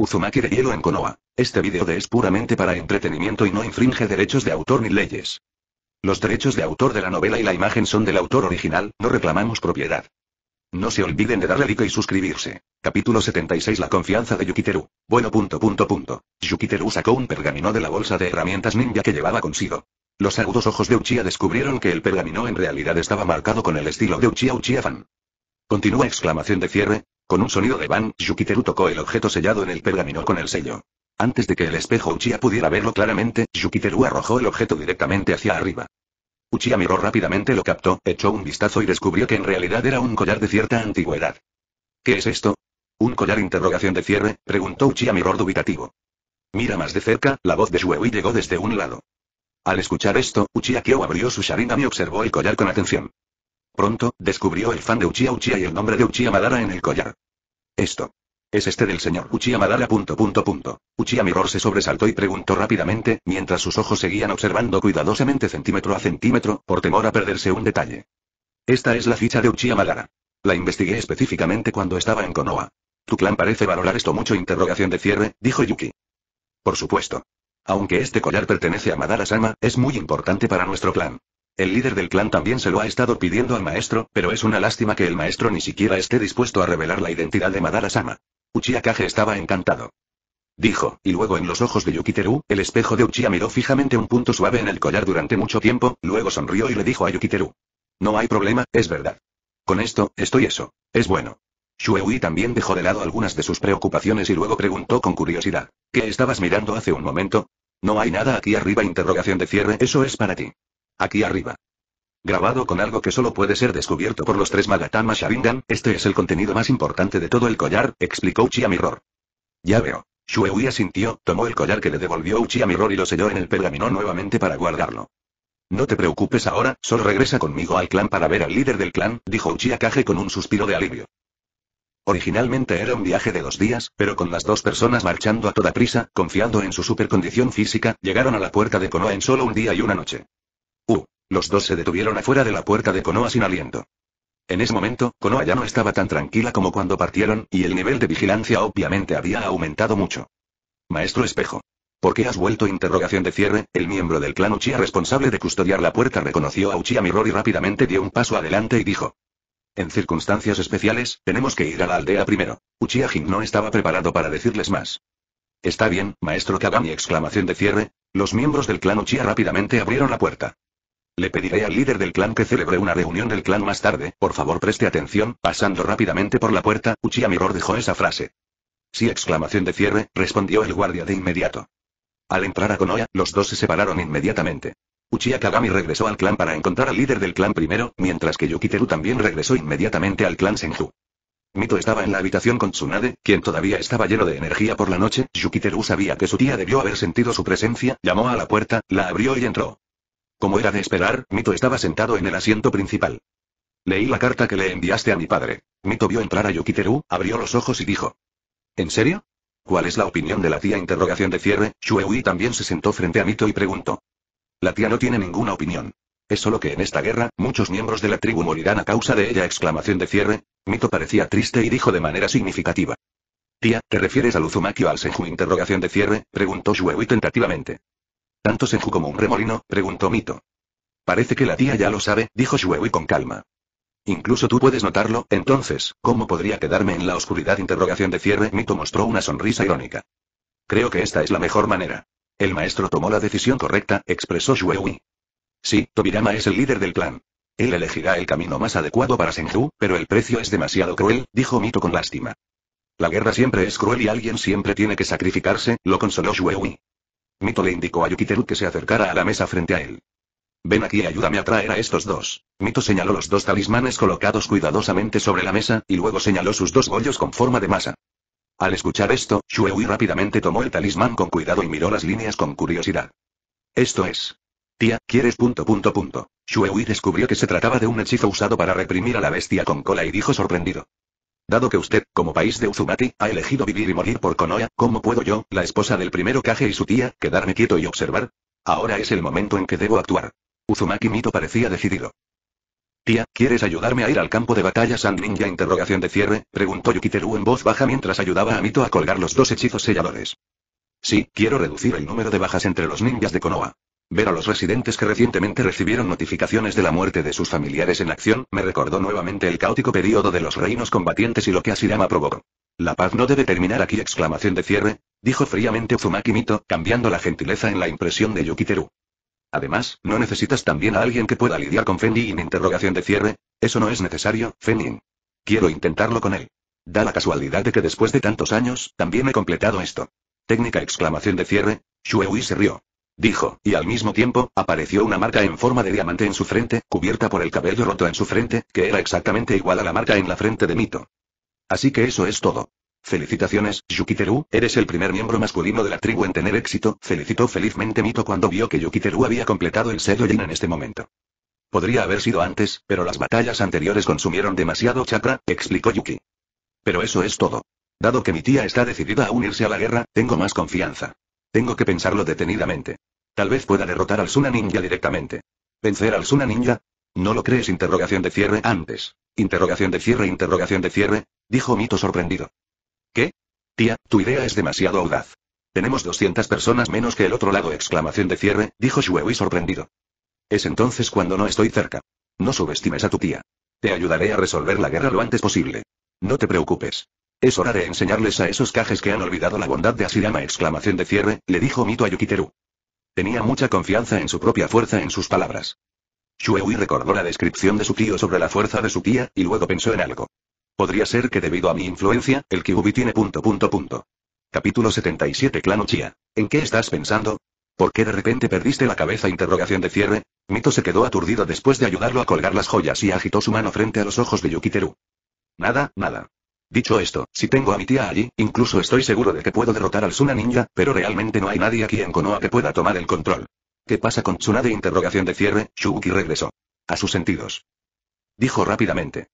Uzumaki de hielo en Konoha. Este vídeo es puramente para entretenimiento y no infringe derechos de autor ni leyes. Los derechos de autor de la novela y la imagen son del autor original, no reclamamos propiedad. No se olviden de darle like y suscribirse. Capítulo 76 La confianza de Yukiteru. Bueno punto punto punto. Yukiteru sacó un pergamino de la bolsa de herramientas ninja que llevaba consigo. Los agudos ojos de Uchiha descubrieron que el pergamino en realidad estaba marcado con el estilo de Uchiha Uchiha-fan. Continúa exclamación de cierre, con un sonido de van, Yukiteru tocó el objeto sellado en el pergamino con el sello. Antes de que el espejo Uchiha pudiera verlo claramente, Yukiteru arrojó el objeto directamente hacia arriba. Uchiha miró rápidamente, lo captó, echó un vistazo y descubrió que en realidad era un collar de cierta antigüedad. ¿Qué es esto? ¿Un collar interrogación de cierre? preguntó Uchiha miró dubitativo. Mira más de cerca, la voz de Shuewi llegó desde un lado. Al escuchar esto, Uchiha Kyo abrió su Sharingan y observó el collar con atención. Pronto, descubrió el fan de Uchiha Uchiha y el nombre de Uchiha Madara en el collar. Esto. Es este del señor Uchiha Madara. Punto, Uchiha Mirror se sobresaltó y preguntó rápidamente, mientras sus ojos seguían observando cuidadosamente centímetro a centímetro, por temor a perderse un detalle. Esta es la ficha de Uchiha Madara. La investigué específicamente cuando estaba en Konoha. Tu clan parece valorar esto mucho. Interrogación de cierre, dijo Yuki. Por supuesto. Aunque este collar pertenece a Madara Sama, es muy importante para nuestro clan. El líder del clan también se lo ha estado pidiendo al maestro, pero es una lástima que el maestro ni siquiera esté dispuesto a revelar la identidad de Madara-sama. Uchiha Kage estaba encantado. Dijo, y luego en los ojos de Yukiteru, el espejo de Uchiha miró fijamente un punto suave en el collar durante mucho tiempo, luego sonrió y le dijo a Yukiteru. No hay problema, es verdad. Con esto, estoy eso. Es bueno. Shueui también dejó de lado algunas de sus preocupaciones y luego preguntó con curiosidad. ¿Qué estabas mirando hace un momento? No hay nada aquí arriba interrogación de cierre, eso es para ti. Aquí arriba. Grabado con algo que solo puede ser descubierto por los tres Magatama Sharingan, este es el contenido más importante de todo el collar, explicó Uchiha Mirror. Ya veo. Shueui asintió, tomó el collar que le devolvió Uchiha Mirror y lo selló en el pergamino nuevamente para guardarlo. No te preocupes ahora, solo regresa conmigo al clan para ver al líder del clan, dijo Uchiha Kage con un suspiro de alivio. Originalmente era un viaje de dos días, pero con las dos personas marchando a toda prisa, confiando en su supercondición física, llegaron a la puerta de Konoha en solo un día y una noche. Los dos se detuvieron afuera de la puerta de Konoha sin aliento. En ese momento, Konoha ya no estaba tan tranquila como cuando partieron, y el nivel de vigilancia obviamente había aumentado mucho. Maestro Espejo. ¿Por qué has vuelto? Interrogación de cierre, el miembro del clan Uchiha responsable de custodiar la puerta reconoció a Uchiha y rápidamente dio un paso adelante y dijo. En circunstancias especiales, tenemos que ir a la aldea primero. Uchiha Jin no estaba preparado para decirles más. Está bien, maestro Kagami exclamación de cierre. Los miembros del clan Uchiha rápidamente abrieron la puerta. Le pediré al líder del clan que celebre una reunión del clan más tarde, por favor preste atención, pasando rápidamente por la puerta, Uchiha Mirror dejó esa frase. Si exclamación de cierre, respondió el guardia de inmediato. Al entrar a Konoha, los dos se separaron inmediatamente. Uchiha Kagami regresó al clan para encontrar al líder del clan primero, mientras que Yukiteru también regresó inmediatamente al clan Senju. Mito estaba en la habitación con Tsunade, quien todavía estaba lleno de energía por la noche, Yukiteru sabía que su tía debió haber sentido su presencia, llamó a la puerta, la abrió y entró. Como era de esperar, Mito estaba sentado en el asiento principal. Leí la carta que le enviaste a mi padre. Mito vio entrar a Yukiteru, abrió los ojos y dijo. ¿En serio? ¿Cuál es la opinión de la tía? Interrogación de cierre. Shuewi también se sentó frente a Mito y preguntó. La tía no tiene ninguna opinión. Es solo que en esta guerra, muchos miembros de la tribu morirán a causa de ella. Exclamación de cierre. Mito parecía triste y dijo de manera significativa. Tía, ¿te refieres a Uzumaki o al Senju? Interrogación de cierre, preguntó Shuewi tentativamente. ¿Tanto Senju como un remolino? preguntó Mito. Parece que la tía ya lo sabe, dijo Shuewi con calma. Incluso tú puedes notarlo, entonces, ¿cómo podría quedarme en la oscuridad? Interrogación de cierre. Mito mostró una sonrisa irónica. Creo que esta es la mejor manera. El maestro tomó la decisión correcta, expresó Shuewi. Sí, Tobirama es el líder del clan. Él elegirá el camino más adecuado para Senju, pero el precio es demasiado cruel, dijo Mito con lástima. La guerra siempre es cruel y alguien siempre tiene que sacrificarse, lo consoló Shuewi. Mito le indicó a Yukiteru que se acercara a la mesa frente a él. Ven aquí y ayúdame a traer a estos dos. Mito señaló los dos talismanes colocados cuidadosamente sobre la mesa, y luego señaló sus dos bollos con forma de masa. Al escuchar esto, Shuewi rápidamente tomó el talismán con cuidado y miró las líneas con curiosidad. Esto es. Tía, ¿quieres punto descubrió que se trataba de un hechizo usado para reprimir a la bestia con cola y dijo sorprendido. Dado que usted, como país de Uzumaki, ha elegido vivir y morir por Konoha, ¿cómo puedo yo, la esposa del primero Kage y su tía, quedarme quieto y observar? Ahora es el momento en que debo actuar. Uzumaki Mito parecía decidido. Tía, ¿quieres ayudarme a ir al campo de batalla san Ninja? Interrogación de cierre, preguntó Yukiteru en voz baja mientras ayudaba a Mito a colgar los dos hechizos selladores. Sí, quiero reducir el número de bajas entre los ninjas de Konoha. Ver a los residentes que recientemente recibieron notificaciones de la muerte de sus familiares en acción, me recordó nuevamente el caótico periodo de los reinos combatientes y lo que Asirama provocó. La paz no debe terminar aquí exclamación de cierre, dijo fríamente Uzumaki Mito, cambiando la gentileza en la impresión de Yukiteru. Además, ¿no necesitas también a alguien que pueda lidiar con en Interrogación de cierre, eso no es necesario, Fenin. Quiero intentarlo con él. Da la casualidad de que después de tantos años, también he completado esto. Técnica exclamación de cierre, Shueui se rió dijo, y al mismo tiempo, apareció una marca en forma de diamante en su frente, cubierta por el cabello roto en su frente, que era exactamente igual a la marca en la frente de Mito. Así que eso es todo. Felicitaciones, Yukiteru, eres el primer miembro masculino de la tribu en tener éxito, felicitó felizmente Mito cuando vio que Yukiteru había completado el sello Yin en este momento. Podría haber sido antes, pero las batallas anteriores consumieron demasiado chakra, explicó Yuki. Pero eso es todo. Dado que mi tía está decidida a unirse a la guerra, tengo más confianza. Tengo que pensarlo detenidamente. Tal vez pueda derrotar al Suna Ninja directamente. ¿Vencer al Suna Ninja? ¿No lo crees? Interrogación de cierre antes. Interrogación de cierre, interrogación de cierre, dijo Mito sorprendido. ¿Qué? Tía, tu idea es demasiado audaz. Tenemos 200 personas menos que el otro lado. Exclamación de cierre, dijo Shuewi sorprendido. Es entonces cuando no estoy cerca. No subestimes a tu tía. Te ayudaré a resolver la guerra lo antes posible. No te preocupes. Es hora de enseñarles a esos cajes que han olvidado la bondad de Asirama! Exclamación de cierre, le dijo Mito a Yukiteru. Tenía mucha confianza en su propia fuerza en sus palabras. Shueui recordó la descripción de su tío sobre la fuerza de su tía, y luego pensó en algo. Podría ser que debido a mi influencia, el Kyubi tiene punto punto punto. Capítulo 77 Clan Uchiha. ¿En qué estás pensando? ¿Por qué de repente perdiste la cabeza? Interrogación de cierre. Mito se quedó aturdido después de ayudarlo a colgar las joyas y agitó su mano frente a los ojos de Yukiteru. Nada, nada. Dicho esto, si tengo a mi tía allí, incluso estoy seguro de que puedo derrotar al Suna Ninja, pero realmente no hay nadie aquí en Konoha que pueda tomar el control. ¿Qué pasa con Tsunade? Interrogación de cierre, Shubuki regresó. A sus sentidos. Dijo rápidamente.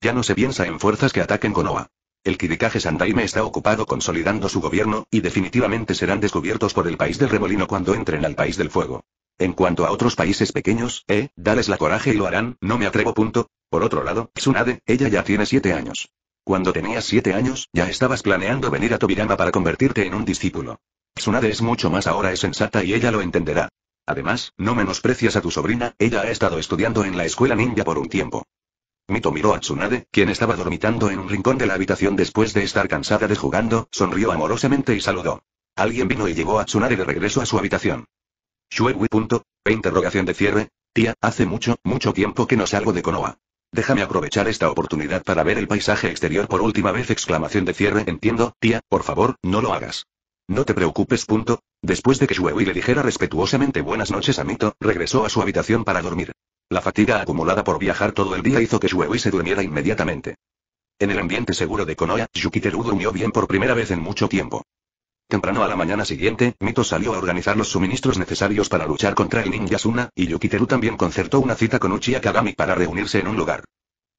Ya no se piensa en fuerzas que ataquen Konoha. El Kirikage Sandaime está ocupado consolidando su gobierno, y definitivamente serán descubiertos por el país del remolino cuando entren al país del fuego. En cuanto a otros países pequeños, eh, dales la coraje y lo harán, no me atrevo punto. Por otro lado, Tsunade, ella ya tiene siete años. Cuando tenías siete años, ya estabas planeando venir a Tobirama para convertirte en un discípulo. Tsunade es mucho más ahora es sensata y ella lo entenderá. Además, no menosprecias a tu sobrina, ella ha estado estudiando en la escuela ninja por un tiempo. Mito miró a Tsunade, quien estaba dormitando en un rincón de la habitación después de estar cansada de jugando, sonrió amorosamente y saludó. Alguien vino y llevó a Tsunade de regreso a su habitación. Shuewi. Punto. Interrogación de cierre. Tía, hace mucho, mucho tiempo que no salgo de Konoha. Déjame aprovechar esta oportunidad para ver el paisaje exterior por última vez. Exclamación de cierre. Entiendo, tía, por favor, no lo hagas. No te preocupes. Punto. Después de que Shuewi le dijera respetuosamente buenas noches a Mito, regresó a su habitación para dormir. La fatiga acumulada por viajar todo el día hizo que Shuewi se durmiera inmediatamente. En el ambiente seguro de Konoya, Yukiteru durmió bien por primera vez en mucho tiempo. Temprano a la mañana siguiente, Mito salió a organizar los suministros necesarios para luchar contra el ninja Suna, y Yukiteru también concertó una cita con Uchiha Kagami para reunirse en un lugar.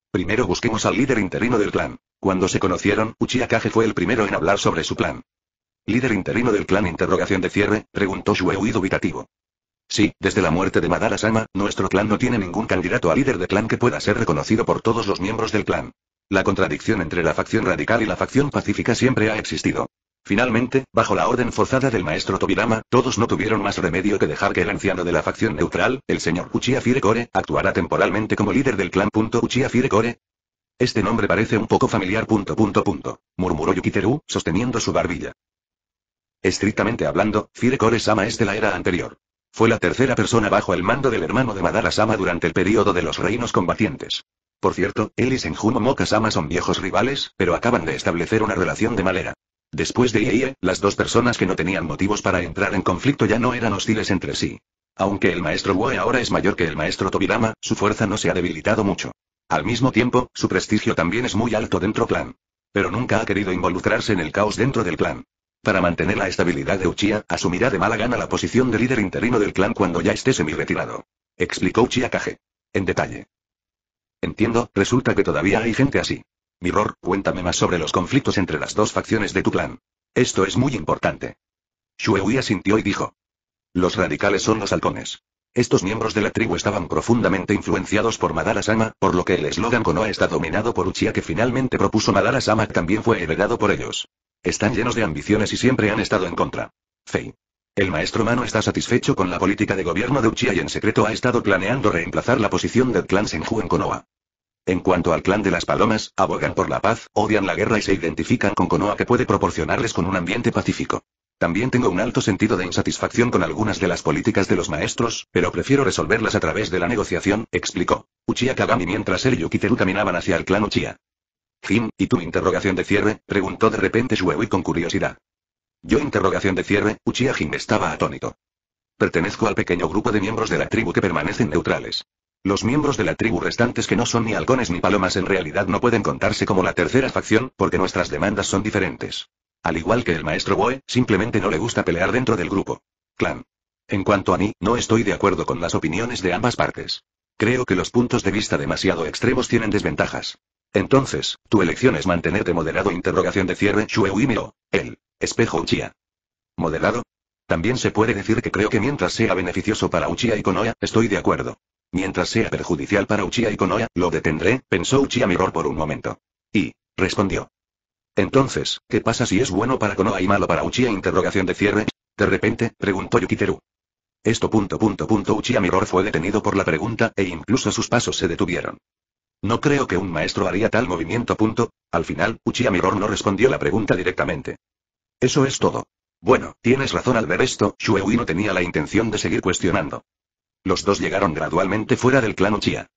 Primero busquemos al líder interino del clan. Cuando se conocieron, Uchiha Kage fue el primero en hablar sobre su plan. ¿Líder interino del clan? Interrogación de cierre, preguntó Shuei dubitativo. Sí, desde la muerte de Madara-sama, nuestro clan no tiene ningún candidato a líder de clan que pueda ser reconocido por todos los miembros del clan. La contradicción entre la facción radical y la facción pacífica siempre ha existido. Finalmente, bajo la orden forzada del maestro Tobirama, todos no tuvieron más remedio que dejar que el anciano de la facción neutral, el señor Uchiha Firecore, actuara temporalmente como líder del clan. Uchiha Firecore. Este nombre parece un poco familiar. murmuró Yukiteru, sosteniendo su barbilla. Estrictamente hablando, Firekore Sama es de la era anterior. Fue la tercera persona bajo el mando del hermano de Madara Sama durante el período de los reinos combatientes. Por cierto, él y Senjumo Moka Sama son viejos rivales, pero acaban de establecer una relación de malera. Después de IEIE, las dos personas que no tenían motivos para entrar en conflicto ya no eran hostiles entre sí. Aunque el maestro Woe ahora es mayor que el maestro Tobirama, su fuerza no se ha debilitado mucho. Al mismo tiempo, su prestigio también es muy alto dentro clan. Pero nunca ha querido involucrarse en el caos dentro del clan. Para mantener la estabilidad de Uchiha, asumirá de mala gana la posición de líder interino del clan cuando ya esté semi-retirado. Explicó Uchiha Kage. En detalle. Entiendo, resulta que todavía hay gente así. Mirror, cuéntame más sobre los conflictos entre las dos facciones de tu clan. Esto es muy importante. Shuehui asintió y dijo. Los radicales son los halcones. Estos miembros de la tribu estaban profundamente influenciados por Madara-sama, por lo que el eslogan Konoha está dominado por Uchiha que finalmente propuso Madara-sama también fue heredado por ellos. Están llenos de ambiciones y siempre han estado en contra. Fei. El maestro Mano está satisfecho con la política de gobierno de Uchiha y en secreto ha estado planeando reemplazar la posición del clan Senju en Konoha. En cuanto al clan de las palomas, abogan por la paz, odian la guerra y se identifican con Konoha que puede proporcionarles con un ambiente pacífico. También tengo un alto sentido de insatisfacción con algunas de las políticas de los maestros, pero prefiero resolverlas a través de la negociación, explicó. Uchiha Kagami mientras él y Yukiteru caminaban hacia el clan Uchiha. Jim, ¿y tu interrogación de cierre? preguntó de repente Shuewi con curiosidad. Yo interrogación de cierre, Uchiha Jim estaba atónito. Pertenezco al pequeño grupo de miembros de la tribu que permanecen neutrales. Los miembros de la tribu restantes que no son ni halcones ni palomas en realidad no pueden contarse como la tercera facción, porque nuestras demandas son diferentes. Al igual que el maestro Boe, simplemente no le gusta pelear dentro del grupo. Clan. En cuanto a mí, no estoy de acuerdo con las opiniones de ambas partes. Creo que los puntos de vista demasiado extremos tienen desventajas. Entonces, tu elección es mantenerte moderado. Interrogación de cierre Shueui El. Espejo Uchiha. ¿Moderado? También se puede decir que creo que mientras sea beneficioso para Uchiha y Konoha, estoy de acuerdo. Mientras sea perjudicial para Uchiha y Konoha, lo detendré, pensó Uchiha Mirror por un momento. Y, respondió. Entonces, ¿qué pasa si es bueno para Konoha y malo para Uchiha? Interrogación de cierre. De repente, preguntó Yukiteru. Esto punto punto punto Uchiha Mirror fue detenido por la pregunta e incluso sus pasos se detuvieron. No creo que un maestro haría tal movimiento punto. Al final, Uchiha Mirror no respondió la pregunta directamente. Eso es todo. Bueno, tienes razón al ver esto, Shueui no tenía la intención de seguir cuestionando. Los dos llegaron gradualmente fuera del clan Uchiha.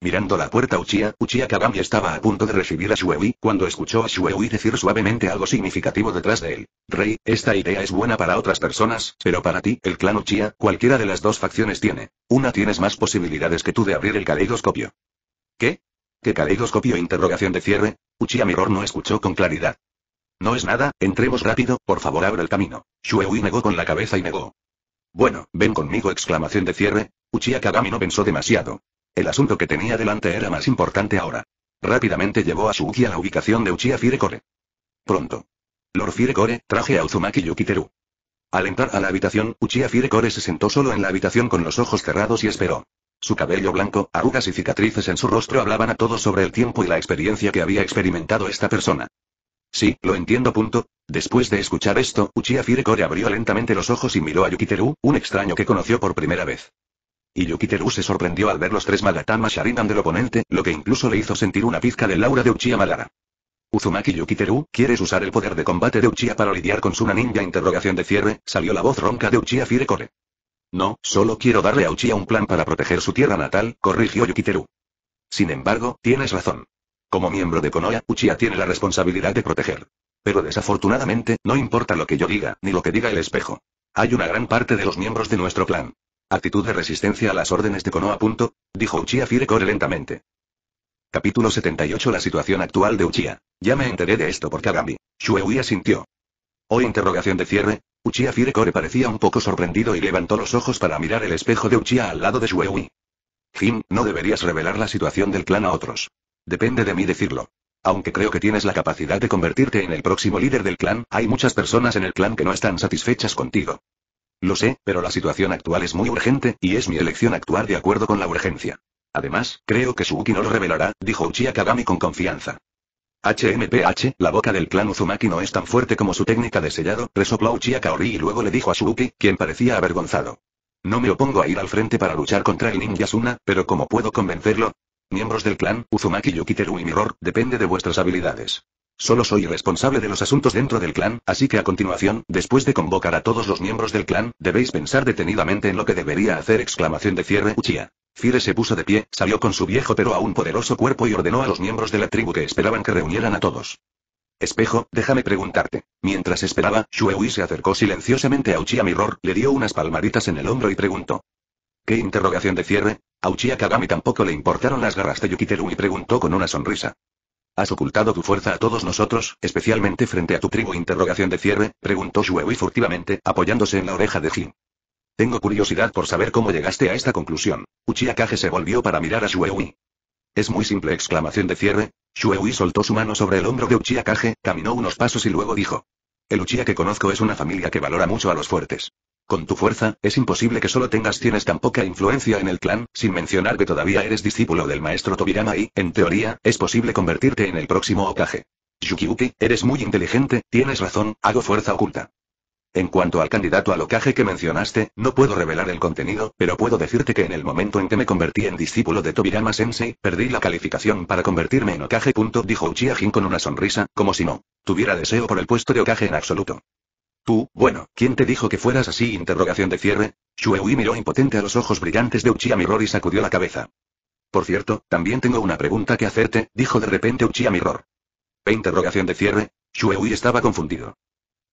Mirando la puerta Uchiha, Uchiha Kagami estaba a punto de recibir a Shuewi, cuando escuchó a Shuewi decir suavemente algo significativo detrás de él. Rey, esta idea es buena para otras personas, pero para ti, el clan Uchiha, cualquiera de las dos facciones tiene. Una tienes más posibilidades que tú de abrir el caleidoscopio. ¿Qué? ¿Qué caleidoscopio? Interrogación de cierre. Uchiha Mirror no escuchó con claridad. No es nada, entremos rápido, por favor abre el camino. Shuewi negó con la cabeza y negó. Bueno, ven conmigo exclamación de cierre, Uchiha Kagami no pensó demasiado. El asunto que tenía delante era más importante ahora. Rápidamente llevó a Suki a la ubicación de Uchiha Firecore. Pronto. Lord Firecore, traje a Uzumaki Yukiteru. Al entrar a la habitación, Uchiha Firecore se sentó solo en la habitación con los ojos cerrados y esperó. Su cabello blanco, arrugas y cicatrices en su rostro hablaban a todos sobre el tiempo y la experiencia que había experimentado esta persona. Sí, lo entiendo. Punto. Después de escuchar esto, Uchiha Firecore abrió lentamente los ojos y miró a Yukiteru, un extraño que conoció por primera vez. Y Yukiteru se sorprendió al ver los tres Magatama Sharingan del oponente, lo que incluso le hizo sentir una pizca del aura de Uchiha Malara. Uzumaki Yukiteru, ¿quieres usar el poder de combate de Uchiha para lidiar con su Ninja? Interrogación de cierre, salió la voz ronca de Uchiha Firecore. No, solo quiero darle a Uchiha un plan para proteger su tierra natal, corrigió Yukiteru. Sin embargo, tienes razón. Como miembro de Konoha, Uchiha tiene la responsabilidad de proteger. Pero desafortunadamente, no importa lo que yo diga, ni lo que diga el espejo. Hay una gran parte de los miembros de nuestro clan. Actitud de resistencia a las órdenes de Konoha. Punto, dijo Uchiha Firecore lentamente. Capítulo 78 La situación actual de Uchiha. Ya me enteré de esto por Kagami. Shueui asintió. Hoy interrogación de cierre, Uchiha Firecore parecía un poco sorprendido y levantó los ojos para mirar el espejo de Uchiha al lado de Shueui. Fin, no deberías revelar la situación del clan a otros. Depende de mí decirlo. Aunque creo que tienes la capacidad de convertirte en el próximo líder del clan, hay muchas personas en el clan que no están satisfechas contigo. Lo sé, pero la situación actual es muy urgente, y es mi elección actuar de acuerdo con la urgencia. Además, creo que Suuki no lo revelará, dijo Uchiha Kagami con confianza. HMPH, la boca del clan Uzumaki no es tan fuerte como su técnica de sellado, resopló Uchiha Kaori y luego le dijo a Suuki, quien parecía avergonzado. No me opongo a ir al frente para luchar contra el ninja pero ¿cómo puedo convencerlo? Miembros del clan Uzumaki Yukiteru y Mirror, depende de vuestras habilidades. Solo soy responsable de los asuntos dentro del clan, así que a continuación, después de convocar a todos los miembros del clan, debéis pensar detenidamente en lo que debería hacer exclamación de cierre Uchiha. Fire se puso de pie, salió con su viejo pero aún poderoso cuerpo y ordenó a los miembros de la tribu que esperaban que reunieran a todos. Espejo, déjame preguntarte. Mientras esperaba, Shuewi se acercó silenciosamente a Uchiha Mirror, le dio unas palmaditas en el hombro y preguntó. ¿Qué interrogación de cierre? A Uchiha Kagami tampoco le importaron las garras de Yukiteru y preguntó con una sonrisa. ¿Has ocultado tu fuerza a todos nosotros, especialmente frente a tu tribu? Interrogación de cierre, preguntó Shuewi furtivamente, apoyándose en la oreja de Jin. Tengo curiosidad por saber cómo llegaste a esta conclusión. Uchiha se volvió para mirar a Shuewi. Es muy simple exclamación de cierre. Shuewi soltó su mano sobre el hombro de Uchiha caminó unos pasos y luego dijo. El Uchiha que conozco es una familia que valora mucho a los fuertes. Con tu fuerza, es imposible que solo tengas tienes tan poca influencia en el clan, sin mencionar que todavía eres discípulo del maestro Tobirama y, en teoría, es posible convertirte en el próximo Okage. Yukiuki, eres muy inteligente, tienes razón, hago fuerza oculta. En cuanto al candidato al Okage que mencionaste, no puedo revelar el contenido, pero puedo decirte que en el momento en que me convertí en discípulo de Tobirama Sensei, perdí la calificación para convertirme en Okage. dijo Uchiha Jin con una sonrisa, como si no tuviera deseo por el puesto de ocaje en absoluto. Tú, bueno, ¿quién te dijo que fueras así? Interrogación de cierre. shueui miró impotente a los ojos brillantes de Uchiha Mirror y sacudió la cabeza. Por cierto, también tengo una pregunta que hacerte, dijo de repente Uchiha Mirror. interrogación de cierre? shueui estaba confundido.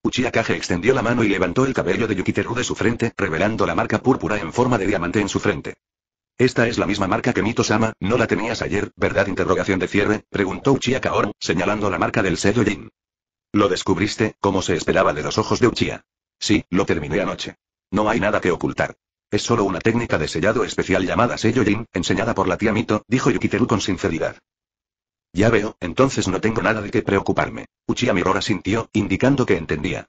Uchiha Kage extendió la mano y levantó el cabello de Yukiteru de su frente, revelando la marca púrpura en forma de diamante en su frente. Esta es la misma marca que Mito-sama, no la tenías ayer, ¿verdad? Interrogación de cierre, preguntó Uchiha señalando la marca del sello Jin. Lo descubriste, como se esperaba de los ojos de Uchiha. Sí, lo terminé anoche. No hay nada que ocultar. Es solo una técnica de sellado especial llamada sello enseñada por la tía Mito, dijo Yukiteru con sinceridad. Ya veo, entonces no tengo nada de qué preocuparme. Uchiha Mirora sintió, indicando que entendía.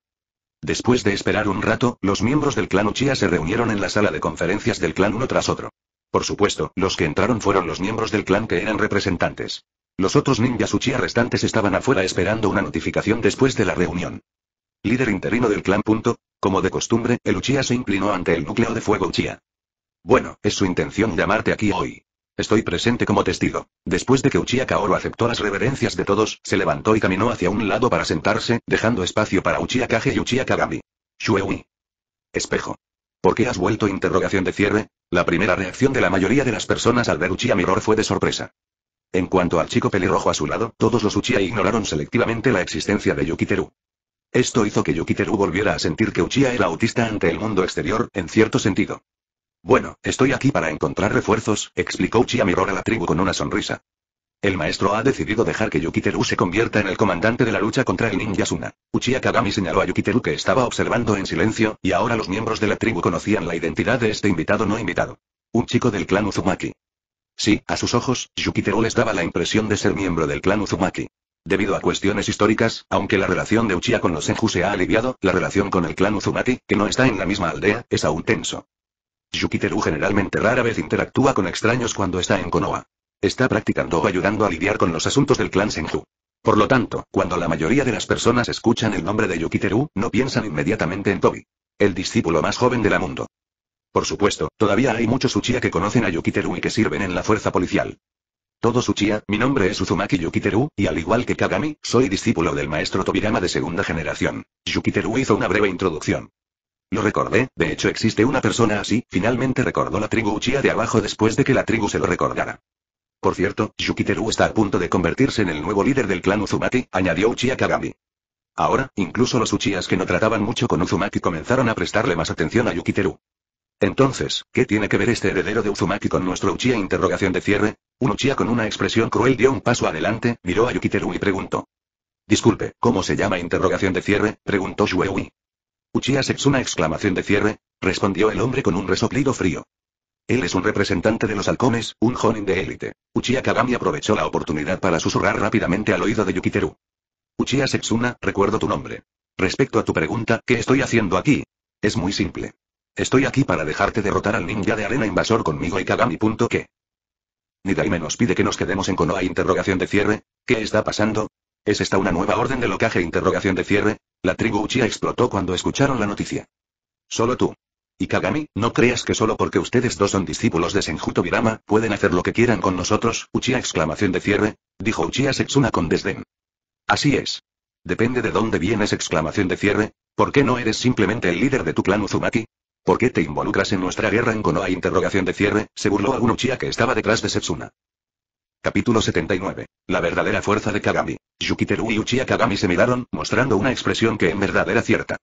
Después de esperar un rato, los miembros del clan Uchiha se reunieron en la sala de conferencias del clan uno tras otro. Por supuesto, los que entraron fueron los miembros del clan que eran representantes. Los otros ninjas Uchiha restantes estaban afuera esperando una notificación después de la reunión. Líder interino del clan. Punto, como de costumbre, el Uchiha se inclinó ante el núcleo de fuego Uchiha. Bueno, es su intención llamarte aquí hoy. Estoy presente como testigo. Después de que Uchiha Kaoru aceptó las reverencias de todos, se levantó y caminó hacia un lado para sentarse, dejando espacio para Uchiha Kage y Uchiha Kagami. Shuewi. Espejo. ¿Por qué has vuelto? Interrogación de cierre. La primera reacción de la mayoría de las personas al ver Uchiha Mirror fue de sorpresa. En cuanto al chico pelirrojo a su lado, todos los Uchiha ignoraron selectivamente la existencia de Yukiteru. Esto hizo que Yukiteru volviera a sentir que Uchiha era autista ante el mundo exterior, en cierto sentido. Bueno, estoy aquí para encontrar refuerzos, explicó Uchiha Miror a la tribu con una sonrisa. El maestro ha decidido dejar que Yukiteru se convierta en el comandante de la lucha contra el ninja Suna. Uchiha Kagami señaló a Yukiteru que estaba observando en silencio, y ahora los miembros de la tribu conocían la identidad de este invitado no invitado. Un chico del clan Uzumaki. Sí, a sus ojos, Yukiteru les daba la impresión de ser miembro del clan Uzumaki. Debido a cuestiones históricas, aunque la relación de Uchiha con los Senju se ha aliviado, la relación con el clan Uzumaki, que no está en la misma aldea, es aún tenso. Yukiteru generalmente rara vez interactúa con extraños cuando está en Konoha. Está practicando o ayudando a lidiar con los asuntos del clan Senju. Por lo tanto, cuando la mayoría de las personas escuchan el nombre de Yukiteru, no piensan inmediatamente en Tobi. El discípulo más joven de la mundo. Por supuesto, todavía hay muchos Uchiha que conocen a Yukiteru y que sirven en la fuerza policial. Todos Uchiha, mi nombre es Uzumaki Yukiteru, y al igual que Kagami, soy discípulo del maestro Tobirama de segunda generación. Yukiteru hizo una breve introducción. Lo recordé, de hecho existe una persona así, finalmente recordó la tribu Uchiha de abajo después de que la tribu se lo recordara. Por cierto, Yukiteru está a punto de convertirse en el nuevo líder del clan Uzumaki, añadió Uchiha Kagami. Ahora, incluso los Uchihas que no trataban mucho con Uzumaki comenzaron a prestarle más atención a Yukiteru. Entonces, ¿qué tiene que ver este heredero de Uzumaki con nuestro Uchiha? Interrogación de cierre. Un Uchiha con una expresión cruel dio un paso adelante, miró a Yukiteru y preguntó. Disculpe, ¿cómo se llama? Interrogación de cierre, preguntó Shueui. Uchiha Setsuna exclamación de cierre, respondió el hombre con un resoplido frío. Él es un representante de los halcones, un jonin de élite. Uchiha Kagami aprovechó la oportunidad para susurrar rápidamente al oído de Yukiteru. Uchiha Setsuna, recuerdo tu nombre. Respecto a tu pregunta, ¿qué estoy haciendo aquí? Es muy simple. Estoy aquí para dejarte derrotar al ninja de arena invasor conmigo y Kagami. Punto que. Nidaime nos pide que nos quedemos en Konoha. Interrogación de cierre. ¿Qué está pasando? ¿Es esta una nueva orden de locaje? Interrogación de cierre. La tribu Uchiha explotó cuando escucharon la noticia. Solo tú. Y Kagami, no creas que solo porque ustedes dos son discípulos de Senjuto Virama, pueden hacer lo que quieran con nosotros, Uchiha exclamación de cierre, dijo Uchiha Setsuna con desdén. Así es. Depende de dónde vienes exclamación de cierre, ¿por qué no eres simplemente el líder de tu clan Uzumaki? ¿Por qué te involucras en nuestra guerra en Konoha? Interrogación de cierre, se burló a un Uchiha que estaba detrás de Setsuna. Capítulo 79. La verdadera fuerza de Kagami. Yukiteru y Uchiha Kagami se miraron, mostrando una expresión que en verdad era cierta.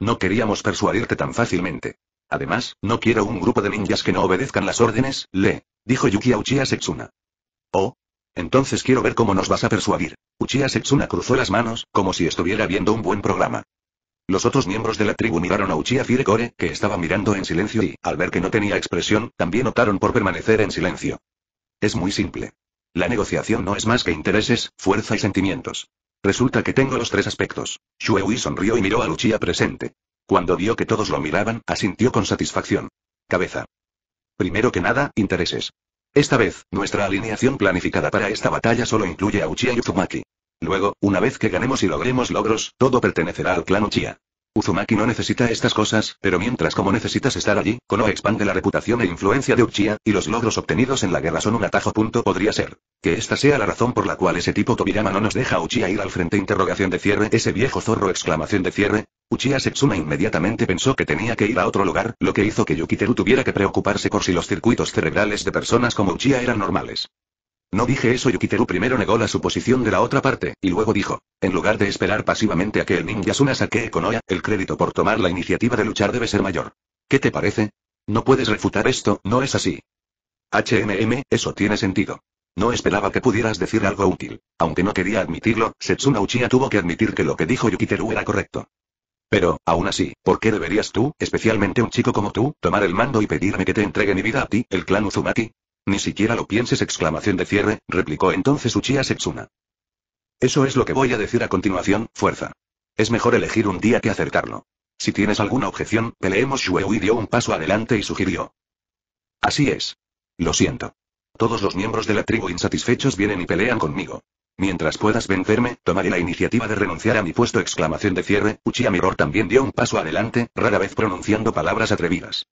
No queríamos persuadirte tan fácilmente. Además, no quiero un grupo de ninjas que no obedezcan las órdenes, le, dijo Yuki a Uchiha Setsuna. Oh. Entonces quiero ver cómo nos vas a persuadir. Uchiha Setsuna cruzó las manos, como si estuviera viendo un buen programa. Los otros miembros de la tribu miraron a Uchiha Firecore, que estaba mirando en silencio y, al ver que no tenía expresión, también optaron por permanecer en silencio. Es muy simple. La negociación no es más que intereses, fuerza y sentimientos. Resulta que tengo los tres aspectos. Shuewi sonrió y miró a Uchiha presente. Cuando vio que todos lo miraban, asintió con satisfacción. Cabeza. Primero que nada, intereses. Esta vez, nuestra alineación planificada para esta batalla solo incluye a Uchiha Yuzumaki. Luego, una vez que ganemos y logremos logros, todo pertenecerá al clan Uchiha. Uzumaki no necesita estas cosas, pero mientras como necesitas estar allí, Kono expande la reputación e influencia de Uchiha, y los logros obtenidos en la guerra son un atajo. Punto podría ser. Que esta sea la razón por la cual ese tipo Tobirama no nos deja a Uchiha ir al frente interrogación de cierre, ese viejo zorro exclamación de cierre. Uchiha Setsuna inmediatamente pensó que tenía que ir a otro lugar, lo que hizo que Yukiteru tuviera que preocuparse por si los circuitos cerebrales de personas como Uchiha eran normales. No dije eso Yukiteru primero negó la suposición de la otra parte, y luego dijo. En lugar de esperar pasivamente a que el ninjasuna saquee Konoha, el crédito por tomar la iniciativa de luchar debe ser mayor. ¿Qué te parece? No puedes refutar esto, no es así. HMM, eso tiene sentido. No esperaba que pudieras decir algo útil. Aunque no quería admitirlo, Setsuna Uchiha tuvo que admitir que lo que dijo Yukiteru era correcto. Pero, aún así, ¿por qué deberías tú, especialmente un chico como tú, tomar el mando y pedirme que te entregue mi vida a ti, el clan Uzumaki? Ni siquiera lo pienses exclamación de cierre, replicó entonces Uchiha Setsuna. Eso es lo que voy a decir a continuación, fuerza. Es mejor elegir un día que acertarlo. Si tienes alguna objeción, peleemos Shueui dio un paso adelante y sugirió. Así es. Lo siento. Todos los miembros de la tribu insatisfechos vienen y pelean conmigo. Mientras puedas vencerme, tomaré la iniciativa de renunciar a mi puesto exclamación de cierre, Uchiha Mirror también dio un paso adelante, rara vez pronunciando palabras atrevidas.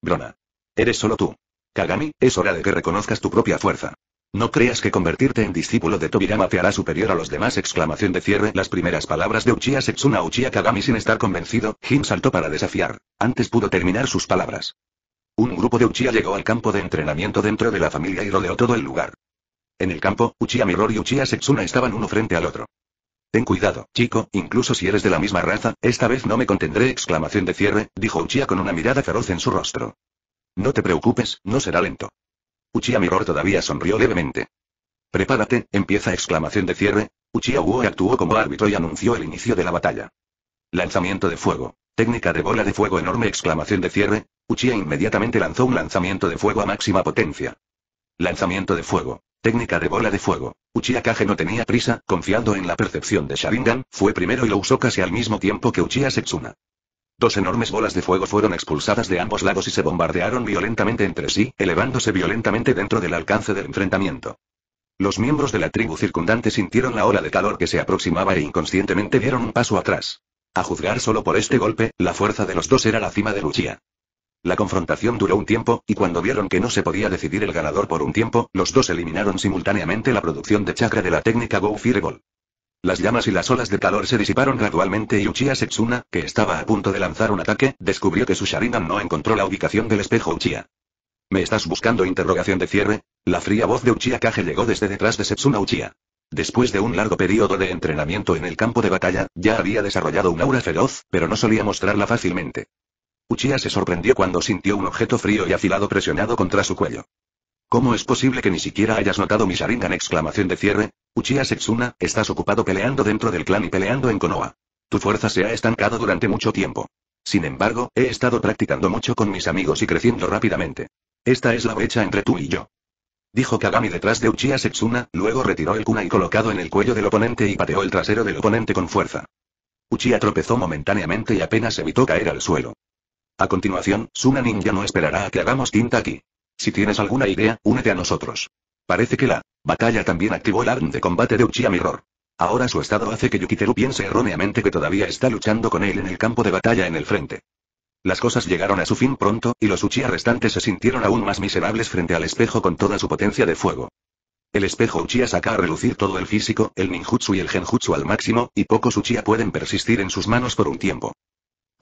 Brona. Eres solo tú. Kagami, es hora de que reconozcas tu propia fuerza. No creas que convertirte en discípulo de Tobirama te hará superior a los demás. Exclamación de cierre. Las primeras palabras de Uchiha Setsuna Uchiha Kagami sin estar convencido, Jin saltó para desafiar. Antes pudo terminar sus palabras. Un grupo de Uchiha llegó al campo de entrenamiento dentro de la familia y rodeó todo el lugar. En el campo, Uchiha Mirror y Uchiha Setsuna estaban uno frente al otro. Ten cuidado, chico, incluso si eres de la misma raza, esta vez no me contendré. Exclamación de cierre, dijo Uchiha con una mirada feroz en su rostro. No te preocupes, no será lento. Uchiha Mirror todavía sonrió levemente. Prepárate, empieza exclamación de cierre. Uchiha Uo actuó como árbitro y anunció el inicio de la batalla. Lanzamiento de fuego. Técnica de bola de fuego enorme exclamación de cierre. Uchiha inmediatamente lanzó un lanzamiento de fuego a máxima potencia. Lanzamiento de fuego. Técnica de bola de fuego. Uchiha Kage no tenía prisa, confiando en la percepción de Sharingan, fue primero y lo usó casi al mismo tiempo que Uchiha Setsuna. Dos enormes bolas de fuego fueron expulsadas de ambos lados y se bombardearon violentamente entre sí, elevándose violentamente dentro del alcance del enfrentamiento. Los miembros de la tribu circundante sintieron la ola de calor que se aproximaba e inconscientemente dieron un paso atrás. A juzgar solo por este golpe, la fuerza de los dos era la cima de Luchía. La confrontación duró un tiempo, y cuando vieron que no se podía decidir el ganador por un tiempo, los dos eliminaron simultáneamente la producción de chakra de la técnica Go Fireball. Las llamas y las olas de calor se disiparon gradualmente y Uchiha Setsuna, que estaba a punto de lanzar un ataque, descubrió que su Sharingan no encontró la ubicación del espejo Uchiha. ¿Me estás buscando? Interrogación de cierre. La fría voz de Uchiha Kage llegó desde detrás de Setsuna Uchiha. Después de un largo periodo de entrenamiento en el campo de batalla, ya había desarrollado un aura feroz, pero no solía mostrarla fácilmente. Uchiha se sorprendió cuando sintió un objeto frío y afilado presionado contra su cuello. ¿Cómo es posible que ni siquiera hayas notado mi Sharingan? Exclamación de cierre, Uchiha Setsuna, estás ocupado peleando dentro del clan y peleando en Konoha. Tu fuerza se ha estancado durante mucho tiempo. Sin embargo, he estado practicando mucho con mis amigos y creciendo rápidamente. Esta es la brecha entre tú y yo. Dijo Kagami detrás de Uchiha Setsuna, luego retiró el kunai colocado en el cuello del oponente y pateó el trasero del oponente con fuerza. Uchiha tropezó momentáneamente y apenas evitó caer al suelo. A continuación, Suna Ninja no esperará a que hagamos tinta aquí. Si tienes alguna idea, únete a nosotros. Parece que la batalla también activó el arm de combate de Uchiha Mirror. Ahora su estado hace que Yukiteru piense erróneamente que todavía está luchando con él en el campo de batalla en el frente. Las cosas llegaron a su fin pronto, y los Uchiha restantes se sintieron aún más miserables frente al espejo con toda su potencia de fuego. El espejo Uchiha saca a relucir todo el físico, el ninjutsu y el genjutsu al máximo, y pocos Uchiha pueden persistir en sus manos por un tiempo.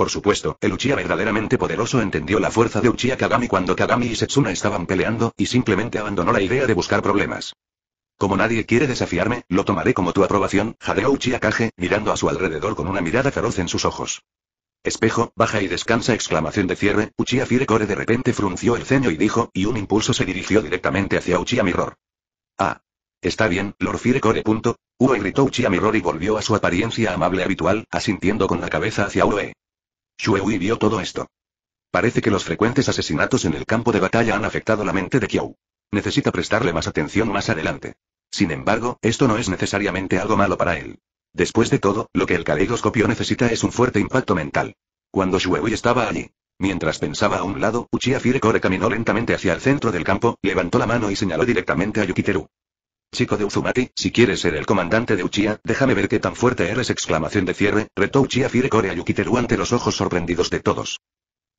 Por supuesto, el Uchiha verdaderamente poderoso entendió la fuerza de Uchiha Kagami cuando Kagami y Setsuna estaban peleando, y simplemente abandonó la idea de buscar problemas. Como nadie quiere desafiarme, lo tomaré como tu aprobación, jadeó Uchiha Kage, mirando a su alrededor con una mirada feroz en sus ojos. Espejo, baja y descansa exclamación de cierre, Uchiha Firecore de repente frunció el ceño y dijo, y un impulso se dirigió directamente hacia Uchiha Mirror. Ah. Está bien, Lord Firecore. Punto. gritó Uchiha Mirror y volvió a su apariencia amable habitual, asintiendo con la cabeza hacia Uoe. Shuehui vio todo esto. Parece que los frecuentes asesinatos en el campo de batalla han afectado la mente de Kyou. Necesita prestarle más atención más adelante. Sin embargo, esto no es necesariamente algo malo para él. Después de todo, lo que el caleidoscopio necesita es un fuerte impacto mental. Cuando Shueui estaba allí, mientras pensaba a un lado, Uchiha Firecore caminó lentamente hacia el centro del campo, levantó la mano y señaló directamente a Yukiteru. Chico de Uzumati, si quieres ser el comandante de Uchiha, déjame ver qué tan fuerte eres. Exclamación de cierre, retó Uchiha Firecore a Yukiteru ante los ojos sorprendidos de todos.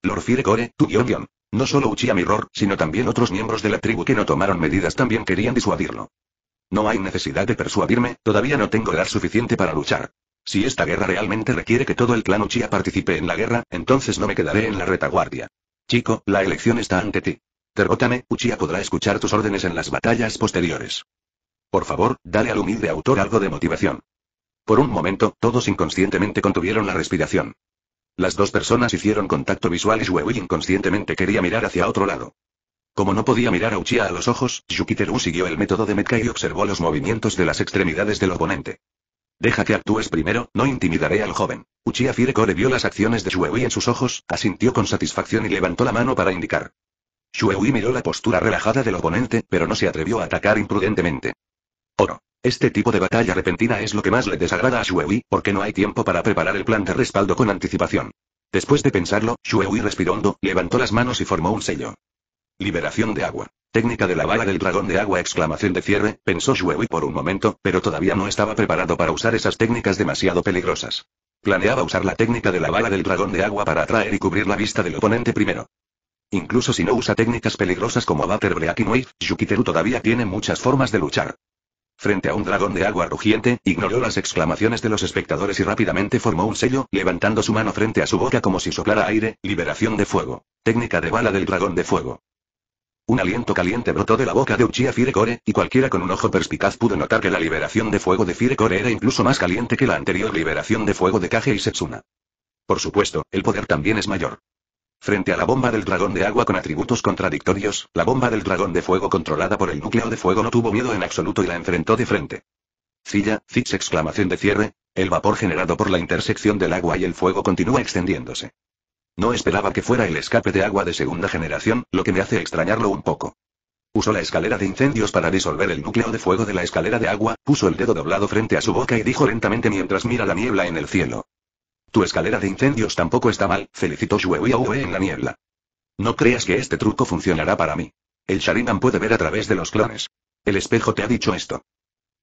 Lord Firecore, tu guión guión. No solo Uchiha Mirror, sino también otros miembros de la tribu que no tomaron medidas también querían disuadirlo. No hay necesidad de persuadirme, todavía no tengo edad suficiente para luchar. Si esta guerra realmente requiere que todo el clan Uchiha participe en la guerra, entonces no me quedaré en la retaguardia. Chico, la elección está ante ti. Tergótame, Uchiha podrá escuchar tus órdenes en las batallas posteriores. Por favor, dale al humilde autor algo de motivación. Por un momento, todos inconscientemente contuvieron la respiración. Las dos personas hicieron contacto visual y Wei inconscientemente quería mirar hacia otro lado. Como no podía mirar a Uchiha a los ojos, Yukiteru siguió el método de Metka y observó los movimientos de las extremidades del oponente. Deja que actúes primero, no intimidaré al joven. Uchiha Firecore vio las acciones de Wei en sus ojos, asintió con satisfacción y levantó la mano para indicar. Wei miró la postura relajada del oponente, pero no se atrevió a atacar imprudentemente. Este tipo de batalla repentina es lo que más le desagrada a Shuewi, porque no hay tiempo para preparar el plan de respaldo con anticipación. Después de pensarlo, Shuewi respirando, levantó las manos y formó un sello. Liberación de agua. Técnica de la bala del dragón de agua exclamación de cierre, pensó Shuewi por un momento, pero todavía no estaba preparado para usar esas técnicas demasiado peligrosas. Planeaba usar la técnica de la bala del dragón de agua para atraer y cubrir la vista del oponente primero. Incluso si no usa técnicas peligrosas como Butter Breaking Wave, Yukiteru todavía tiene muchas formas de luchar. Frente a un dragón de agua rugiente, ignoró las exclamaciones de los espectadores y rápidamente formó un sello, levantando su mano frente a su boca como si soplara aire, liberación de fuego. Técnica de bala del dragón de fuego. Un aliento caliente brotó de la boca de Uchiha Firecore, y cualquiera con un ojo perspicaz pudo notar que la liberación de fuego de Firecore era incluso más caliente que la anterior liberación de fuego de Kage y Setsuna. Por supuesto, el poder también es mayor. Frente a la bomba del dragón de agua con atributos contradictorios, la bomba del dragón de fuego controlada por el núcleo de fuego no tuvo miedo en absoluto y la enfrentó de frente. Cilla, Fitz exclamación de cierre, el vapor generado por la intersección del agua y el fuego continúa extendiéndose. No esperaba que fuera el escape de agua de segunda generación, lo que me hace extrañarlo un poco. Usó la escalera de incendios para disolver el núcleo de fuego de la escalera de agua, puso el dedo doblado frente a su boca y dijo lentamente mientras mira la niebla en el cielo. Tu escalera de incendios tampoco está mal, felicitó Uwe en la niebla. No creas que este truco funcionará para mí. El Sharingan puede ver a través de los clones. El espejo te ha dicho esto.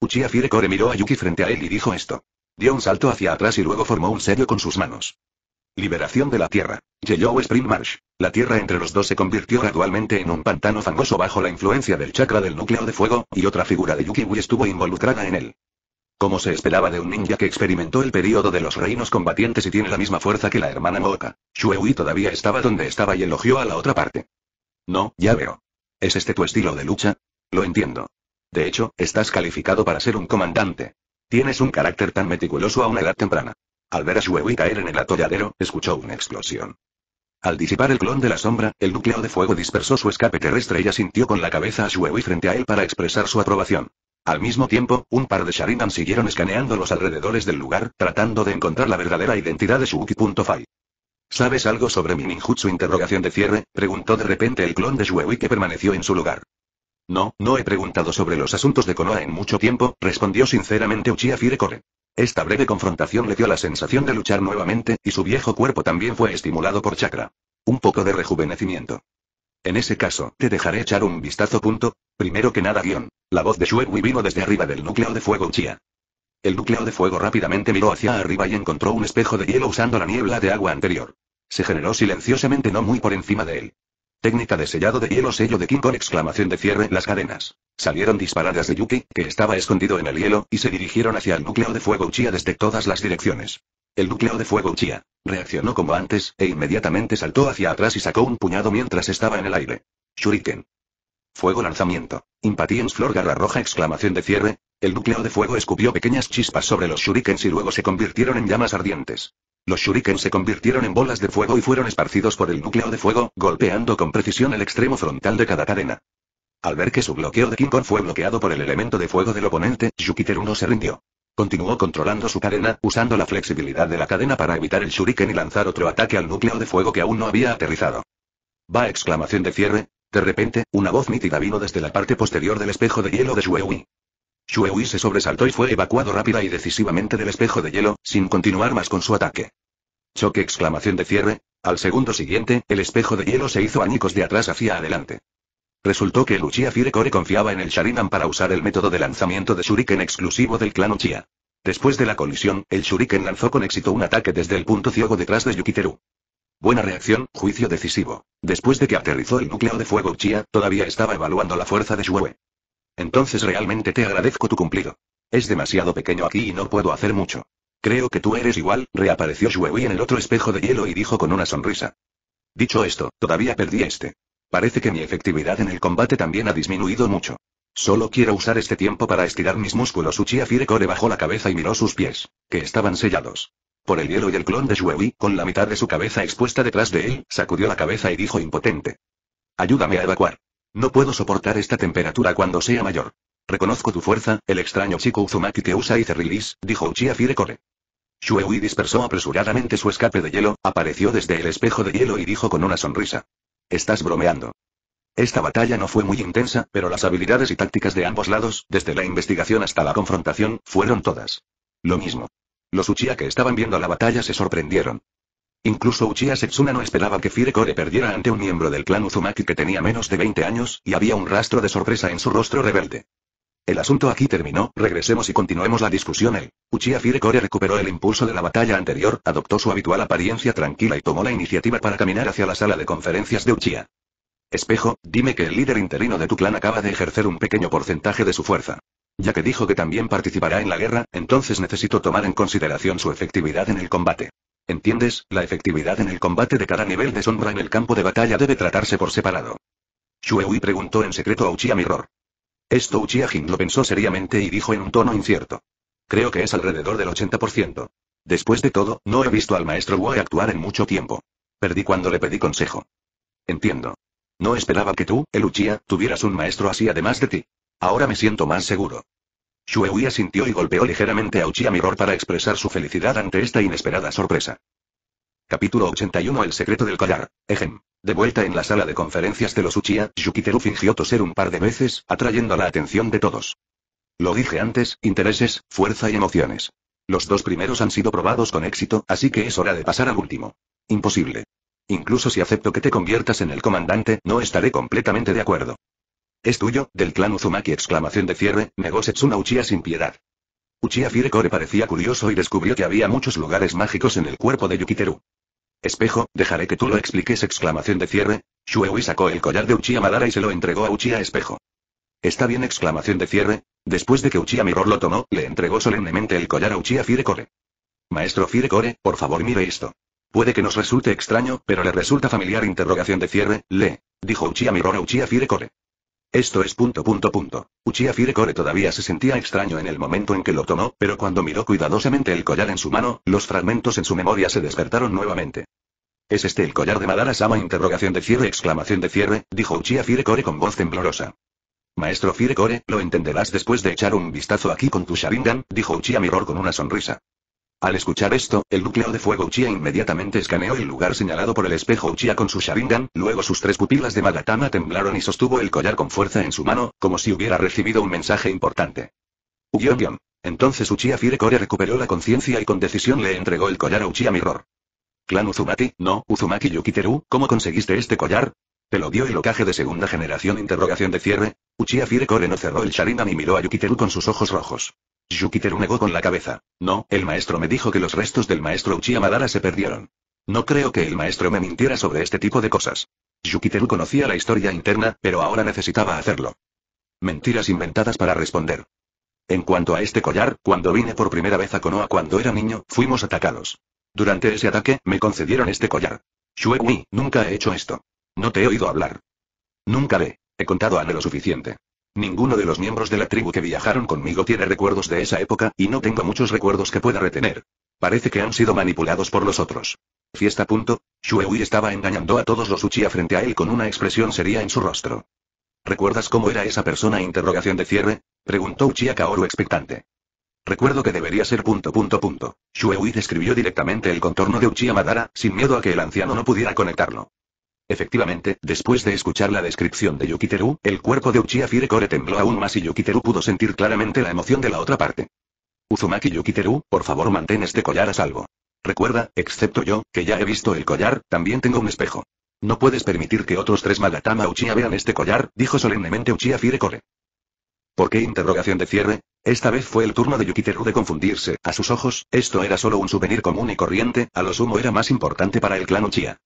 Uchiha Firecore miró a Yuki frente a él y dijo esto. Dio un salto hacia atrás y luego formó un sello con sus manos. Liberación de la Tierra. Yellow Spring Marsh. La Tierra entre los dos se convirtió gradualmente en un pantano fangoso bajo la influencia del chakra del núcleo de fuego, y otra figura de Yukiwi estuvo involucrada en él. Como se esperaba de un ninja que experimentó el período de los reinos combatientes y tiene la misma fuerza que la hermana Mooka, Shuehui todavía estaba donde estaba y elogió a la otra parte. No, ya veo. ¿Es este tu estilo de lucha? Lo entiendo. De hecho, estás calificado para ser un comandante. Tienes un carácter tan meticuloso a una edad temprana. Al ver a Shuehui caer en el atolladero, escuchó una explosión. Al disipar el clon de la sombra, el núcleo de fuego dispersó su escape terrestre y asintió con la cabeza a Shuehui frente a él para expresar su aprobación. Al mismo tiempo, un par de Sharingan siguieron escaneando los alrededores del lugar, tratando de encontrar la verdadera identidad de Shuki.Fai. ¿Sabes algo sobre mi ninjutsu? Interrogación de cierre, preguntó de repente el clon de Shuewi que permaneció en su lugar. No, no he preguntado sobre los asuntos de Konoha en mucho tiempo, respondió sinceramente Uchiha Firecore. Esta breve confrontación le dio la sensación de luchar nuevamente, y su viejo cuerpo también fue estimulado por chakra. Un poco de rejuvenecimiento. En ese caso, te dejaré echar un vistazo. Punto. Primero que nada, guión. La voz de Shuewi vino desde arriba del núcleo de fuego Chia. El núcleo de fuego rápidamente miró hacia arriba y encontró un espejo de hielo usando la niebla de agua anterior. Se generó silenciosamente no muy por encima de él. Técnica de sellado de hielo sello de King con exclamación de cierre las cadenas. Salieron disparadas de Yuki, que estaba escondido en el hielo, y se dirigieron hacia el núcleo de fuego Uchiha desde todas las direcciones. El núcleo de fuego Uchiha reaccionó como antes, e inmediatamente saltó hacia atrás y sacó un puñado mientras estaba en el aire. Shuriken. Fuego lanzamiento. Impatiens flor garra roja exclamación de cierre. El núcleo de fuego escupió pequeñas chispas sobre los shurikens y luego se convirtieron en llamas ardientes. Los shuriken se convirtieron en bolas de fuego y fueron esparcidos por el núcleo de fuego, golpeando con precisión el extremo frontal de cada cadena. Al ver que su bloqueo de King Kong fue bloqueado por el elemento de fuego del oponente, Jupiter 1 se rindió. Continuó controlando su cadena, usando la flexibilidad de la cadena para evitar el shuriken y lanzar otro ataque al núcleo de fuego que aún no había aterrizado. Va exclamación de cierre. De repente, una voz nítida vino desde la parte posterior del espejo de hielo de Shuewi. Shuewi se sobresaltó y fue evacuado rápida y decisivamente del espejo de hielo, sin continuar más con su ataque. Choque exclamación de cierre. Al segundo siguiente, el espejo de hielo se hizo añicos de atrás hacia adelante. Resultó que Uchiha Firecore confiaba en el sharinan para usar el método de lanzamiento de Shuriken exclusivo del clan Uchiha. Después de la colisión, el Shuriken lanzó con éxito un ataque desde el punto ciego detrás de Yukiteru. Buena reacción, juicio decisivo. Después de que aterrizó el núcleo de fuego Uchiha, todavía estaba evaluando la fuerza de Shue. Entonces realmente te agradezco tu cumplido. Es demasiado pequeño aquí y no puedo hacer mucho. Creo que tú eres igual, reapareció Shuewi en el otro espejo de hielo y dijo con una sonrisa. Dicho esto, todavía perdí este. Parece que mi efectividad en el combate también ha disminuido mucho. Solo quiero usar este tiempo para estirar mis músculos. Uchiha Firecore bajó la cabeza y miró sus pies, que estaban sellados. Por el hielo y el clon de Shuewi, con la mitad de su cabeza expuesta detrás de él, sacudió la cabeza y dijo impotente. Ayúdame a evacuar. No puedo soportar esta temperatura cuando sea mayor. Reconozco tu fuerza, el extraño chico Uzumaki que usa release dijo Uchiha Firecore. Shuewi dispersó apresuradamente su escape de hielo, apareció desde el espejo de hielo y dijo con una sonrisa. Estás bromeando. Esta batalla no fue muy intensa, pero las habilidades y tácticas de ambos lados, desde la investigación hasta la confrontación, fueron todas. Lo mismo. Los Uchiha que estaban viendo la batalla se sorprendieron. Incluso Uchiha Setsuna no esperaba que Firecore perdiera ante un miembro del clan Uzumaki que tenía menos de 20 años, y había un rastro de sorpresa en su rostro rebelde. El asunto aquí terminó, regresemos y continuemos la discusión. El Uchiha Firecore recuperó el impulso de la batalla anterior, adoptó su habitual apariencia tranquila y tomó la iniciativa para caminar hacia la sala de conferencias de Uchiha. Espejo, dime que el líder interino de tu clan acaba de ejercer un pequeño porcentaje de su fuerza. Ya que dijo que también participará en la guerra, entonces necesito tomar en consideración su efectividad en el combate. ¿Entiendes? La efectividad en el combate de cada nivel de sombra en el campo de batalla debe tratarse por separado. Shuehui preguntó en secreto a Uchiha Mirror. Esto Uchiha lo pensó seriamente y dijo en un tono incierto. Creo que es alrededor del 80%. Después de todo, no he visto al maestro Wu actuar en mucho tiempo. Perdí cuando le pedí consejo. Entiendo. No esperaba que tú, el Uchiha, tuvieras un maestro así además de ti. Ahora me siento más seguro. Shueui asintió y golpeó ligeramente a Uchiha Mirror para expresar su felicidad ante esta inesperada sorpresa. Capítulo 81 El secreto del collar. Ejem. De vuelta en la sala de conferencias de los Uchiha, Yukiteru fingió toser un par de veces, atrayendo la atención de todos. Lo dije antes, intereses, fuerza y emociones. Los dos primeros han sido probados con éxito, así que es hora de pasar al último. Imposible. Incluso si acepto que te conviertas en el comandante, no estaré completamente de acuerdo. Es tuyo, del clan Uzumaki exclamación de cierre, negó Setsuna Uchiha sin piedad. Uchiha Firecore parecía curioso y descubrió que había muchos lugares mágicos en el cuerpo de Yukiteru. Espejo, dejaré que tú lo expliques. Exclamación de cierre. Shuewi sacó el collar de Uchiha Madara y se lo entregó a Uchiha Espejo. Está bien. Exclamación de cierre. Después de que Uchiha Mirror lo tomó, le entregó solemnemente el collar a Uchiha Firecore. Maestro Firecore, por favor mire esto. Puede que nos resulte extraño, pero le resulta familiar. Interrogación de cierre, le. Dijo Uchiha Mirror a Uchiha Firecore. Esto es punto punto punto. Uchiha Firecore todavía se sentía extraño en el momento en que lo tomó, pero cuando miró cuidadosamente el collar en su mano, los fragmentos en su memoria se despertaron nuevamente. ¿Es este el collar de Madara-sama? Interrogación de cierre, exclamación de cierre, dijo Uchiha Firecore con voz temblorosa. Maestro Firecore, lo entenderás después de echar un vistazo aquí con tu Sharingan, dijo Uchiha Mirror con una sonrisa. Al escuchar esto, el núcleo de fuego Uchiha inmediatamente escaneó el lugar señalado por el espejo Uchiha con su Sharingan, luego sus tres pupilas de Magatama temblaron y sostuvo el collar con fuerza en su mano, como si hubiera recibido un mensaje importante. ugyon Entonces Uchiha Firecore recuperó la conciencia y con decisión le entregó el collar a Uchiha Mirror. Clan Uzumaki, no, Uzumaki Yukiteru, ¿cómo conseguiste este collar? ¿Te lo dio el ocaje de segunda generación? Interrogación de cierre. Uchiha Firecore no cerró el Sharingan y miró a Yukiteru con sus ojos rojos. Yukiteru negó con la cabeza. No, el maestro me dijo que los restos del maestro Uchiha Madara se perdieron. No creo que el maestro me mintiera sobre este tipo de cosas. Yukiteru conocía la historia interna, pero ahora necesitaba hacerlo. Mentiras inventadas para responder. En cuanto a este collar, cuando vine por primera vez a Konoha cuando era niño, fuimos atacados. Durante ese ataque, me concedieron este collar. Shuewi, nunca he hecho esto. No te he oído hablar. Nunca le he contado a lo suficiente. Ninguno de los miembros de la tribu que viajaron conmigo tiene recuerdos de esa época, y no tengo muchos recuerdos que pueda retener. Parece que han sido manipulados por los otros. Fiesta. Punto. Shuehui estaba engañando a todos los Uchiha frente a él con una expresión seria en su rostro. ¿Recuerdas cómo era esa persona? Interrogación de cierre, preguntó Uchiha Kaoru expectante. Recuerdo que debería ser punto punto punto. Shuehui describió directamente el contorno de Uchiha Madara, sin miedo a que el anciano no pudiera conectarlo. Efectivamente, después de escuchar la descripción de Yukiteru, el cuerpo de Uchiha Firecore tembló aún más y Yukiteru pudo sentir claramente la emoción de la otra parte. Uzumaki Yukiteru, por favor mantén este collar a salvo. Recuerda, excepto yo, que ya he visto el collar, también tengo un espejo. No puedes permitir que otros tres Magatama Uchiha vean este collar, dijo solemnemente Uchiha Firecore. ¿Por qué interrogación de cierre? Esta vez fue el turno de Yukiteru de confundirse. A sus ojos, esto era solo un souvenir común y corriente, a lo sumo era más importante para el clan Uchiha.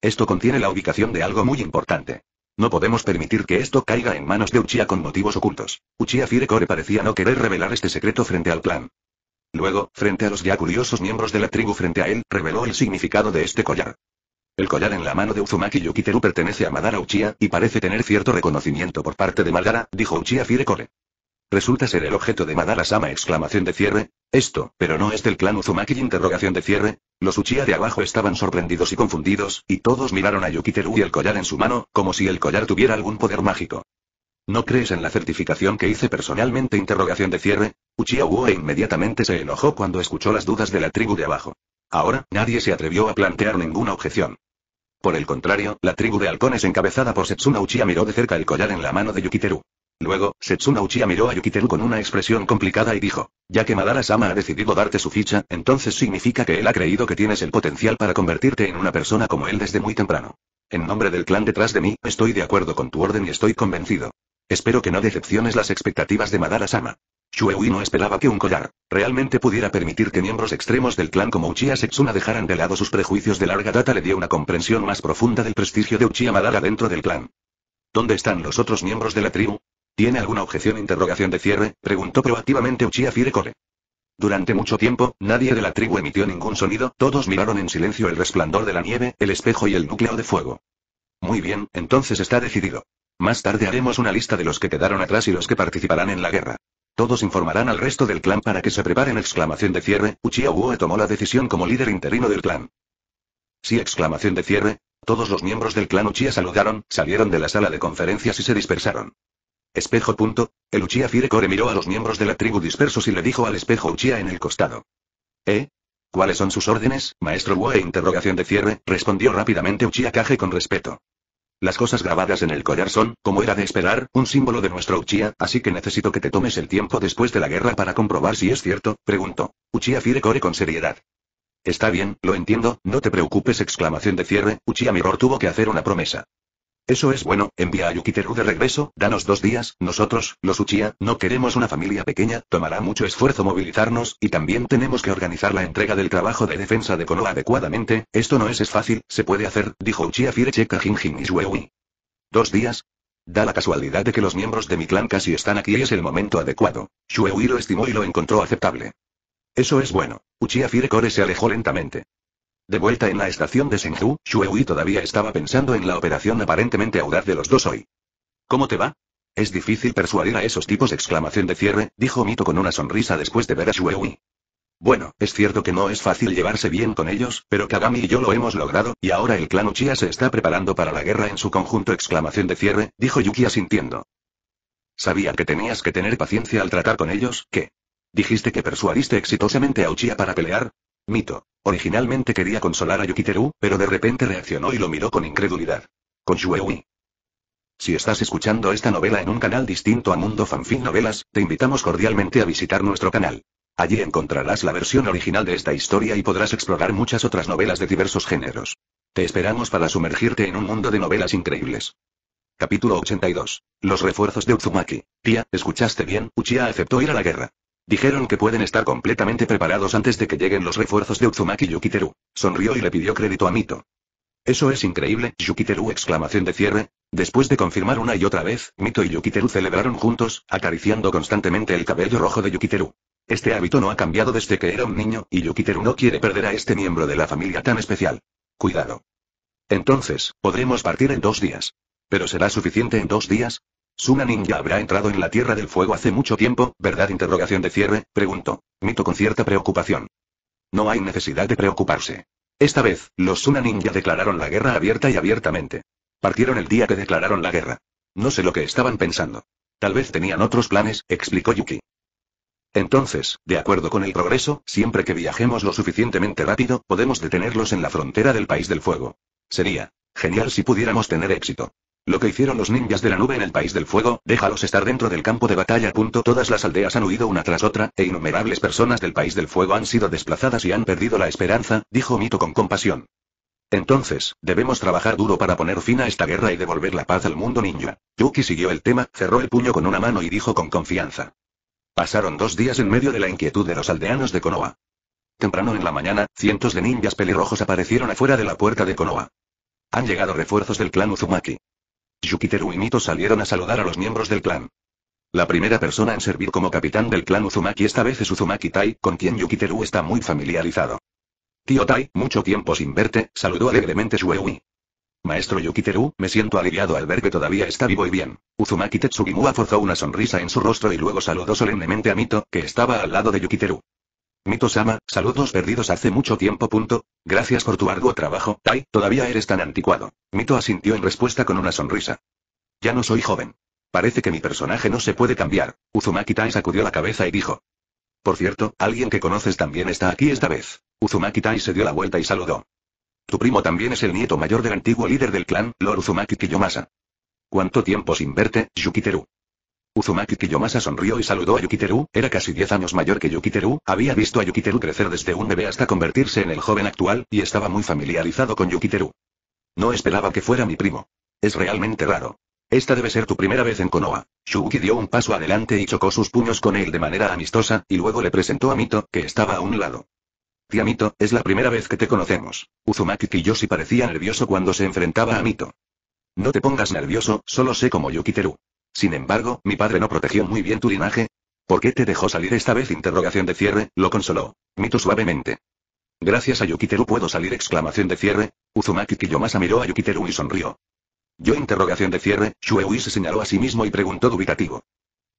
Esto contiene la ubicación de algo muy importante. No podemos permitir que esto caiga en manos de Uchiha con motivos ocultos. Uchiha Firecore parecía no querer revelar este secreto frente al clan. Luego, frente a los ya curiosos miembros de la tribu frente a él, reveló el significado de este collar. El collar en la mano de Uzumaki Yukiteru pertenece a Madara Uchiha, y parece tener cierto reconocimiento por parte de Madara, dijo Uchiha Firecore. Resulta ser el objeto de Madara-sama exclamación de cierre. Esto, pero no es del clan Uzumaki interrogación de cierre. Los Uchiha de abajo estaban sorprendidos y confundidos, y todos miraron a Yukiteru y el collar en su mano, como si el collar tuviera algún poder mágico. ¿No crees en la certificación que hice personalmente interrogación de cierre? Uchiha Uoe inmediatamente se enojó cuando escuchó las dudas de la tribu de abajo. Ahora, nadie se atrevió a plantear ninguna objeción. Por el contrario, la tribu de halcones encabezada por Setsuna Uchiha miró de cerca el collar en la mano de Yukiteru. Luego, Setsuna Uchiha miró a Yukiteru con una expresión complicada y dijo, ya que Madara-sama ha decidido darte su ficha, entonces significa que él ha creído que tienes el potencial para convertirte en una persona como él desde muy temprano. En nombre del clan detrás de mí, estoy de acuerdo con tu orden y estoy convencido. Espero que no decepciones las expectativas de Madara-sama. Shuewi no esperaba que un collar realmente pudiera permitir que miembros extremos del clan como Uchiha Setsuna dejaran de lado sus prejuicios de larga data le dio una comprensión más profunda del prestigio de Uchiha Madara dentro del clan. ¿Dónde están los otros miembros de la tribu? ¿Tiene alguna objeción interrogación de cierre? preguntó proactivamente Uchia Firecore. Durante mucho tiempo, nadie de la tribu emitió ningún sonido, todos miraron en silencio el resplandor de la nieve, el espejo y el núcleo de fuego. Muy bien, entonces está decidido. Más tarde haremos una lista de los que quedaron atrás y los que participarán en la guerra. Todos informarán al resto del clan para que se preparen exclamación de cierre, Uchiha Uoe tomó la decisión como líder interino del clan. Si exclamación de cierre, todos los miembros del clan Uchiha saludaron, salieron de la sala de conferencias y se dispersaron. Espejo. Punto. El Uchiha Firecore miró a los miembros de la tribu dispersos y le dijo al espejo Uchiha en el costado. ¿Eh? ¿Cuáles son sus órdenes, maestro e Interrogación de cierre, respondió rápidamente Uchia Kage con respeto. Las cosas grabadas en el collar son, como era de esperar, un símbolo de nuestro Uchiha, así que necesito que te tomes el tiempo después de la guerra para comprobar si es cierto, preguntó. Uchiha Firecore con seriedad. Está bien, lo entiendo, no te preocupes exclamación de cierre, Uchiha Mirror tuvo que hacer una promesa. Eso es bueno, envía a Yukiteru de regreso, danos dos días, nosotros, los Uchiha, no queremos una familia pequeña, tomará mucho esfuerzo movilizarnos, y también tenemos que organizar la entrega del trabajo de defensa de Konoha adecuadamente, esto no es, fácil, se puede hacer, dijo Uchiha Firecheka Jinjin y Shueui. ¿Dos días? Da la casualidad de que los miembros de mi clan casi están aquí y es el momento adecuado. Shueui lo estimó y lo encontró aceptable. Eso es bueno. Uchiha Firecore se alejó lentamente. De vuelta en la estación de Shenzhou, Shuehui todavía estaba pensando en la operación aparentemente audaz de los dos hoy. ¿Cómo te va? Es difícil persuadir a esos tipos exclamación de cierre, dijo Mito con una sonrisa después de ver a Shuehui. Bueno, es cierto que no es fácil llevarse bien con ellos, pero Kagami y yo lo hemos logrado, y ahora el clan Uchiha se está preparando para la guerra en su conjunto exclamación de cierre, dijo Yuki asintiendo. Sabía que tenías que tener paciencia al tratar con ellos, ¿qué? ¿Dijiste que persuadiste exitosamente a Uchiha para pelear? Mito. Originalmente quería consolar a Yukiteru, pero de repente reaccionó y lo miró con incredulidad. Con Shuewi. Si estás escuchando esta novela en un canal distinto a Mundo Fanfic Novelas, te invitamos cordialmente a visitar nuestro canal. Allí encontrarás la versión original de esta historia y podrás explorar muchas otras novelas de diversos géneros. Te esperamos para sumergirte en un mundo de novelas increíbles. Capítulo 82. Los refuerzos de Uzumaki. Tía, ¿escuchaste bien? Uchiha aceptó ir a la guerra. Dijeron que pueden estar completamente preparados antes de que lleguen los refuerzos de Uzumaki Yukiteru. Sonrió y le pidió crédito a Mito. Eso es increíble, Yukiteru exclamación de cierre. Después de confirmar una y otra vez, Mito y Yukiteru celebraron juntos, acariciando constantemente el cabello rojo de Yukiteru. Este hábito no ha cambiado desde que era un niño, y Yukiteru no quiere perder a este miembro de la familia tan especial. Cuidado. Entonces, podremos partir en dos días. ¿Pero será suficiente en dos días? Suna Ninja habrá entrado en la Tierra del Fuego hace mucho tiempo, ¿verdad? Interrogación de cierre, preguntó. Mito con cierta preocupación. No hay necesidad de preocuparse. Esta vez, los Suna Ninja declararon la guerra abierta y abiertamente. Partieron el día que declararon la guerra. No sé lo que estaban pensando. Tal vez tenían otros planes, explicó Yuki. Entonces, de acuerdo con el progreso, siempre que viajemos lo suficientemente rápido, podemos detenerlos en la frontera del país del fuego. Sería genial si pudiéramos tener éxito. Lo que hicieron los ninjas de la nube en el País del Fuego, déjalos estar dentro del campo de batalla. Todas las aldeas han huido una tras otra, e innumerables personas del País del Fuego han sido desplazadas y han perdido la esperanza, dijo Mito con compasión. Entonces, debemos trabajar duro para poner fin a esta guerra y devolver la paz al mundo ninja. Yuki siguió el tema, cerró el puño con una mano y dijo con confianza. Pasaron dos días en medio de la inquietud de los aldeanos de Konoha. Temprano en la mañana, cientos de ninjas pelirrojos aparecieron afuera de la puerta de Konoha. Han llegado refuerzos del clan Uzumaki. Yukiteru y Mito salieron a saludar a los miembros del clan. La primera persona en servir como capitán del clan Uzumaki esta vez es Uzumaki Tai, con quien Yukiteru está muy familiarizado. Tío Tai, mucho tiempo sin verte, saludó alegremente Shuewi. Maestro Yukiteru, me siento aliviado al ver que todavía está vivo y bien. Uzumaki Tetsugimua forzó una sonrisa en su rostro y luego saludó solemnemente a Mito, que estaba al lado de Yukiteru. Mito-sama, saludos perdidos hace mucho tiempo. Punto. Gracias por tu arduo trabajo, Tai, todavía eres tan anticuado. Mito asintió en respuesta con una sonrisa. Ya no soy joven. Parece que mi personaje no se puede cambiar. Uzumaki Tai sacudió la cabeza y dijo. Por cierto, alguien que conoces también está aquí esta vez. Uzumaki Tai se dio la vuelta y saludó. Tu primo también es el nieto mayor del antiguo líder del clan, Lord Uzumaki Kiyomasa. ¿Cuánto tiempo sin verte, Yukiteru? Uzumaki Kiyomasa sonrió y saludó a Yukiteru, era casi 10 años mayor que Yukiteru, había visto a Yukiteru crecer desde un bebé hasta convertirse en el joven actual, y estaba muy familiarizado con Yukiteru. No esperaba que fuera mi primo. Es realmente raro. Esta debe ser tu primera vez en Konoha. Shuuki dio un paso adelante y chocó sus puños con él de manera amistosa, y luego le presentó a Mito, que estaba a un lado. Tía Mito, es la primera vez que te conocemos. Uzumaki Kiyoshi parecía nervioso cuando se enfrentaba a Mito. No te pongas nervioso, solo sé como Yukiteru. Sin embargo, mi padre no protegió muy bien tu linaje. ¿Por qué te dejó salir esta vez? Interrogación de cierre, lo consoló. Mito suavemente. Gracias a Yukiteru puedo salir exclamación de cierre. Uzumaki Kiyomasa miró a Yukiteru y sonrió. Yo interrogación de cierre, Shueui se señaló a sí mismo y preguntó dubitativo.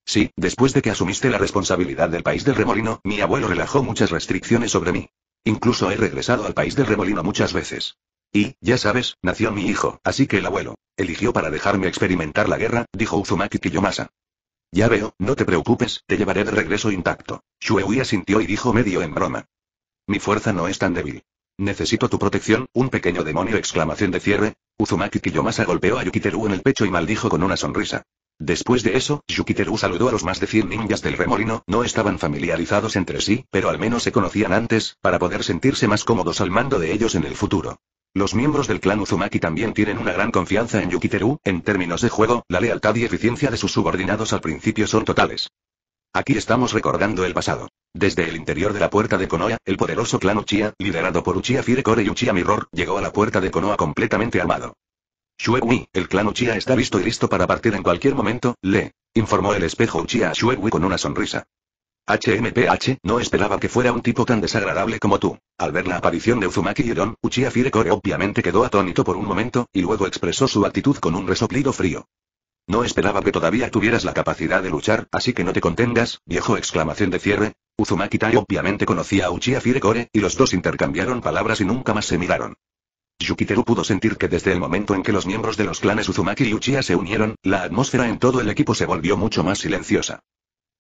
Sí, después de que asumiste la responsabilidad del país del remolino, mi abuelo relajó muchas restricciones sobre mí. Incluso he regresado al país del remolino muchas veces. Y, ya sabes, nació mi hijo, así que el abuelo eligió para dejarme experimentar la guerra, dijo Uzumaki Kiyomasa. Ya veo, no te preocupes, te llevaré de regreso intacto. Shueui asintió y dijo medio en broma. Mi fuerza no es tan débil. Necesito tu protección, un pequeño demonio exclamación de cierre. Uzumaki Kiyomasa golpeó a Yukiteru en el pecho y maldijo con una sonrisa. Después de eso, Yukiteru saludó a los más de 100 ninjas del remolino, no estaban familiarizados entre sí, pero al menos se conocían antes, para poder sentirse más cómodos al mando de ellos en el futuro. Los miembros del clan Uzumaki también tienen una gran confianza en Yukiteru, en términos de juego, la lealtad y eficiencia de sus subordinados al principio son totales. Aquí estamos recordando el pasado. Desde el interior de la puerta de Konoha, el poderoso clan Uchiha, liderado por Uchiha Firecore y Uchiha Mirror, llegó a la puerta de Konoha completamente armado el clan Uchiha está listo y listo para partir en cualquier momento, le informó el espejo Uchiha a con una sonrisa. HMPH, no esperaba que fuera un tipo tan desagradable como tú. Al ver la aparición de Uzumaki Don, Uchiha Firecore obviamente quedó atónito por un momento, y luego expresó su actitud con un resoplido frío. No esperaba que todavía tuvieras la capacidad de luchar, así que no te contengas, viejo exclamación de cierre. Uzumaki Tai obviamente conocía a Uchiha Firecore, y los dos intercambiaron palabras y nunca más se miraron. Yukiteru pudo sentir que desde el momento en que los miembros de los clanes Uzumaki y Uchiha se unieron, la atmósfera en todo el equipo se volvió mucho más silenciosa.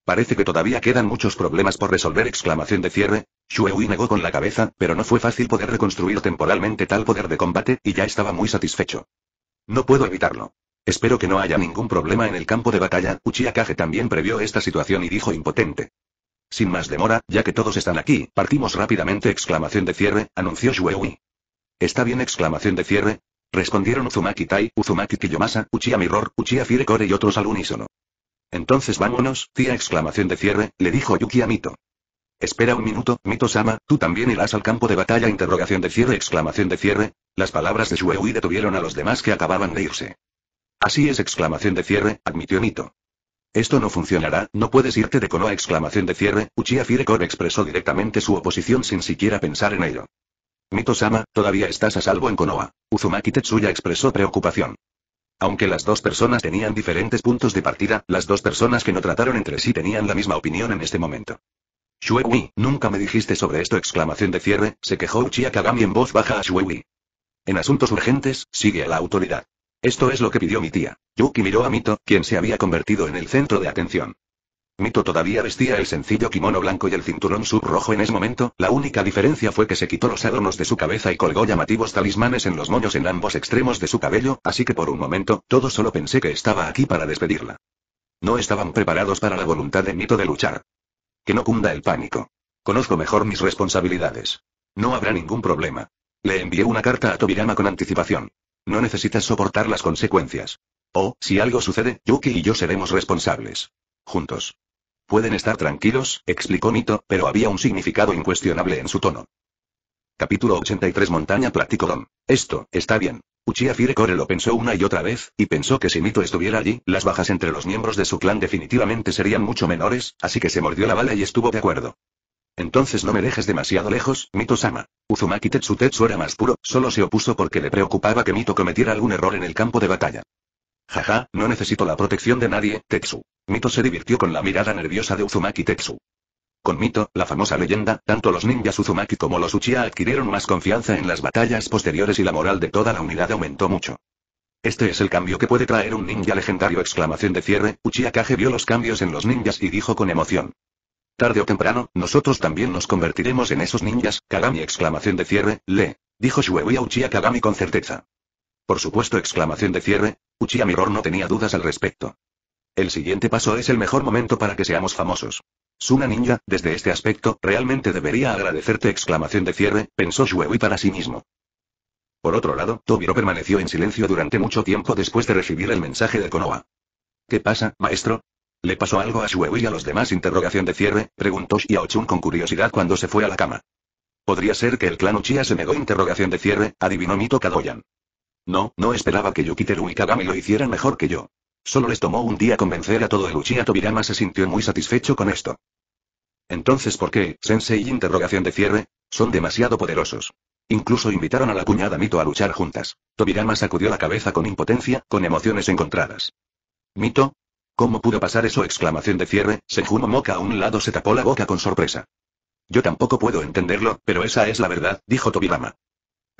Parece que todavía quedan muchos problemas por resolver exclamación de cierre. Shueui negó con la cabeza, pero no fue fácil poder reconstruir temporalmente tal poder de combate, y ya estaba muy satisfecho. No puedo evitarlo. Espero que no haya ningún problema en el campo de batalla, Uchiha Kage también previó esta situación y dijo impotente. Sin más demora, ya que todos están aquí, partimos rápidamente exclamación de cierre, anunció Shuewi. Está bien exclamación de cierre. Respondieron Uzumaki Tai, Uzumaki Kiyomasa, Uchiha Mirror, Uchiha Firecore y otros al unísono. Entonces vámonos, tía exclamación de cierre, le dijo Yuki a Mito. Espera un minuto, Mito-sama, ¿tú también irás al campo de batalla? Interrogación de cierre, exclamación de cierre. Las palabras de Shueui detuvieron a los demás que acababan de irse. Así es, exclamación de cierre, admitió Mito. Esto no funcionará, no puedes irte de Konoha, exclamación de cierre, Uchiha Firecore expresó directamente su oposición sin siquiera pensar en ello. Mito-sama, todavía estás a salvo en Konoha. Uzumaki Tetsuya expresó preocupación. Aunque las dos personas tenían diferentes puntos de partida, las dos personas que no trataron entre sí tenían la misma opinión en este momento. Shuewi, nunca me dijiste sobre esto exclamación de cierre, se quejó Uchiha Kagami en voz baja a Shuewi. En asuntos urgentes, sigue a la autoridad. Esto es lo que pidió mi tía. Yuki miró a Mito, quien se había convertido en el centro de atención. Mito todavía vestía el sencillo kimono blanco y el cinturón subrojo en ese momento, la única diferencia fue que se quitó los adornos de su cabeza y colgó llamativos talismanes en los moños en ambos extremos de su cabello, así que por un momento, todo solo pensé que estaba aquí para despedirla. No estaban preparados para la voluntad de Mito de luchar. Que no cunda el pánico. Conozco mejor mis responsabilidades. No habrá ningún problema. Le envié una carta a Tobirama con anticipación. No necesitas soportar las consecuencias. O, si algo sucede, Yuki y yo seremos responsables. Juntos. Pueden estar tranquilos, explicó Mito, pero había un significado incuestionable en su tono. Capítulo 83 Montaña Platicodon. Esto, está bien. Uchiha Firecore lo pensó una y otra vez, y pensó que si Mito estuviera allí, las bajas entre los miembros de su clan definitivamente serían mucho menores, así que se mordió la bala y estuvo de acuerdo. Entonces no me dejes demasiado lejos, Mito-sama. Uzumaki Tetsu Tetsu era más puro, solo se opuso porque le preocupaba que Mito cometiera algún error en el campo de batalla. Jaja, no necesito la protección de nadie, Tetsu. Mito se divirtió con la mirada nerviosa de Uzumaki Tetsu. Con Mito, la famosa leyenda, tanto los ninjas Uzumaki como los Uchiha adquirieron más confianza en las batallas posteriores y la moral de toda la unidad aumentó mucho. Este es el cambio que puede traer un ninja legendario exclamación de cierre, Uchiha Kage vio los cambios en los ninjas y dijo con emoción. Tarde o temprano, nosotros también nos convertiremos en esos ninjas, Kagami exclamación de cierre, le, dijo Shuebi a Uchiha Kagami con certeza. Por supuesto, exclamación de cierre, Uchiha Mirror no tenía dudas al respecto. El siguiente paso es el mejor momento para que seamos famosos. Suna Ninja, desde este aspecto, realmente debería agradecerte exclamación de cierre, pensó Shuewi para sí mismo. Por otro lado, Tobiro permaneció en silencio durante mucho tiempo después de recibir el mensaje de Konoha. ¿Qué pasa, maestro? ¿Le pasó algo a Shuewi y a los demás? Interrogación de cierre, preguntó Chun con curiosidad cuando se fue a la cama. Podría ser que el clan Uchiha se negó interrogación de cierre, adivinó Mito Kadoyan. No, no esperaba que Yukiteru y Kagami lo hicieran mejor que yo. Solo les tomó un día convencer a todo el a Tobirama se sintió muy satisfecho con esto. Entonces ¿por qué, Sensei? Interrogación de cierre, son demasiado poderosos. Incluso invitaron a la cuñada Mito a luchar juntas. Tobirama sacudió la cabeza con impotencia, con emociones encontradas. ¿Mito? ¿Cómo pudo pasar eso? Exclamación de cierre, Senjuno Moka a un lado se tapó la boca con sorpresa. Yo tampoco puedo entenderlo, pero esa es la verdad, dijo Tobirama.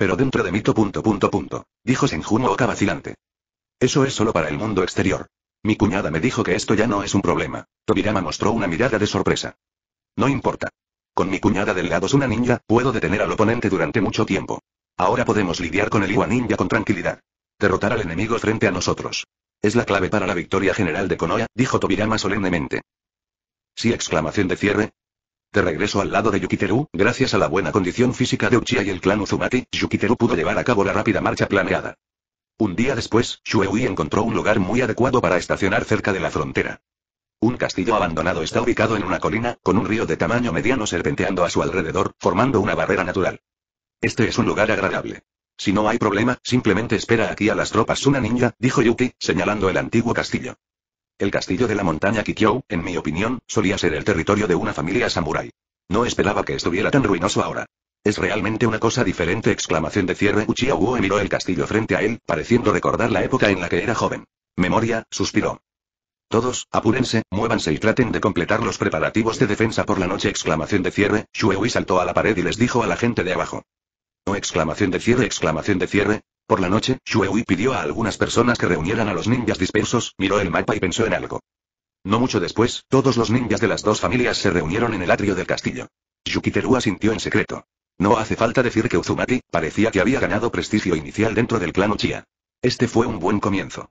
Pero dentro de mito punto punto punto. Dijo Senjumo Oka vacilante. Eso es solo para el mundo exterior. Mi cuñada me dijo que esto ya no es un problema. Tobirama mostró una mirada de sorpresa. No importa. Con mi cuñada del lado es una ninja, puedo detener al oponente durante mucho tiempo. Ahora podemos lidiar con el Iwa Ninja con tranquilidad. Derrotar al enemigo frente a nosotros. Es la clave para la victoria general de Konoya, dijo Tobirama solemnemente. Sí, exclamación de cierre, de regreso al lado de Yukiteru, gracias a la buena condición física de Uchiha y el clan Uzumaki, Yukiteru pudo llevar a cabo la rápida marcha planeada. Un día después, Shueui encontró un lugar muy adecuado para estacionar cerca de la frontera. Un castillo abandonado está ubicado en una colina, con un río de tamaño mediano serpenteando a su alrededor, formando una barrera natural. Este es un lugar agradable. Si no hay problema, simplemente espera aquí a las tropas una ninja, dijo Yuki, señalando el antiguo castillo. El castillo de la montaña Kikyou, en mi opinión, solía ser el territorio de una familia samurái. No esperaba que estuviera tan ruinoso ahora. Es realmente una cosa diferente exclamación de cierre Uchiha miró el castillo frente a él, pareciendo recordar la época en la que era joven. Memoria, suspiró. Todos, apúrense, muévanse y traten de completar los preparativos de defensa por la noche exclamación de cierre, Shuewi saltó a la pared y les dijo a la gente de abajo. No exclamación de cierre exclamación de cierre, por la noche, Shuehui pidió a algunas personas que reunieran a los ninjas dispersos, miró el mapa y pensó en algo. No mucho después, todos los ninjas de las dos familias se reunieron en el atrio del castillo. Yukiteru asintió en secreto. No hace falta decir que Uzumaki, parecía que había ganado prestigio inicial dentro del clan Uchiha. Este fue un buen comienzo.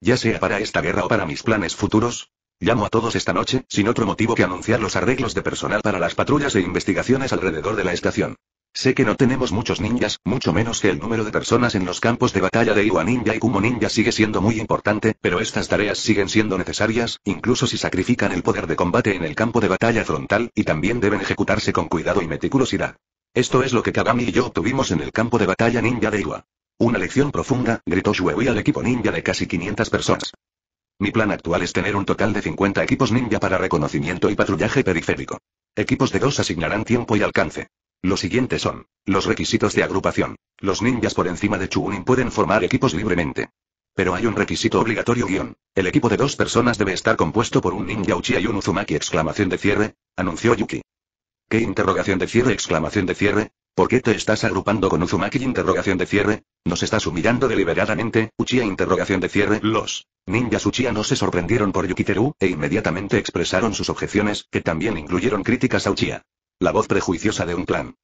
Ya sea para esta guerra o para mis planes futuros, llamo a todos esta noche, sin otro motivo que anunciar los arreglos de personal para las patrullas e investigaciones alrededor de la estación. Sé que no tenemos muchos ninjas, mucho menos que el número de personas en los campos de batalla de Iwa Ninja y Kumo Ninja sigue siendo muy importante, pero estas tareas siguen siendo necesarias, incluso si sacrifican el poder de combate en el campo de batalla frontal, y también deben ejecutarse con cuidado y meticulosidad. Esto es lo que Kagami y yo obtuvimos en el campo de batalla ninja de Iwa. Una lección profunda, gritó Shuewi al equipo ninja de casi 500 personas. Mi plan actual es tener un total de 50 equipos ninja para reconocimiento y patrullaje periférico. Equipos de dos asignarán tiempo y alcance. Lo siguiente son los requisitos de agrupación. Los ninjas por encima de Chunin pueden formar equipos libremente. Pero hay un requisito obligatorio guión. El equipo de dos personas debe estar compuesto por un ninja Uchiha y un Uzumaki exclamación de cierre, anunció Yuki. ¿Qué interrogación de cierre exclamación de cierre? ¿Por qué te estás agrupando con Uzumaki interrogación de cierre? ¿Nos estás humillando deliberadamente, Uchiha interrogación de cierre? Los ninjas Uchiha no se sorprendieron por Yukiteru, e inmediatamente expresaron sus objeciones, que también incluyeron críticas a Uchiha. La voz prejuiciosa de un clan.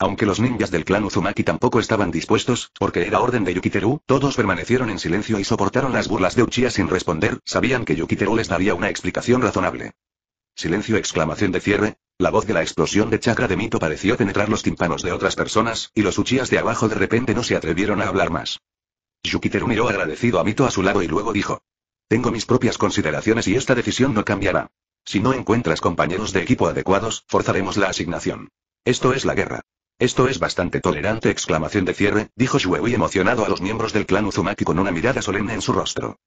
Aunque los ninjas del clan Uzumaki tampoco estaban dispuestos, porque era orden de Yukiteru, todos permanecieron en silencio y soportaron las burlas de Uchiha sin responder, sabían que Yukiteru les daría una explicación razonable. Silencio exclamación de cierre, la voz de la explosión de chakra de mito pareció penetrar los tímpanos de otras personas, y los Uchías de abajo de repente no se atrevieron a hablar más. Yukiteru miró agradecido a Mito a su lado y luego dijo. Tengo mis propias consideraciones y esta decisión no cambiará. Si no encuentras compañeros de equipo adecuados, forzaremos la asignación. Esto es la guerra. Esto es bastante tolerante. Exclamación de cierre, dijo y emocionado a los miembros del clan Uzumaki con una mirada solemne en su rostro.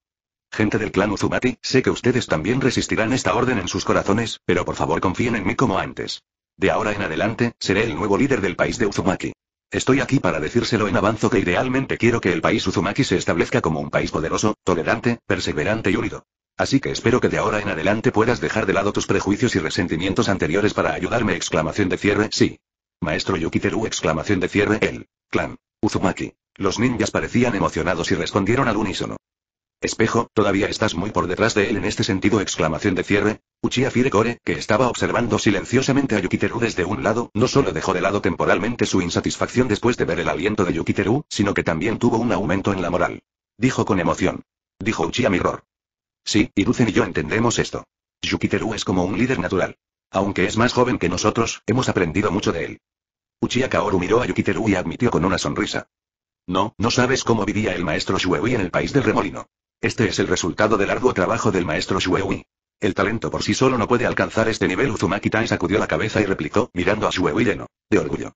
Gente del clan Uzumaki, sé que ustedes también resistirán esta orden en sus corazones, pero por favor confíen en mí como antes. De ahora en adelante, seré el nuevo líder del país de Uzumaki. Estoy aquí para decírselo en avanzo que idealmente quiero que el país Uzumaki se establezca como un país poderoso, tolerante, perseverante y unido. Así que espero que de ahora en adelante puedas dejar de lado tus prejuicios y resentimientos anteriores para ayudarme. Exclamación de cierre, sí. Maestro Yukiteru, exclamación de cierre, el clan Uzumaki. Los ninjas parecían emocionados y respondieron al unísono. Espejo, todavía estás muy por detrás de él en este sentido, exclamación de cierre. Uchiha Firecore, que estaba observando silenciosamente a Yukiteru desde un lado, no solo dejó de lado temporalmente su insatisfacción después de ver el aliento de Yukiteru, sino que también tuvo un aumento en la moral. Dijo con emoción. Dijo Uchiha Mirror. Sí, y y yo entendemos esto. Yukiteru es como un líder natural. Aunque es más joven que nosotros, hemos aprendido mucho de él. Uchiha Kaoru miró a Yukiteru y admitió con una sonrisa. No, no sabes cómo vivía el maestro Shuewi en el país del remolino. Este es el resultado del arduo trabajo del maestro Shuewi. El talento por sí solo no puede alcanzar este nivel. Uzumaki Tai sacudió la cabeza y replicó, mirando a Shuewi lleno de orgullo.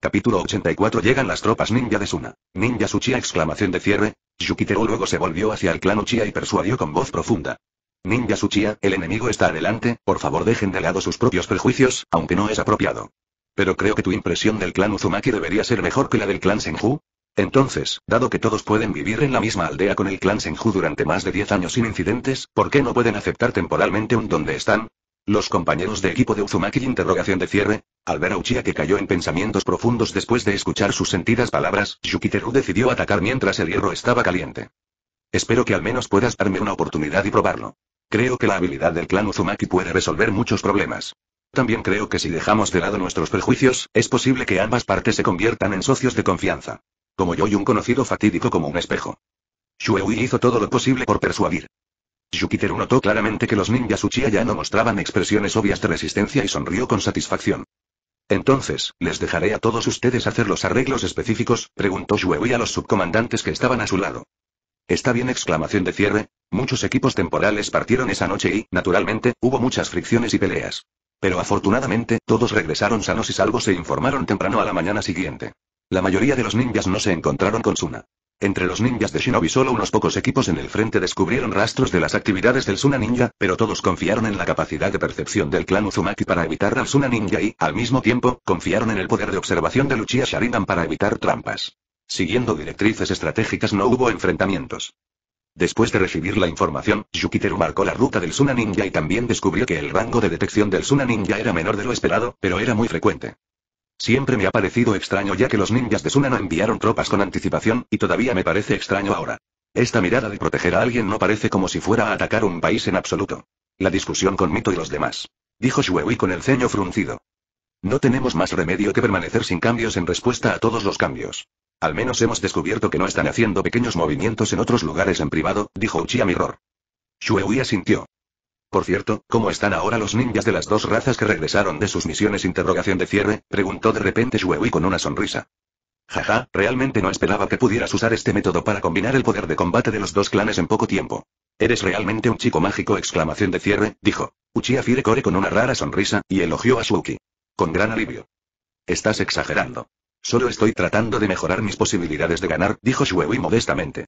Capítulo 84 Llegan las tropas ninja de Suna. Ninja Uchiha exclamación de cierre, Yukiteru luego se volvió hacia el clan Uchiha y persuadió con voz profunda. Ninja Uchiha, el enemigo está adelante, por favor dejen de lado sus propios prejuicios, aunque no es apropiado. Pero creo que tu impresión del clan Uzumaki debería ser mejor que la del clan Senju. Entonces, dado que todos pueden vivir en la misma aldea con el clan Senju durante más de 10 años sin incidentes, ¿por qué no pueden aceptar temporalmente un donde están? Los compañeros de equipo de Uzumaki interrogación de cierre, al ver a Uchiha que cayó en pensamientos profundos después de escuchar sus sentidas palabras, Yukiteru decidió atacar mientras el hierro estaba caliente. Espero que al menos puedas darme una oportunidad y probarlo. Creo que la habilidad del clan Uzumaki puede resolver muchos problemas. También creo que si dejamos de lado nuestros prejuicios, es posible que ambas partes se conviertan en socios de confianza. Como yo y un conocido fatídico como un espejo. Shueui hizo todo lo posible por persuadir. Júpiter notó claramente que los ninjas Uchiha ya no mostraban expresiones obvias de resistencia y sonrió con satisfacción. Entonces, ¿les dejaré a todos ustedes hacer los arreglos específicos? preguntó Shuewi a los subcomandantes que estaban a su lado. Está bien exclamación de cierre. Muchos equipos temporales partieron esa noche y, naturalmente, hubo muchas fricciones y peleas. Pero afortunadamente, todos regresaron sanos y salvos e informaron temprano a la mañana siguiente. La mayoría de los ninjas no se encontraron con Suna. Entre los ninjas de Shinobi solo unos pocos equipos en el frente descubrieron rastros de las actividades del Suna Ninja, pero todos confiaron en la capacidad de percepción del clan Uzumaki para evitar al Suna Ninja y, al mismo tiempo, confiaron en el poder de observación de Luchia Sharingan para evitar trampas. Siguiendo directrices estratégicas no hubo enfrentamientos. Después de recibir la información, Yukiteru marcó la ruta del Suna Ninja y también descubrió que el rango de detección del Suna Ninja era menor de lo esperado, pero era muy frecuente. Siempre me ha parecido extraño ya que los ninjas de Suna no enviaron tropas con anticipación, y todavía me parece extraño ahora. Esta mirada de proteger a alguien no parece como si fuera a atacar un país en absoluto. La discusión con Mito y los demás. Dijo Shuewi con el ceño fruncido. No tenemos más remedio que permanecer sin cambios en respuesta a todos los cambios. Al menos hemos descubierto que no están haciendo pequeños movimientos en otros lugares en privado, dijo Uchiha Mirror. Shuewi asintió. Por cierto, ¿cómo están ahora los ninjas de las dos razas que regresaron de sus misiones? Interrogación de cierre, preguntó de repente Shuewi con una sonrisa. Jaja, realmente no esperaba que pudieras usar este método para combinar el poder de combate de los dos clanes en poco tiempo. Eres realmente un chico mágico, exclamación de cierre, dijo. Uchiha Firecore con una rara sonrisa, y elogió a Suki. Con gran alivio. Estás exagerando. Solo estoy tratando de mejorar mis posibilidades de ganar, dijo Shuewi modestamente.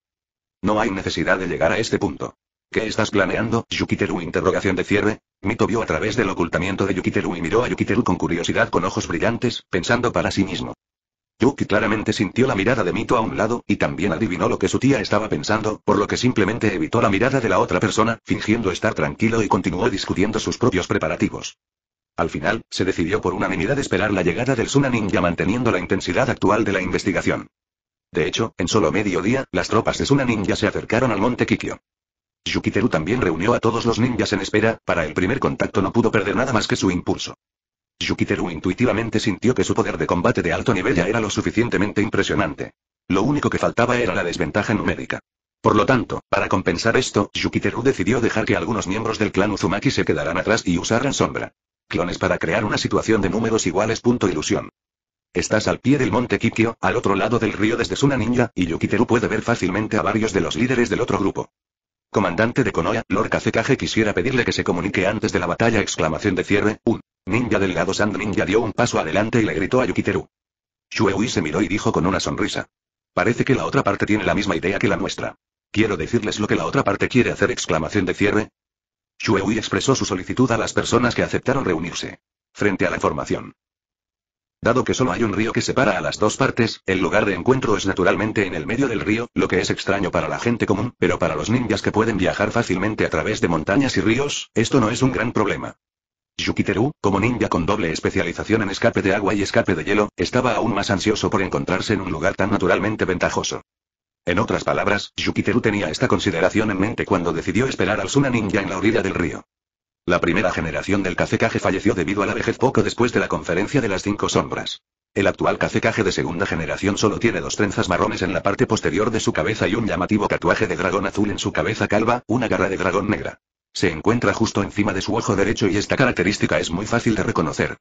No hay necesidad de llegar a este punto. ¿Qué estás planeando, Yukiteru? Interrogación de cierre. Mito vio a través del ocultamiento de Yukiteru y miró a Yukiteru con curiosidad con ojos brillantes, pensando para sí mismo. Yuki claramente sintió la mirada de Mito a un lado, y también adivinó lo que su tía estaba pensando, por lo que simplemente evitó la mirada de la otra persona, fingiendo estar tranquilo y continuó discutiendo sus propios preparativos. Al final, se decidió por unanimidad esperar la llegada del Suna Ninja manteniendo la intensidad actual de la investigación. De hecho, en solo medio día, las tropas de Suna Ninja se acercaron al monte Kikyo. Yukiteru también reunió a todos los ninjas en espera, para el primer contacto no pudo perder nada más que su impulso. Yukiteru intuitivamente sintió que su poder de combate de alto nivel ya era lo suficientemente impresionante. Lo único que faltaba era la desventaja numérica. Por lo tanto, para compensar esto, Yukiteru decidió dejar que algunos miembros del clan Uzumaki se quedaran atrás y usaran sombra. Clones para crear una situación de números iguales. Punto ilusión. Estás al pie del monte Kikyo, al otro lado del río desde Suna Ninja, y Yukiteru puede ver fácilmente a varios de los líderes del otro grupo. Comandante de Konoha, Lord Kazekage quisiera pedirle que se comunique antes de la batalla exclamación de cierre, un ninja delgado Sand Ninja dio un paso adelante y le gritó a Yukiteru. Shueui se miró y dijo con una sonrisa. Parece que la otra parte tiene la misma idea que la nuestra. Quiero decirles lo que la otra parte quiere hacer exclamación de cierre. Shueui expresó su solicitud a las personas que aceptaron reunirse. Frente a la formación. Dado que solo hay un río que separa a las dos partes, el lugar de encuentro es naturalmente en el medio del río, lo que es extraño para la gente común, pero para los ninjas que pueden viajar fácilmente a través de montañas y ríos, esto no es un gran problema. Yukiteru, como ninja con doble especialización en escape de agua y escape de hielo, estaba aún más ansioso por encontrarse en un lugar tan naturalmente ventajoso. En otras palabras, Yukiteru tenía esta consideración en mente cuando decidió esperar al Suna Ninja en la orilla del río. La primera generación del cacecaje falleció debido a la vejez poco después de la conferencia de las cinco sombras. El actual cacecaje de segunda generación solo tiene dos trenzas marrones en la parte posterior de su cabeza y un llamativo tatuaje de dragón azul en su cabeza calva, una garra de dragón negra. Se encuentra justo encima de su ojo derecho y esta característica es muy fácil de reconocer.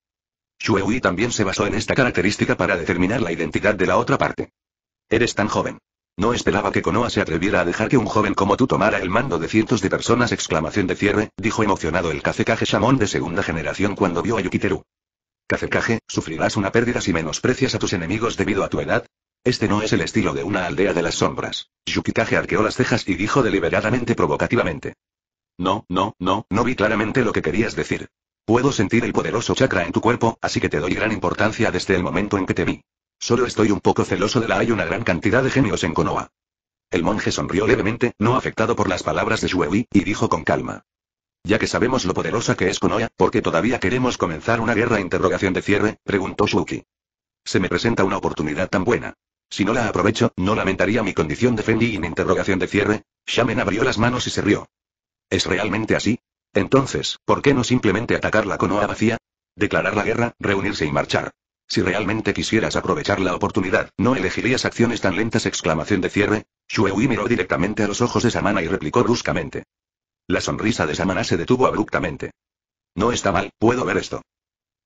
Shuehui también se basó en esta característica para determinar la identidad de la otra parte. Eres tan joven. No esperaba que Konoha se atreviera a dejar que un joven como tú tomara el mando de cientos de personas. Exclamación de cierre, dijo emocionado el Kazekage Shamon de segunda generación cuando vio a Yukiteru. Kazekage, ¿sufrirás una pérdida si menosprecias a tus enemigos debido a tu edad? Este no es el estilo de una aldea de las sombras. Yukikage arqueó las cejas y dijo deliberadamente provocativamente. No, no, no, no vi claramente lo que querías decir. Puedo sentir el poderoso chakra en tu cuerpo, así que te doy gran importancia desde el momento en que te vi. Solo estoy un poco celoso de la hay una gran cantidad de genios en Konoha. El monje sonrió levemente, no afectado por las palabras de Shuewi, y dijo con calma. Ya que sabemos lo poderosa que es Konoha, ¿por qué todavía queremos comenzar una guerra? Interrogación de cierre, preguntó Shuki. Se me presenta una oportunidad tan buena. Si no la aprovecho, no lamentaría mi condición de Fendi en interrogación de cierre. Shamen abrió las manos y se rió. ¿Es realmente así? Entonces, ¿por qué no simplemente atacar la Konoha vacía? Declarar la guerra, reunirse y marchar. Si realmente quisieras aprovechar la oportunidad, no elegirías acciones tan lentas. Exclamación de cierre. Shuewi miró directamente a los ojos de Samana y replicó bruscamente. La sonrisa de Samana se detuvo abruptamente. No está mal, puedo ver esto.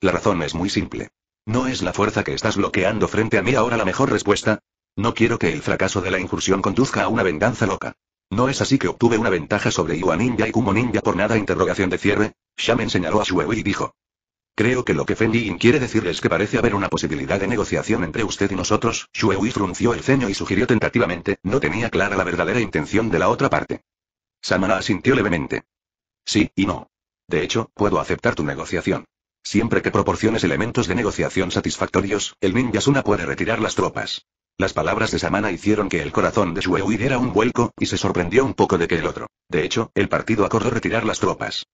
La razón es muy simple. ¿No es la fuerza que estás bloqueando frente a mí ahora la mejor respuesta? No quiero que el fracaso de la incursión conduzca a una venganza loca. ¿No es así que obtuve una ventaja sobre Iwa Ninja y Kumo Ninja por nada? Interrogación de cierre. Shaman enseñó a Shuewi y dijo. Creo que lo que Yin quiere decir es que parece haber una posibilidad de negociación entre usted y nosotros. Wei frunció el ceño y sugirió tentativamente, no tenía clara la verdadera intención de la otra parte. Samana asintió levemente. Sí, y no. De hecho, puedo aceptar tu negociación. Siempre que proporciones elementos de negociación satisfactorios, el Yasuna puede retirar las tropas. Las palabras de Samana hicieron que el corazón de Wei diera un vuelco, y se sorprendió un poco de que el otro. De hecho, el partido acordó retirar las tropas.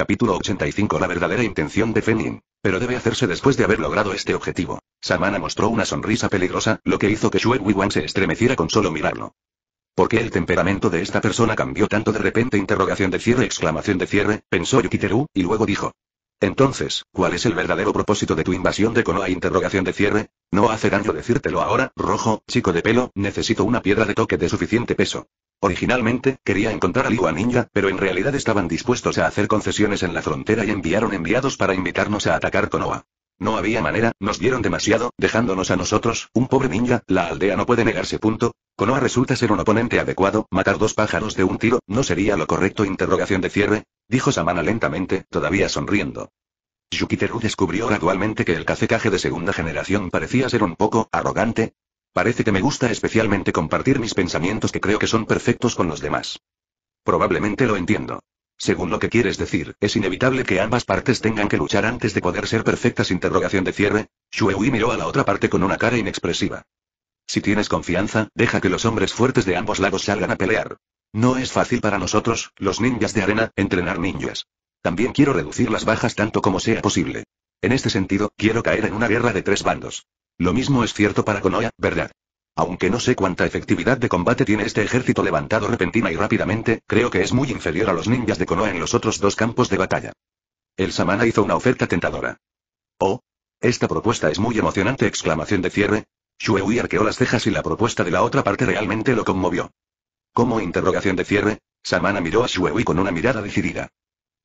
Capítulo 85 La verdadera intención de Fenin. Pero debe hacerse después de haber logrado este objetivo. Samana mostró una sonrisa peligrosa, lo que hizo que Shue Wan se estremeciera con solo mirarlo. ¿Por qué el temperamento de esta persona cambió tanto de repente? Interrogación de cierre, exclamación de cierre, pensó Yukiteru, y luego dijo. Entonces, ¿cuál es el verdadero propósito de tu invasión de Konoha? Interrogación de cierre. No hace daño decírtelo ahora, rojo, chico de pelo, necesito una piedra de toque de suficiente peso. Originalmente, quería encontrar a Liwa Ninja, pero en realidad estaban dispuestos a hacer concesiones en la frontera y enviaron enviados para invitarnos a atacar Konoha. No había manera, nos dieron demasiado, dejándonos a nosotros, un pobre ninja, la aldea no puede negarse. Punto. Conoa resulta ser un oponente adecuado, matar dos pájaros de un tiro, ¿no sería lo correcto? Interrogación de cierre, dijo Samana lentamente, todavía sonriendo. Yukiteru descubrió gradualmente que el cacecaje de segunda generación parecía ser un poco arrogante. Parece que me gusta especialmente compartir mis pensamientos que creo que son perfectos con los demás. Probablemente lo entiendo. Según lo que quieres decir, es inevitable que ambas partes tengan que luchar antes de poder ser perfectas. Interrogación de cierre. Shuewi miró a la otra parte con una cara inexpresiva. Si tienes confianza, deja que los hombres fuertes de ambos lados salgan a pelear. No es fácil para nosotros, los ninjas de arena, entrenar ninjas. También quiero reducir las bajas tanto como sea posible. En este sentido, quiero caer en una guerra de tres bandos. Lo mismo es cierto para Konoha, ¿verdad? Aunque no sé cuánta efectividad de combate tiene este ejército levantado repentina y rápidamente, creo que es muy inferior a los ninjas de Konoha en los otros dos campos de batalla. El Samana hizo una oferta tentadora. Oh. Esta propuesta es muy emocionante exclamación de cierre. Shuewi arqueó las cejas y la propuesta de la otra parte realmente lo conmovió. Como interrogación de cierre? Samana miró a Shuewi con una mirada decidida.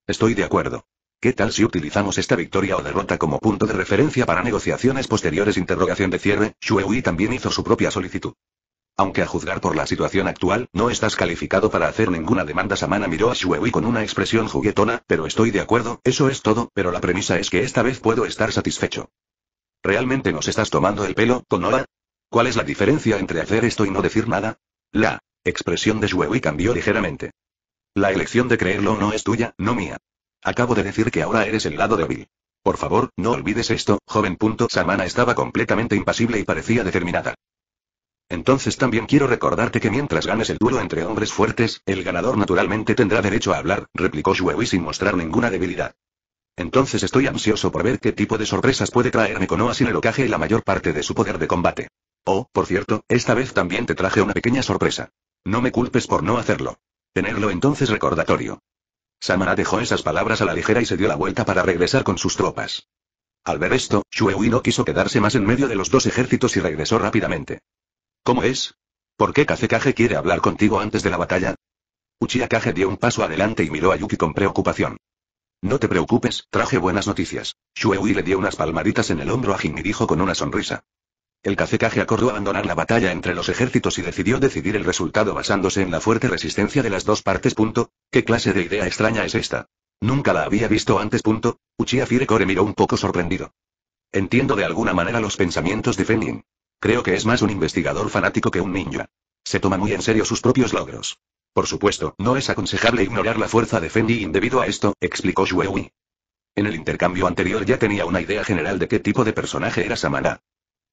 Estoy de acuerdo. ¿Qué tal si utilizamos esta victoria o derrota como punto de referencia para negociaciones posteriores? Interrogación de cierre, Shuehui también hizo su propia solicitud. Aunque a juzgar por la situación actual, no estás calificado para hacer ninguna demanda. Samana miró a Shuehui con una expresión juguetona, pero estoy de acuerdo, eso es todo, pero la premisa es que esta vez puedo estar satisfecho. ¿Realmente nos estás tomando el pelo, Konoha? ¿Cuál es la diferencia entre hacer esto y no decir nada? La expresión de Shuehui cambió ligeramente. La elección de creerlo no es tuya, no mía. Acabo de decir que ahora eres el lado de débil. Por favor, no olvides esto, joven. Punto. Samana estaba completamente impasible y parecía determinada. Entonces también quiero recordarte que mientras ganes el duelo entre hombres fuertes, el ganador naturalmente tendrá derecho a hablar, replicó Shuewi sin mostrar ninguna debilidad. Entonces estoy ansioso por ver qué tipo de sorpresas puede traerme Konoha sin el ocaje y la mayor parte de su poder de combate. Oh, por cierto, esta vez también te traje una pequeña sorpresa. No me culpes por no hacerlo. Tenerlo entonces recordatorio. Samara dejó esas palabras a la ligera y se dio la vuelta para regresar con sus tropas. Al ver esto, Shuei no quiso quedarse más en medio de los dos ejércitos y regresó rápidamente. ¿Cómo es? ¿Por qué Kazekage quiere hablar contigo antes de la batalla? Uchiha dio un paso adelante y miró a Yuki con preocupación. No te preocupes, traje buenas noticias. Shuei le dio unas palmaditas en el hombro a Jin y dijo con una sonrisa. El cacique acordó abandonar la batalla entre los ejércitos y decidió decidir el resultado basándose en la fuerte resistencia de las dos partes. ¿Qué clase de idea extraña es esta? Nunca la había visto antes. Punto. Uchiha Firecore miró un poco sorprendido. Entiendo de alguna manera los pensamientos de Fenin. Creo que es más un investigador fanático que un ninja. Se toma muy en serio sus propios logros. Por supuesto, no es aconsejable ignorar la fuerza de Fenin debido a esto, explicó Shuewi. En el intercambio anterior ya tenía una idea general de qué tipo de personaje era Samana.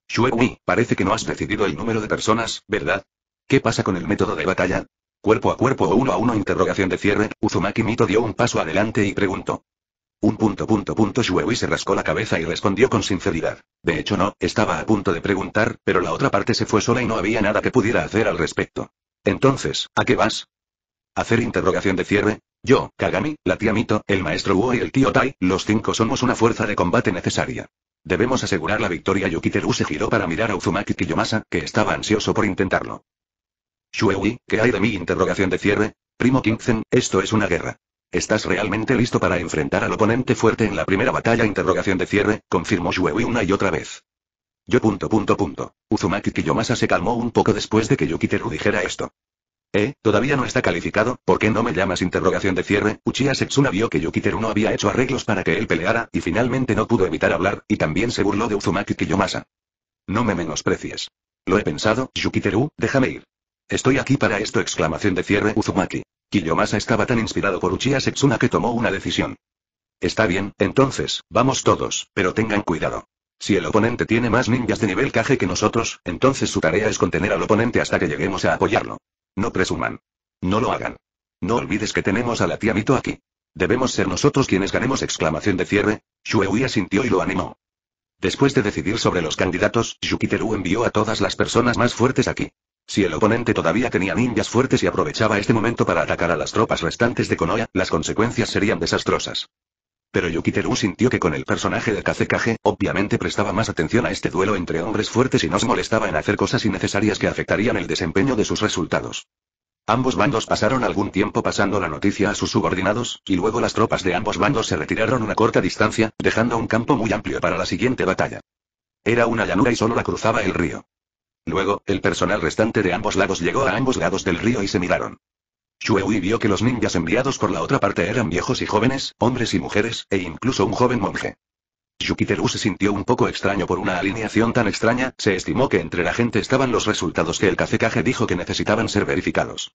Shue parece que no has decidido el número de personas, ¿verdad? ¿Qué pasa con el método de batalla? Cuerpo a cuerpo o uno a uno interrogación de cierre, Uzumaki Mito dio un paso adelante y preguntó. Un punto punto punto Shuewi se rascó la cabeza y respondió con sinceridad. De hecho no, estaba a punto de preguntar, pero la otra parte se fue sola y no había nada que pudiera hacer al respecto. Entonces, ¿a qué vas? ¿Hacer interrogación de cierre? Yo, Kagami, la tía Mito, el maestro Wu y el tío Tai, los cinco somos una fuerza de combate necesaria. Debemos asegurar la victoria. Yukiteru se giró para mirar a Uzumaki Kiyomasa, que estaba ansioso por intentarlo. Shuewi, ¿qué hay de mi interrogación de cierre? Primo Kingzen, esto es una guerra. ¿Estás realmente listo para enfrentar al oponente fuerte en la primera batalla? Interrogación de cierre, confirmó Shuewi una y otra vez. Yo punto punto punto. Uzumaki Kiyomasa se calmó un poco después de que Yukiteru dijera esto. Eh, todavía no está calificado, ¿por qué no me llamas interrogación de cierre? Uchiha Setsuna vio que Yukiteru no había hecho arreglos para que él peleara, y finalmente no pudo evitar hablar, y también se burló de Uzumaki Kiyomasa. No me menosprecies. Lo he pensado, Yukiteru, déjame ir. Estoy aquí para esto exclamación de cierre Uzumaki. Kiyomasa estaba tan inspirado por Uchiha Setsuna que tomó una decisión. Está bien, entonces, vamos todos, pero tengan cuidado. Si el oponente tiene más ninjas de nivel Kage que nosotros, entonces su tarea es contener al oponente hasta que lleguemos a apoyarlo. No presuman. No lo hagan. No olvides que tenemos a la tía Mito aquí. Debemos ser nosotros quienes ganemos exclamación de cierre. Shueui asintió y lo animó. Después de decidir sobre los candidatos, Yukiteru envió a todas las personas más fuertes aquí. Si el oponente todavía tenía ninjas fuertes y aprovechaba este momento para atacar a las tropas restantes de Konoya, las consecuencias serían desastrosas. Pero Yukiteru sintió que con el personaje de Kazekage, obviamente prestaba más atención a este duelo entre hombres fuertes y no se molestaba en hacer cosas innecesarias que afectarían el desempeño de sus resultados. Ambos bandos pasaron algún tiempo pasando la noticia a sus subordinados, y luego las tropas de ambos bandos se retiraron una corta distancia, dejando un campo muy amplio para la siguiente batalla. Era una llanura y solo la cruzaba el río. Luego, el personal restante de ambos lados llegó a ambos lados del río y se miraron. Shueui vio que los ninjas enviados por la otra parte eran viejos y jóvenes, hombres y mujeres, e incluso un joven monje. Yukiteru se sintió un poco extraño por una alineación tan extraña, se estimó que entre la gente estaban los resultados que el cacecaje dijo que necesitaban ser verificados.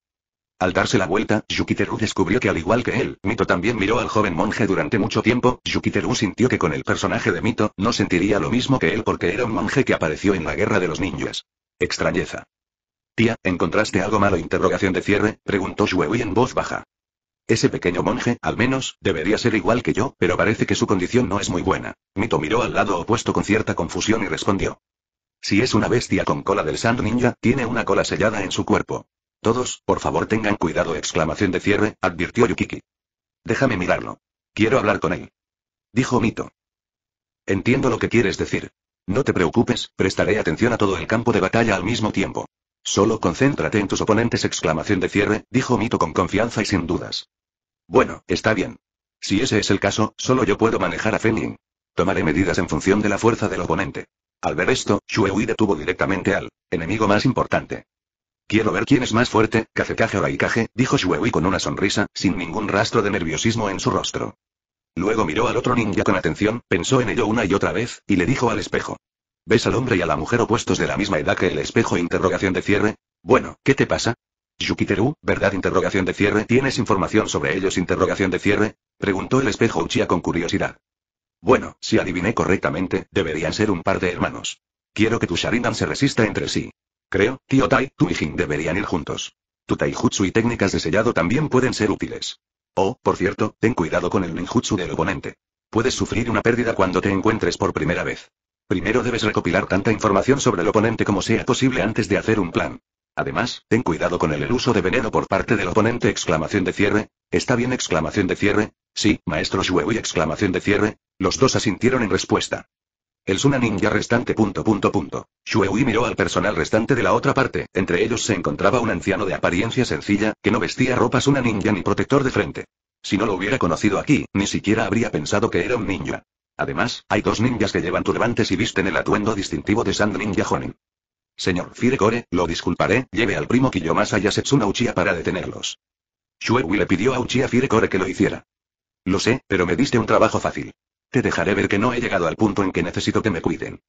Al darse la vuelta, Yukiteru descubrió que al igual que él, Mito también miró al joven monje durante mucho tiempo, Yukiteru sintió que con el personaje de Mito, no sentiría lo mismo que él porque era un monje que apareció en la guerra de los ninjas. Extrañeza. Tía, ¿encontraste algo malo? Interrogación de cierre, preguntó Shuey en voz baja. Ese pequeño monje, al menos, debería ser igual que yo, pero parece que su condición no es muy buena. Mito miró al lado opuesto con cierta confusión y respondió. Si es una bestia con cola del Sand Ninja, tiene una cola sellada en su cuerpo. Todos, por favor tengan cuidado exclamación de cierre, advirtió Yukiki. Déjame mirarlo. Quiero hablar con él. Dijo Mito. Entiendo lo que quieres decir. No te preocupes, prestaré atención a todo el campo de batalla al mismo tiempo. Solo concéntrate en tus oponentes. Exclamación de cierre, dijo Mito con confianza y sin dudas. Bueno, está bien. Si ese es el caso, solo yo puedo manejar a Fenin. Tomaré medidas en función de la fuerza del oponente. Al ver esto, Shuewi detuvo directamente al enemigo más importante. Quiero ver quién es más fuerte, Kazekage o Raikage, dijo Shuewi con una sonrisa, sin ningún rastro de nerviosismo en su rostro. Luego miró al otro ninja con atención, pensó en ello una y otra vez, y le dijo al espejo. ¿Ves al hombre y a la mujer opuestos de la misma edad que el espejo? Interrogación de cierre. Bueno, ¿qué te pasa? Yukiteru, ¿verdad? Interrogación de cierre. ¿Tienes información sobre ellos? Interrogación de cierre. Preguntó el espejo Uchiha con curiosidad. Bueno, si adiviné correctamente, deberían ser un par de hermanos. Quiero que tu Sharingan se resista entre sí. Creo, tío Tai, deberían ir juntos. Tu taijutsu y técnicas de sellado también pueden ser útiles. Oh, por cierto, ten cuidado con el ninjutsu del oponente. Puedes sufrir una pérdida cuando te encuentres por primera vez. Primero debes recopilar tanta información sobre el oponente como sea posible antes de hacer un plan. Además, ten cuidado con el, el uso de veneno por parte del oponente exclamación de cierre. Está bien exclamación de cierre. Sí, maestro Shuei. exclamación de cierre. Los dos asintieron en respuesta. El Suna Ninja restante punto miró al personal restante de la otra parte, entre ellos se encontraba un anciano de apariencia sencilla, que no vestía ropa Suna Ninja ni protector de frente. Si no lo hubiera conocido aquí, ni siquiera habría pensado que era un niño. Además, hay dos ninjas que llevan turbantes y visten el atuendo distintivo de Sand Ninja Honin. Señor Firecore, lo disculparé, lleve al primo Kiyomasa y a Setsuna Uchiha para detenerlos. Shuewi le pidió a Uchiha Firecore que lo hiciera. Lo sé, pero me diste un trabajo fácil. Te dejaré ver que no he llegado al punto en que necesito que me cuiden.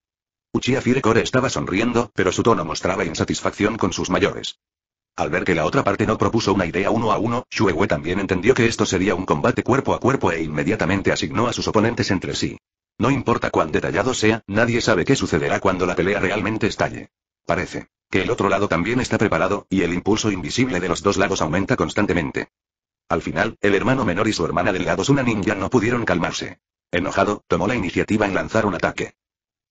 Uchiha Firecore estaba sonriendo, pero su tono mostraba insatisfacción con sus mayores. Al ver que la otra parte no propuso una idea uno a uno, Shuewe también entendió que esto sería un combate cuerpo a cuerpo e inmediatamente asignó a sus oponentes entre sí. No importa cuán detallado sea, nadie sabe qué sucederá cuando la pelea realmente estalle. Parece que el otro lado también está preparado, y el impulso invisible de los dos lados aumenta constantemente. Al final, el hermano menor y su hermana del lado Ninja no pudieron calmarse. Enojado, tomó la iniciativa en lanzar un ataque.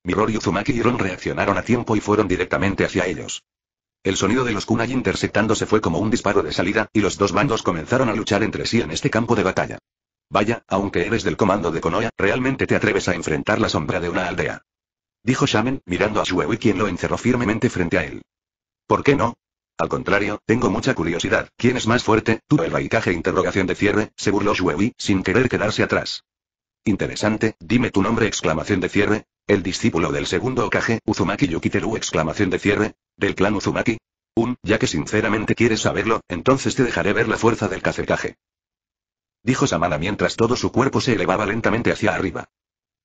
y Uzumaki y Ron reaccionaron a tiempo y fueron directamente hacia ellos. El sonido de los kunai interceptándose fue como un disparo de salida, y los dos bandos comenzaron a luchar entre sí en este campo de batalla. Vaya, aunque eres del comando de Konoya, realmente te atreves a enfrentar la sombra de una aldea. Dijo Shamen, mirando a Shuewi quien lo encerró firmemente frente a él. ¿Por qué no? Al contrario, tengo mucha curiosidad. ¿Quién es más fuerte, tú o el vaicaje interrogación de cierre? Se burló Shuewi, sin querer quedarse atrás. Interesante, dime tu nombre exclamación de cierre. El discípulo del segundo Okaje, Uzumaki Yukiteru exclamación de cierre. Del clan Uzumaki. Un, ya que sinceramente quieres saberlo, entonces te dejaré ver la fuerza del Kazekage. Dijo Samana mientras todo su cuerpo se elevaba lentamente hacia arriba.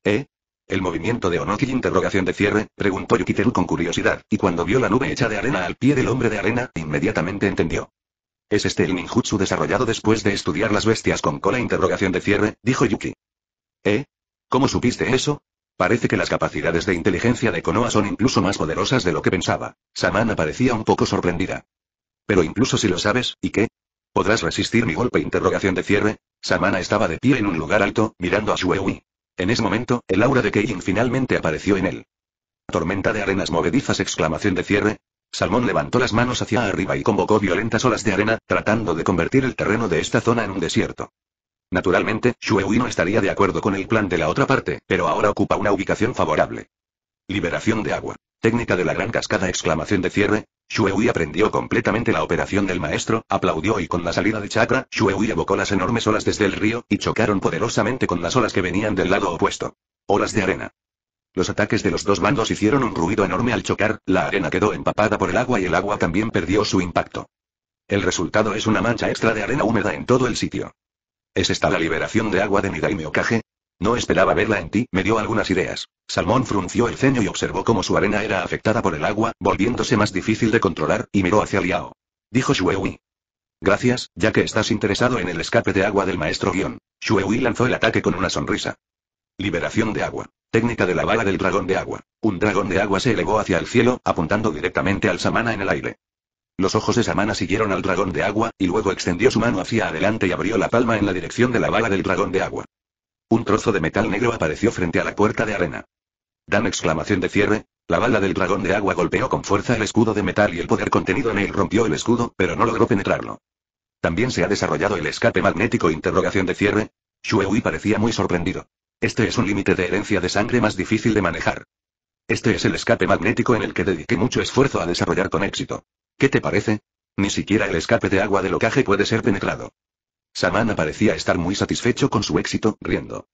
¿Eh? ¿El movimiento de Onoki interrogación de cierre? preguntó Yukiteru con curiosidad, y cuando vio la nube hecha de arena al pie del hombre de arena, inmediatamente entendió. ¿Es este el ninjutsu desarrollado después de estudiar las bestias con cola? Interrogación de cierre, dijo Yuki. ¿Eh? ¿Cómo supiste eso? Parece que las capacidades de inteligencia de Konoha son incluso más poderosas de lo que pensaba. Samana parecía un poco sorprendida. Pero incluso si lo sabes, ¿y qué? ¿Podrás resistir mi golpe? Interrogación de cierre. Samana estaba de pie en un lugar alto, mirando a Shuewi. En ese momento, el aura de Keijin finalmente apareció en él. Tormenta de arenas movedizas exclamación de cierre. Salmón levantó las manos hacia arriba y convocó violentas olas de arena, tratando de convertir el terreno de esta zona en un desierto. Naturalmente, Shuei no estaría de acuerdo con el plan de la otra parte, pero ahora ocupa una ubicación favorable. Liberación de agua. Técnica de la gran cascada exclamación de cierre. Shuei aprendió completamente la operación del maestro, aplaudió y con la salida de chakra, Shuei evocó las enormes olas desde el río, y chocaron poderosamente con las olas que venían del lado opuesto. Olas de arena. Los ataques de los dos bandos hicieron un ruido enorme al chocar, la arena quedó empapada por el agua y el agua también perdió su impacto. El resultado es una mancha extra de arena húmeda en todo el sitio. ¿Es esta la liberación de agua de mi Daimyo No esperaba verla en ti, me dio algunas ideas. Salmón frunció el ceño y observó cómo su arena era afectada por el agua, volviéndose más difícil de controlar, y miró hacia Liao. Dijo Shuewi. Gracias, ya que estás interesado en el escape de agua del maestro guión. Shuewi lanzó el ataque con una sonrisa. Liberación de agua. Técnica de la bala del dragón de agua. Un dragón de agua se elevó hacia el cielo, apuntando directamente al samana en el aire. Los ojos de Samana siguieron al dragón de agua, y luego extendió su mano hacia adelante y abrió la palma en la dirección de la bala del dragón de agua. Un trozo de metal negro apareció frente a la puerta de arena. Dan exclamación de cierre, la bala del dragón de agua golpeó con fuerza el escudo de metal y el poder contenido en él rompió el escudo, pero no logró penetrarlo. También se ha desarrollado el escape magnético interrogación de cierre. Shuewi parecía muy sorprendido. Este es un límite de herencia de sangre más difícil de manejar. Este es el escape magnético en el que dediqué mucho esfuerzo a desarrollar con éxito. ¿Qué te parece? Ni siquiera el escape de agua del ocaje puede ser penetrado. Samana parecía estar muy satisfecho con su éxito, riendo.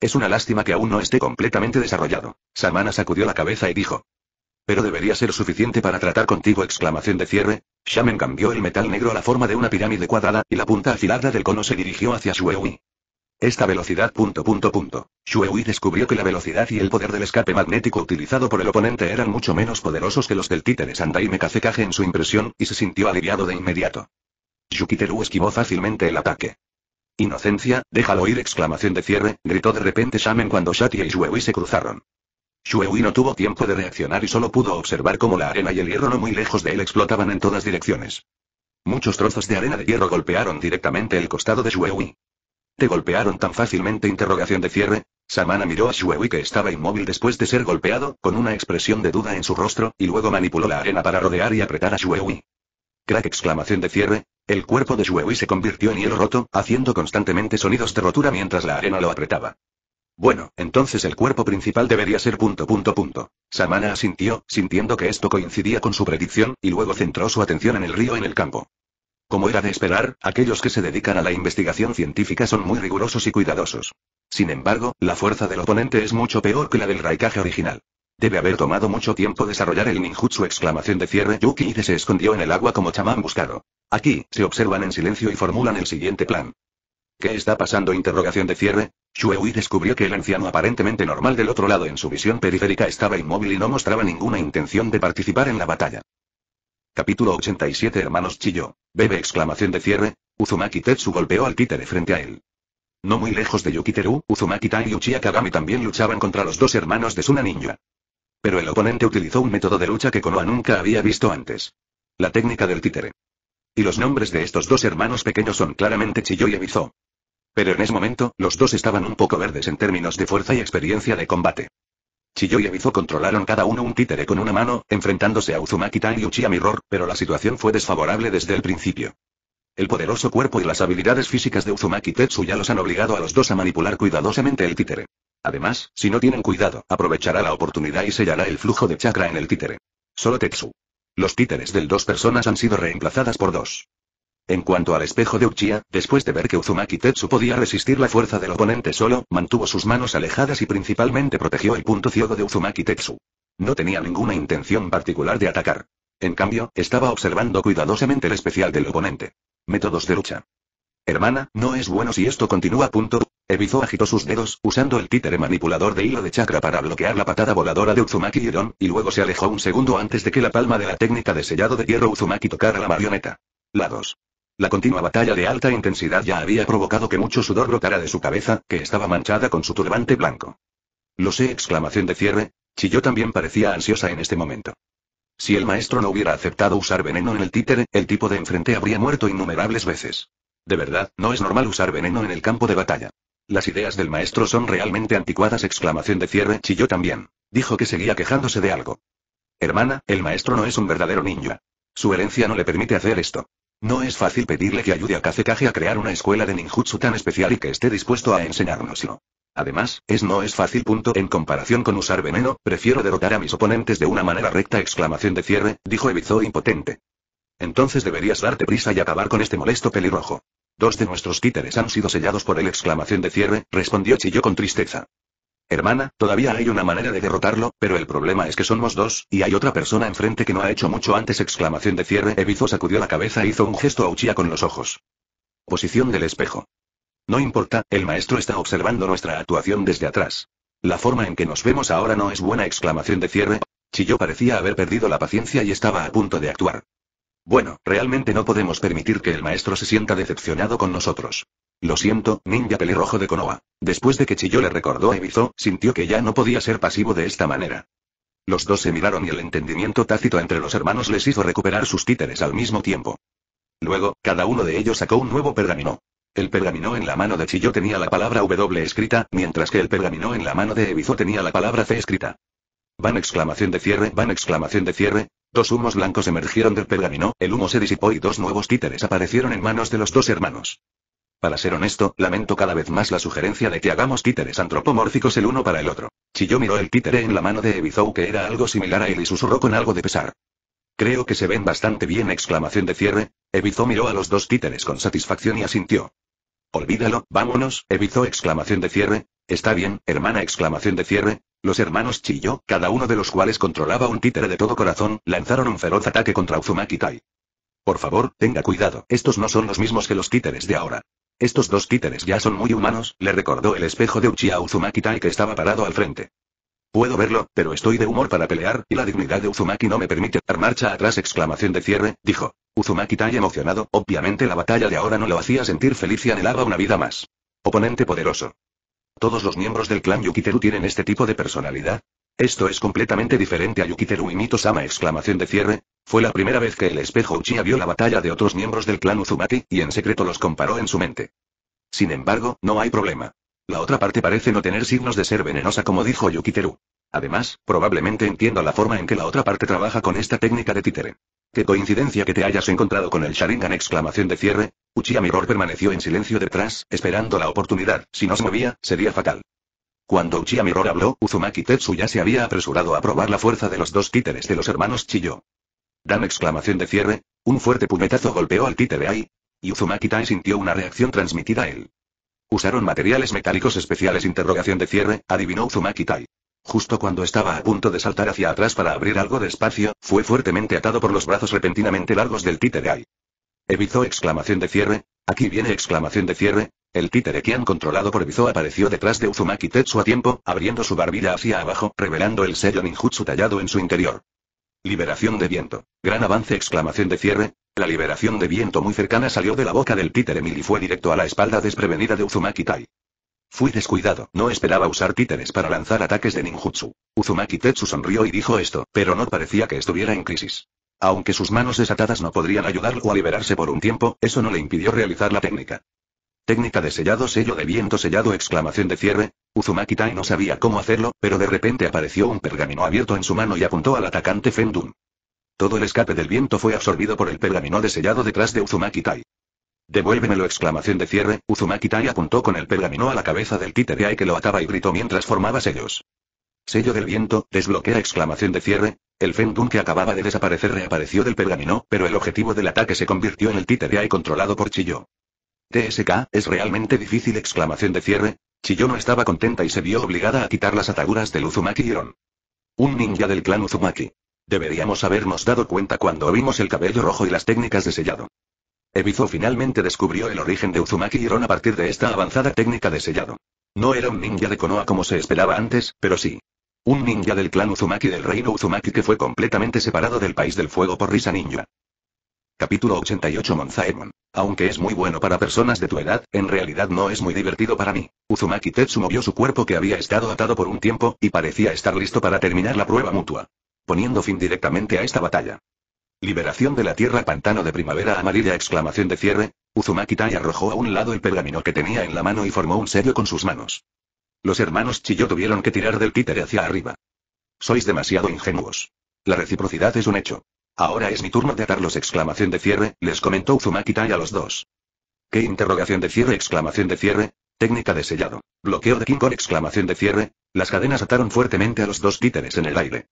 Es una lástima que aún no esté completamente desarrollado. Samana sacudió la cabeza y dijo. Pero debería ser suficiente para tratar contigo exclamación de cierre. Shaman cambió el metal negro a la forma de una pirámide cuadrada, y la punta afilada del cono se dirigió hacia Shuewi. Esta velocidad... Punto, punto, punto. descubrió que la velocidad y el poder del escape magnético utilizado por el oponente eran mucho menos poderosos que los del títere Sandai Mekazekage en su impresión, y se sintió aliviado de inmediato. Yukiteru esquivó fácilmente el ataque. Inocencia, déjalo ir exclamación de cierre, gritó de repente Shamen cuando Shatia y Shuei se cruzaron. Shuei no tuvo tiempo de reaccionar y solo pudo observar cómo la arena y el hierro no muy lejos de él explotaban en todas direcciones. Muchos trozos de arena de hierro golpearon directamente el costado de Shuei golpearon tan fácilmente? Interrogación de cierre. Samana miró a Shuewi que estaba inmóvil después de ser golpeado, con una expresión de duda en su rostro, y luego manipuló la arena para rodear y apretar a Shuewi. Crack exclamación de cierre. El cuerpo de Shuewi se convirtió en hielo roto, haciendo constantemente sonidos de rotura mientras la arena lo apretaba. Bueno, entonces el cuerpo principal debería ser punto punto punto. Samana asintió, sintiendo que esto coincidía con su predicción, y luego centró su atención en el río en el campo. Como era de esperar, aquellos que se dedican a la investigación científica son muy rigurosos y cuidadosos. Sin embargo, la fuerza del oponente es mucho peor que la del raikage original. Debe haber tomado mucho tiempo desarrollar el ninjutsu exclamación de cierre Yuki se escondió en el agua como chamán buscado. Aquí, se observan en silencio y formulan el siguiente plan. ¿Qué está pasando? Interrogación de cierre. Shuehui descubrió que el anciano aparentemente normal del otro lado en su visión periférica estaba inmóvil y no mostraba ninguna intención de participar en la batalla. Capítulo 87 Hermanos Chiyo, Bebe exclamación de cierre. Uzumaki Tetsu golpeó al títere frente a él. No muy lejos de Yukiteru, Uzumaki Tai y Uchiha Kagami también luchaban contra los dos hermanos de Suna niña. Pero el oponente utilizó un método de lucha que Konoha nunca había visto antes. La técnica del títere. Y los nombres de estos dos hermanos pequeños son claramente Chiyo y Ebizo. Pero en ese momento, los dos estaban un poco verdes en términos de fuerza y experiencia de combate. Chiyo y Ebizo controlaron cada uno un títere con una mano, enfrentándose a Uzumaki Tan y Uchiha Mirror, pero la situación fue desfavorable desde el principio. El poderoso cuerpo y las habilidades físicas de Uzumaki ya los han obligado a los dos a manipular cuidadosamente el títere. Además, si no tienen cuidado, aprovechará la oportunidad y sellará el flujo de chakra en el títere. Solo Tetsu. Los títeres del dos personas han sido reemplazadas por dos. En cuanto al espejo de Uchiha, después de ver que Uzumaki Tetsu podía resistir la fuerza del oponente solo, mantuvo sus manos alejadas y principalmente protegió el punto ciego de Uzumaki Tetsu. No tenía ninguna intención particular de atacar. En cambio, estaba observando cuidadosamente el especial del oponente. Métodos de lucha. Hermana, no es bueno si esto continúa. Punto. Ebizo agitó sus dedos, usando el títere manipulador de hilo de chakra para bloquear la patada voladora de Uzumaki Iron, y luego se alejó un segundo antes de que la palma de la técnica de sellado de hierro Uzumaki tocara la marioneta. Lados. La continua batalla de alta intensidad ya había provocado que mucho sudor brotara de su cabeza, que estaba manchada con su turbante blanco. Lo sé, exclamación de cierre. Chilló también parecía ansiosa en este momento. Si el maestro no hubiera aceptado usar veneno en el títere, el tipo de enfrente habría muerto innumerables veces. De verdad, no es normal usar veneno en el campo de batalla. Las ideas del maestro son realmente anticuadas, exclamación de cierre, chilló también. Dijo que seguía quejándose de algo. Hermana, el maestro no es un verdadero ninja. Su herencia no le permite hacer esto. No es fácil pedirle que ayude a Kazekage a crear una escuela de ninjutsu tan especial y que esté dispuesto a enseñárnoslo. Además, es no es fácil. Punto. En comparación con usar veneno, prefiero derrotar a mis oponentes de una manera recta. Exclamación de cierre, dijo Ebizo impotente. Entonces deberías darte prisa y acabar con este molesto pelirrojo. Dos de nuestros títeres han sido sellados por él. Exclamación de cierre, respondió Chiyo con tristeza. Hermana, todavía hay una manera de derrotarlo, pero el problema es que somos dos, y hay otra persona enfrente que no ha hecho mucho antes. Exclamación de cierre. Ebizo sacudió la cabeza e hizo un gesto a Uchiha con los ojos. Posición del espejo. No importa, el maestro está observando nuestra actuación desde atrás. La forma en que nos vemos ahora no es buena. Exclamación de cierre. Chillo parecía haber perdido la paciencia y estaba a punto de actuar. Bueno, realmente no podemos permitir que el maestro se sienta decepcionado con nosotros. Lo siento, ninja pelirrojo de Konoha. Después de que Chiyo le recordó a Ebizo, sintió que ya no podía ser pasivo de esta manera. Los dos se miraron y el entendimiento tácito entre los hermanos les hizo recuperar sus títeres al mismo tiempo. Luego, cada uno de ellos sacó un nuevo pergamino. El pergamino en la mano de Chillo tenía la palabra W escrita, mientras que el pergamino en la mano de Ebizo tenía la palabra C escrita. Van exclamación de cierre, van exclamación de cierre. Dos humos blancos emergieron del pergamino, el humo se disipó y dos nuevos títeres aparecieron en manos de los dos hermanos. Para ser honesto, lamento cada vez más la sugerencia de que hagamos títeres antropomórficos el uno para el otro. Chilló miró el títere en la mano de Ebizou que era algo similar a él y susurró con algo de pesar. Creo que se ven bastante bien exclamación de cierre. Ebizou miró a los dos títeres con satisfacción y asintió. Olvídalo, vámonos, Ebizou exclamación de cierre. Está bien, hermana exclamación de cierre. Los hermanos Chilló, cada uno de los cuales controlaba un títere de todo corazón, lanzaron un feroz ataque contra Uzumaki Tai. Por favor, tenga cuidado, estos no son los mismos que los títeres de ahora. Estos dos títeres ya son muy humanos, le recordó el espejo de Uchiha Uzumaki Tai que estaba parado al frente. Puedo verlo, pero estoy de humor para pelear, y la dignidad de Uzumaki no me permite dar marcha atrás exclamación de cierre, dijo. Uzumaki Tai emocionado, obviamente la batalla de ahora no lo hacía sentir feliz y anhelaba una vida más. Oponente poderoso. ¿Todos los miembros del clan Yukiteru tienen este tipo de personalidad? Esto es completamente diferente a Yukiteru y Mito-sama exclamación de cierre. Fue la primera vez que el espejo Uchiha vio la batalla de otros miembros del clan Uzumaki, y en secreto los comparó en su mente. Sin embargo, no hay problema. La otra parte parece no tener signos de ser venenosa como dijo Yukiteru. Además, probablemente entiendo la forma en que la otra parte trabaja con esta técnica de títere. Qué coincidencia que te hayas encontrado con el Sharingan exclamación de cierre. Uchiha Mirror permaneció en silencio detrás, esperando la oportunidad. Si no se movía, sería fatal. Cuando Uchiha Mirror habló, Uzumaki Tetsu ya se había apresurado a probar la fuerza de los dos títeres de los hermanos Chiyo. Dan exclamación de cierre, un fuerte puñetazo golpeó al títere Ai. Y Uzumaki Tai sintió una reacción transmitida a él. Usaron materiales metálicos especiales interrogación de cierre, adivinó Uzumaki Tai. Justo cuando estaba a punto de saltar hacia atrás para abrir algo de espacio, fue fuertemente atado por los brazos repentinamente largos del títere Ai. Evitó exclamación de cierre, aquí viene exclamación de cierre, el títere que han controlado por Bizo apareció detrás de Uzumaki Tetsu a tiempo, abriendo su barbilla hacia abajo, revelando el sello ninjutsu tallado en su interior. Liberación de viento. Gran avance exclamación de cierre. La liberación de viento muy cercana salió de la boca del títere Mil y fue directo a la espalda desprevenida de Uzumaki Tai. Fui descuidado, no esperaba usar títeres para lanzar ataques de ninjutsu. Uzumaki Tetsu sonrió y dijo esto, pero no parecía que estuviera en crisis. Aunque sus manos desatadas no podrían ayudarlo a liberarse por un tiempo, eso no le impidió realizar la técnica. Técnica de sellado sello de viento sellado exclamación de cierre. Uzumaki Tai no sabía cómo hacerlo, pero de repente apareció un pergamino abierto en su mano y apuntó al atacante Fendun. Todo el escape del viento fue absorbido por el pergamino de sellado detrás de Uzumaki Tai. Devuélvemelo exclamación de cierre, Uzumaki Tai apuntó con el pergamino a la cabeza del títere que lo ataba y gritó mientras formaba sellos. Sello del viento, desbloquea exclamación de cierre. El Fendun que acababa de desaparecer reapareció del pergamino, pero el objetivo del ataque se convirtió en el títere controlado por Chillo. TSK, es realmente difícil exclamación de cierre. Chiyo no estaba contenta y se vio obligada a quitar las ataduras del Uzumaki Iron. Un ninja del clan Uzumaki. Deberíamos habernos dado cuenta cuando vimos el cabello rojo y las técnicas de sellado. Ebizo finalmente descubrió el origen de Uzumaki Iron a partir de esta avanzada técnica de sellado. No era un ninja de Konoha como se esperaba antes, pero sí. Un ninja del clan Uzumaki del reino Uzumaki que fue completamente separado del país del fuego por Risa Ninja. Capítulo 88 Monzaemon. Aunque es muy bueno para personas de tu edad, en realidad no es muy divertido para mí. Uzumaki Tetsu movió su cuerpo que había estado atado por un tiempo, y parecía estar listo para terminar la prueba mutua. Poniendo fin directamente a esta batalla. Liberación de la tierra pantano de primavera amarilla exclamación de cierre. Uzumaki Tai arrojó a un lado el pergamino que tenía en la mano y formó un sello con sus manos. Los hermanos Chiyo tuvieron que tirar del títere hacia arriba. Sois demasiado ingenuos. La reciprocidad es un hecho. Ahora es mi turno de atarlos, exclamación de cierre, les comentó Uzumaki Tai a los dos. ¿Qué interrogación de cierre exclamación de cierre? Técnica de sellado. Bloqueo de King exclamación de cierre. Las cadenas ataron fuertemente a los dos títeres en el aire.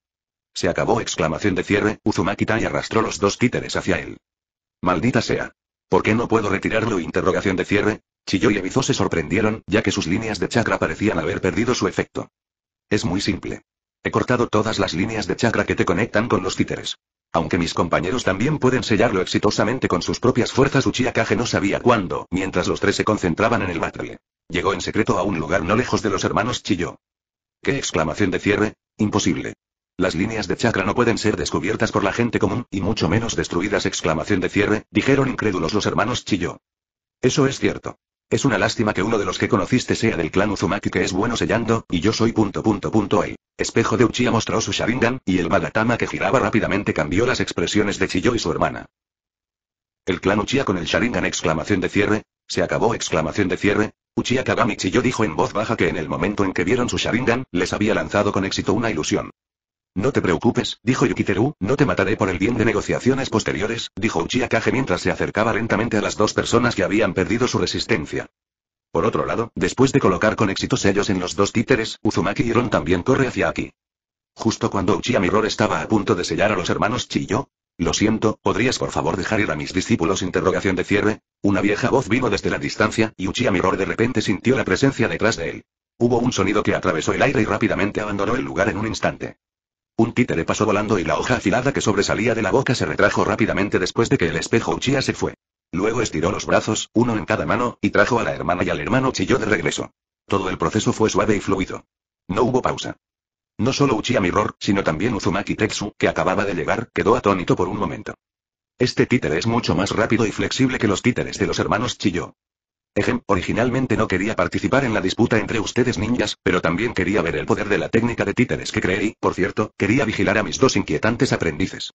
Se acabó exclamación de cierre, Uzumaki Tai arrastró los dos títeres hacia él. Maldita sea. ¿Por qué no puedo retirarlo? Interrogación de cierre. Chiyo y Ebizo se sorprendieron, ya que sus líneas de chakra parecían haber perdido su efecto. Es muy simple. He cortado todas las líneas de chakra que te conectan con los títeres. Aunque mis compañeros también pueden sellarlo exitosamente con sus propias fuerzas, Uchiha no sabía cuándo, mientras los tres se concentraban en el batle. Llegó en secreto a un lugar no lejos de los hermanos Chiyo. ¿Qué exclamación de cierre? Imposible. Las líneas de chakra no pueden ser descubiertas por la gente común, y mucho menos destruidas. Exclamación de cierre, dijeron incrédulos los hermanos Chiyo. Eso es cierto. Es una lástima que uno de los que conociste sea del clan Uzumaki que es bueno sellando, y yo soy punto punto punto el espejo de Uchiha mostró su Sharingan, y el Magatama que giraba rápidamente cambió las expresiones de Chiyo y su hermana. El clan Uchiha con el Sharingan exclamación de cierre, se acabó exclamación de cierre, Uchiha Kagami Chiyo dijo en voz baja que en el momento en que vieron su Sharingan, les había lanzado con éxito una ilusión. No te preocupes, dijo Yukiteru, no te mataré por el bien de negociaciones posteriores, dijo Uchiha Kage mientras se acercaba lentamente a las dos personas que habían perdido su resistencia. Por otro lado, después de colocar con éxito sellos en los dos títeres, Uzumaki y Ron también corre hacia aquí. Justo cuando Uchiha Mirror estaba a punto de sellar a los hermanos Chiyo. Lo siento, ¿podrías por favor dejar ir a mis discípulos? Interrogación de cierre. Una vieja voz vino desde la distancia, y Uchiha Mirror de repente sintió la presencia detrás de él. Hubo un sonido que atravesó el aire y rápidamente abandonó el lugar en un instante. Un títere pasó volando y la hoja afilada que sobresalía de la boca se retrajo rápidamente después de que el espejo Uchiha se fue. Luego estiró los brazos, uno en cada mano, y trajo a la hermana y al hermano Chilló de regreso. Todo el proceso fue suave y fluido. No hubo pausa. No solo Uchiha Mirror, sino también Uzumaki Tetsu, que acababa de llegar, quedó atónito por un momento. Este títere es mucho más rápido y flexible que los títeres de los hermanos Chilló. Ejem originalmente no quería participar en la disputa entre ustedes ninjas, pero también quería ver el poder de la técnica de títeres que creí, por cierto, quería vigilar a mis dos inquietantes aprendices.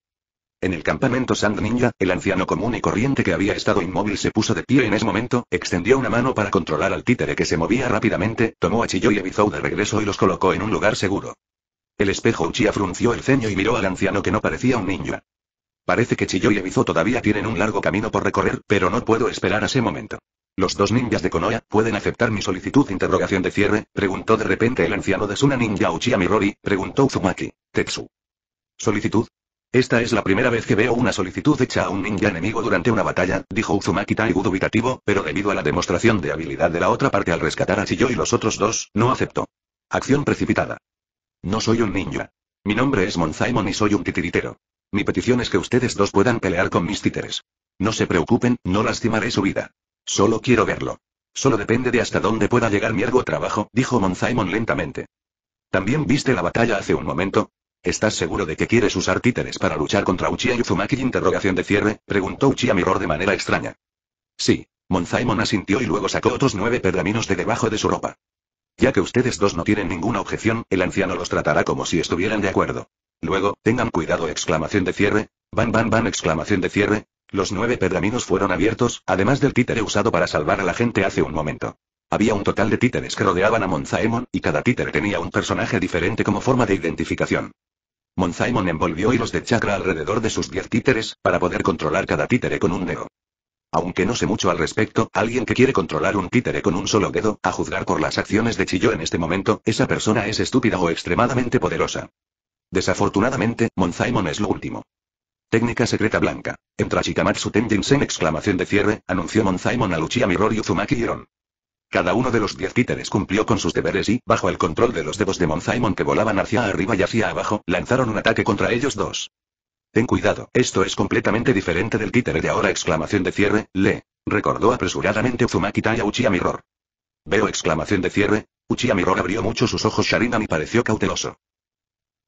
En el campamento Sand Ninja, el anciano común y corriente que había estado inmóvil se puso de pie en ese momento, extendió una mano para controlar al títere que se movía rápidamente, tomó a Chiyo y Ebizou de regreso y los colocó en un lugar seguro. El espejo Uchiha frunció el ceño y miró al anciano que no parecía un ninja. Parece que Chiyo y Ebizou todavía tienen un largo camino por recorrer, pero no puedo esperar a ese momento. ¿Los dos ninjas de Konoha pueden aceptar mi solicitud? Interrogación de cierre, preguntó de repente el anciano de Suna Ninja Uchiha Mirori, preguntó Uzumaki. Tetsu. ¿Solicitud? Esta es la primera vez que veo una solicitud hecha a un ninja enemigo durante una batalla, dijo Uzumaki Taigu dubitativo, pero debido a la demostración de habilidad de la otra parte al rescatar a Chiyo y los otros dos, no aceptó. Acción precipitada. No soy un ninja. Mi nombre es Monzaimon y soy un titiritero. Mi petición es que ustedes dos puedan pelear con mis títeres. No se preocupen, no lastimaré su vida. Solo quiero verlo. Solo depende de hasta dónde pueda llegar mi ergo trabajo, dijo Monzaimon lentamente. ¿También viste la batalla hace un momento? ¿Estás seguro de que quieres usar títeres para luchar contra Uchiha Uzumaki? Interrogación de cierre, preguntó Uchiha Mirror de manera extraña. Sí. Monzaimon asintió y luego sacó otros nueve pergaminos de debajo de su ropa. Ya que ustedes dos no tienen ninguna objeción, el anciano los tratará como si estuvieran de acuerdo. Luego, tengan cuidado, exclamación de cierre, van van van, exclamación de cierre, los nueve pergaminos fueron abiertos, además del títere usado para salvar a la gente hace un momento. Había un total de títeres que rodeaban a Monzaemon, y cada títere tenía un personaje diferente como forma de identificación. Monzaemon envolvió hilos de chakra alrededor de sus diez títeres, para poder controlar cada títere con un dedo. Aunque no sé mucho al respecto, alguien que quiere controlar un títere con un solo dedo, a juzgar por las acciones de Chiyo en este momento, esa persona es estúpida o extremadamente poderosa. Desafortunadamente, Monzaemon es lo último. Técnica secreta blanca. Entra Chikamatsu Tenjinsen exclamación de cierre, anunció Monzaimon a Mirror y Uzumaki Iron. Cada uno de los diez títeres cumplió con sus deberes y, bajo el control de los dedos de Monzaimon que volaban hacia arriba y hacia abajo, lanzaron un ataque contra ellos dos. Ten cuidado, esto es completamente diferente del títere de ahora exclamación de cierre, le. Recordó apresuradamente Uzumaki a Uchiha Mirror. Veo exclamación de cierre, Uchiha Mirror abrió mucho sus ojos Sharingan y pareció cauteloso.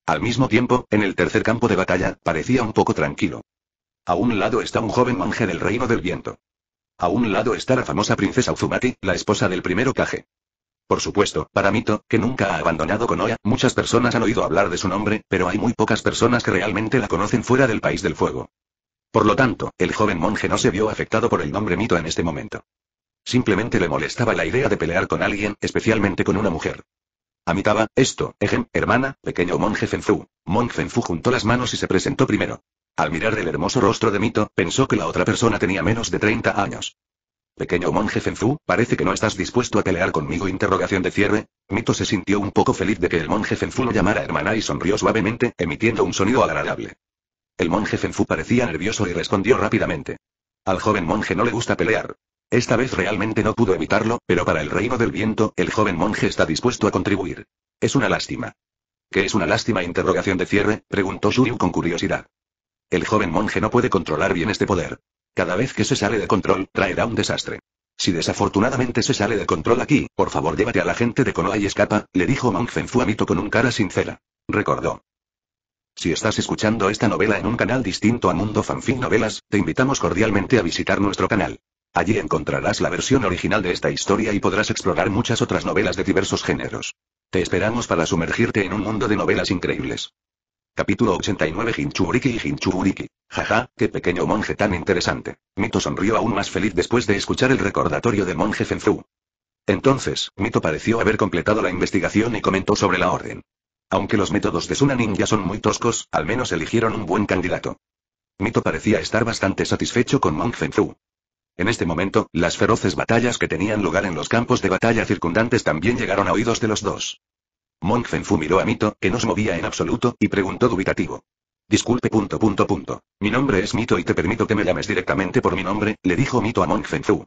Al mismo tiempo, en el tercer campo de batalla, parecía un poco tranquilo. A un lado está un joven monje del reino del viento. A un lado está la famosa princesa Uzumaki, la esposa del primero Kage. Por supuesto, para Mito, que nunca ha abandonado Konoha, muchas personas han oído hablar de su nombre, pero hay muy pocas personas que realmente la conocen fuera del país del fuego. Por lo tanto, el joven monje no se vio afectado por el nombre Mito en este momento. Simplemente le molestaba la idea de pelear con alguien, especialmente con una mujer. Amitaba, esto, ejem, hermana, pequeño monje Fenfu. Monje Fenfu juntó las manos y se presentó primero. Al mirar el hermoso rostro de Mito, pensó que la otra persona tenía menos de 30 años. Pequeño monje Fenfu, parece que no estás dispuesto a pelear conmigo. Interrogación de cierre. Mito se sintió un poco feliz de que el monje Fenfu lo llamara hermana y sonrió suavemente, emitiendo un sonido agradable. El monje Fenfu parecía nervioso y respondió rápidamente. Al joven monje no le gusta pelear. Esta vez realmente no pudo evitarlo, pero para el reino del viento, el joven monje está dispuesto a contribuir. Es una lástima. ¿Qué es una lástima? Interrogación de cierre, preguntó Shuryu con curiosidad. El joven monje no puede controlar bien este poder. Cada vez que se sale de control, traerá un desastre. Si desafortunadamente se sale de control aquí, por favor llévate a la gente de Konoha y escapa, le dijo Monk Fenfu con un cara sincera. Recordó. Si estás escuchando esta novela en un canal distinto a Mundo Fanfic Novelas, te invitamos cordialmente a visitar nuestro canal. Allí encontrarás la versión original de esta historia y podrás explorar muchas otras novelas de diversos géneros. Te esperamos para sumergirte en un mundo de novelas increíbles. Capítulo 89 Hinchuriki y Hinchuriki. Jaja, qué pequeño monje tan interesante. Mito sonrió aún más feliz después de escuchar el recordatorio de monje Fenzu. Entonces, Mito pareció haber completado la investigación y comentó sobre la orden. Aunque los métodos de Suna Ninja son muy toscos, al menos eligieron un buen candidato. Mito parecía estar bastante satisfecho con Monk Fenzu. En este momento, las feroces batallas que tenían lugar en los campos de batalla circundantes también llegaron a oídos de los dos. Monk Fenfu miró a Mito, que no se movía en absoluto, y preguntó dubitativo. Disculpe punto punto punto. Mi nombre es Mito y te permito que me llames directamente por mi nombre, le dijo Mito a Monk Fenfu.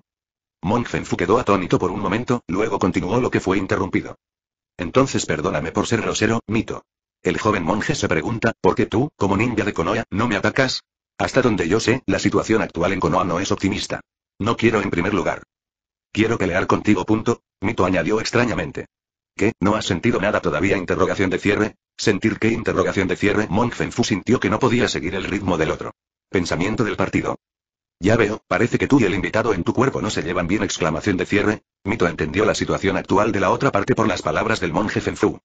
Fenfu quedó atónito por un momento, luego continuó lo que fue interrumpido. Entonces perdóname por ser grosero, Mito. El joven monje se pregunta, ¿por qué tú, como ninja de Konoha, no me atacas? Hasta donde yo sé, la situación actual en Konoha no es optimista. No quiero en primer lugar. Quiero pelear contigo. Punto. Mito añadió extrañamente. ¿Qué? ¿No has sentido nada todavía? Interrogación de cierre. ¿Sentir qué? Interrogación de cierre. Monk Fenfu sintió que no podía seguir el ritmo del otro. Pensamiento del partido. Ya veo, parece que tú y el invitado en tu cuerpo no se llevan bien. Exclamación de cierre. Mito entendió la situación actual de la otra parte por las palabras del monje Fenfu.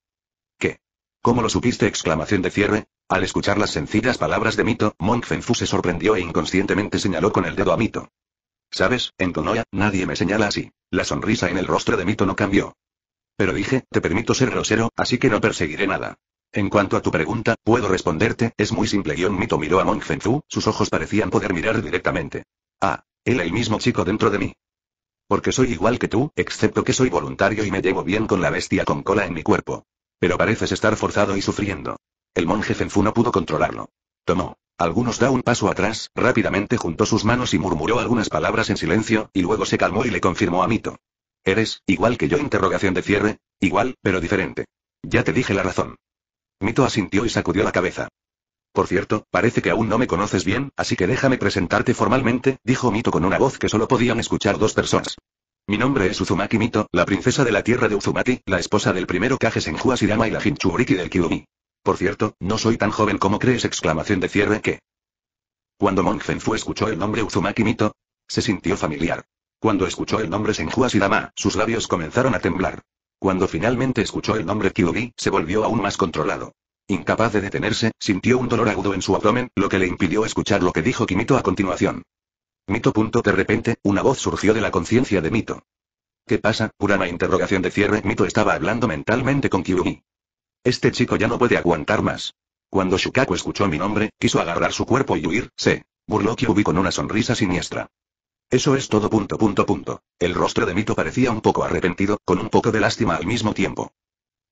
¿Qué? ¿Cómo lo supiste? Exclamación de cierre. Al escuchar las sencillas palabras de Mito, Monk Fenfu se sorprendió e inconscientemente señaló con el dedo a Mito. Sabes, en Konoha, nadie me señala así. La sonrisa en el rostro de Mito no cambió. Pero dije, te permito ser rosero, así que no perseguiré nada. En cuanto a tu pregunta, puedo responderte, es muy simple. Y Mito miró a Monk Fenzu, sus ojos parecían poder mirar directamente. Ah, él el mismo chico dentro de mí. Porque soy igual que tú, excepto que soy voluntario y me llevo bien con la bestia con cola en mi cuerpo. Pero pareces estar forzado y sufriendo. El monje Fenfu no pudo controlarlo. Tomó. Algunos da un paso atrás, rápidamente juntó sus manos y murmuró algunas palabras en silencio, y luego se calmó y le confirmó a Mito. ¿Eres, igual que yo? Interrogación de cierre, igual, pero diferente. Ya te dije la razón. Mito asintió y sacudió la cabeza. Por cierto, parece que aún no me conoces bien, así que déjame presentarte formalmente, dijo Mito con una voz que solo podían escuchar dos personas. Mi nombre es Uzumaki Mito, la princesa de la tierra de Uzumaki, la esposa del primero Kagesenju Asirama y la Hinchuriki del Kyubi. Por cierto, no soy tan joven como crees exclamación de cierre que. Cuando fue escuchó el nombre Uzumaki Mito, se sintió familiar. Cuando escuchó el nombre Senju Sidama, sus labios comenzaron a temblar. Cuando finalmente escuchó el nombre Kyubi, se volvió aún más controlado. Incapaz de detenerse, sintió un dolor agudo en su abdomen, lo que le impidió escuchar lo que dijo Kimito a continuación. Mito. de repente, una voz surgió de la conciencia de Mito. ¿Qué pasa? Purana interrogación de cierre. Mito estaba hablando mentalmente con Kyubi. Este chico ya no puede aguantar más. Cuando Shukaku escuchó mi nombre, quiso agarrar su cuerpo y huir, se burló Kyubi con una sonrisa siniestra. Eso es todo punto punto punto. El rostro de Mito parecía un poco arrepentido, con un poco de lástima al mismo tiempo.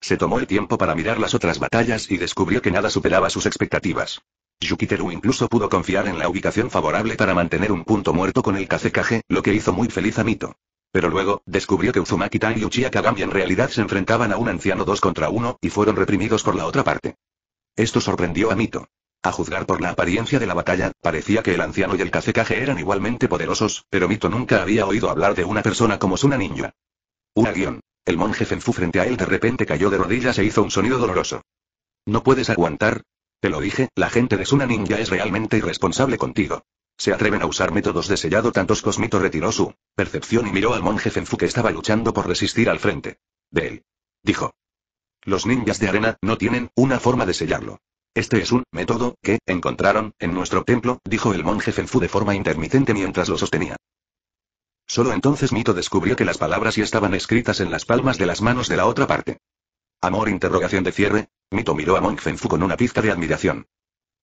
Se tomó el tiempo para mirar las otras batallas y descubrió que nada superaba sus expectativas. Yukiteru incluso pudo confiar en la ubicación favorable para mantener un punto muerto con el Kazekage, lo que hizo muy feliz a Mito. Pero luego, descubrió que uzumaki y Uchiha Kagami en realidad se enfrentaban a un anciano dos contra uno, y fueron reprimidos por la otra parte. Esto sorprendió a Mito. A juzgar por la apariencia de la batalla, parecía que el anciano y el Kazekage eran igualmente poderosos, pero Mito nunca había oído hablar de una persona como Suna Ninja. Una guión. El monje Zenfu frente a él de repente cayó de rodillas e hizo un sonido doloroso. ¿No puedes aguantar? Te lo dije, la gente de Suna Ninja es realmente irresponsable contigo se atreven a usar métodos de sellado tantos cosmito retiró su percepción y miró al monje fenfu que estaba luchando por resistir al frente. De él. Dijo. Los ninjas de arena no tienen una forma de sellarlo. Este es un método que encontraron en nuestro templo, dijo el monje Fenfu de forma intermitente mientras lo sostenía. Solo entonces Mito descubrió que las palabras ya estaban escritas en las palmas de las manos de la otra parte. Amor interrogación de cierre, Mito miró a monje Fenfu con una pizca de admiración.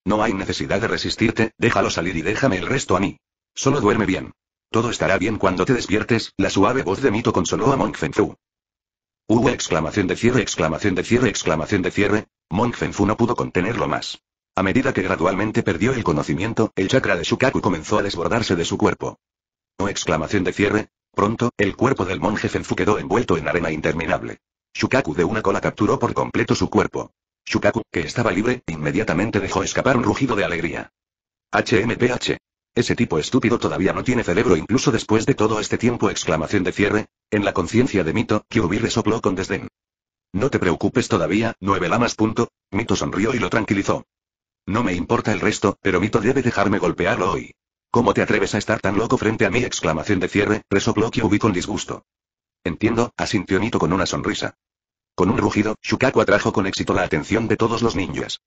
No hay necesidad de resistirte, déjalo salir y déjame el resto a mí. Solo duerme bien. Todo estará bien cuando te despiertes, la suave voz de Mito consoló a Monk Fenfu. Hubo exclamación de cierre, exclamación de cierre, exclamación de cierre. Monk Fenfu no pudo contenerlo más. A medida que gradualmente perdió el conocimiento, el chakra de Shukaku comenzó a desbordarse de su cuerpo. No exclamación de cierre. Pronto, el cuerpo del monje Fenfu quedó envuelto en arena interminable. Shukaku de una cola capturó por completo su cuerpo. Shukaku, que estaba libre, inmediatamente dejó escapar un rugido de alegría. HMPH. Ese tipo estúpido todavía no tiene cerebro incluso después de todo este tiempo exclamación de cierre, en la conciencia de Mito, Kyubi resopló con desdén. No te preocupes todavía, nueve lamas punto, Mito sonrió y lo tranquilizó. No me importa el resto, pero Mito debe dejarme golpearlo hoy. ¿Cómo te atreves a estar tan loco frente a mí? exclamación de cierre, resopló Kyubi con disgusto. Entiendo, asintió Mito con una sonrisa. Con un rugido, Shukaku atrajo con éxito la atención de todos los ninjas.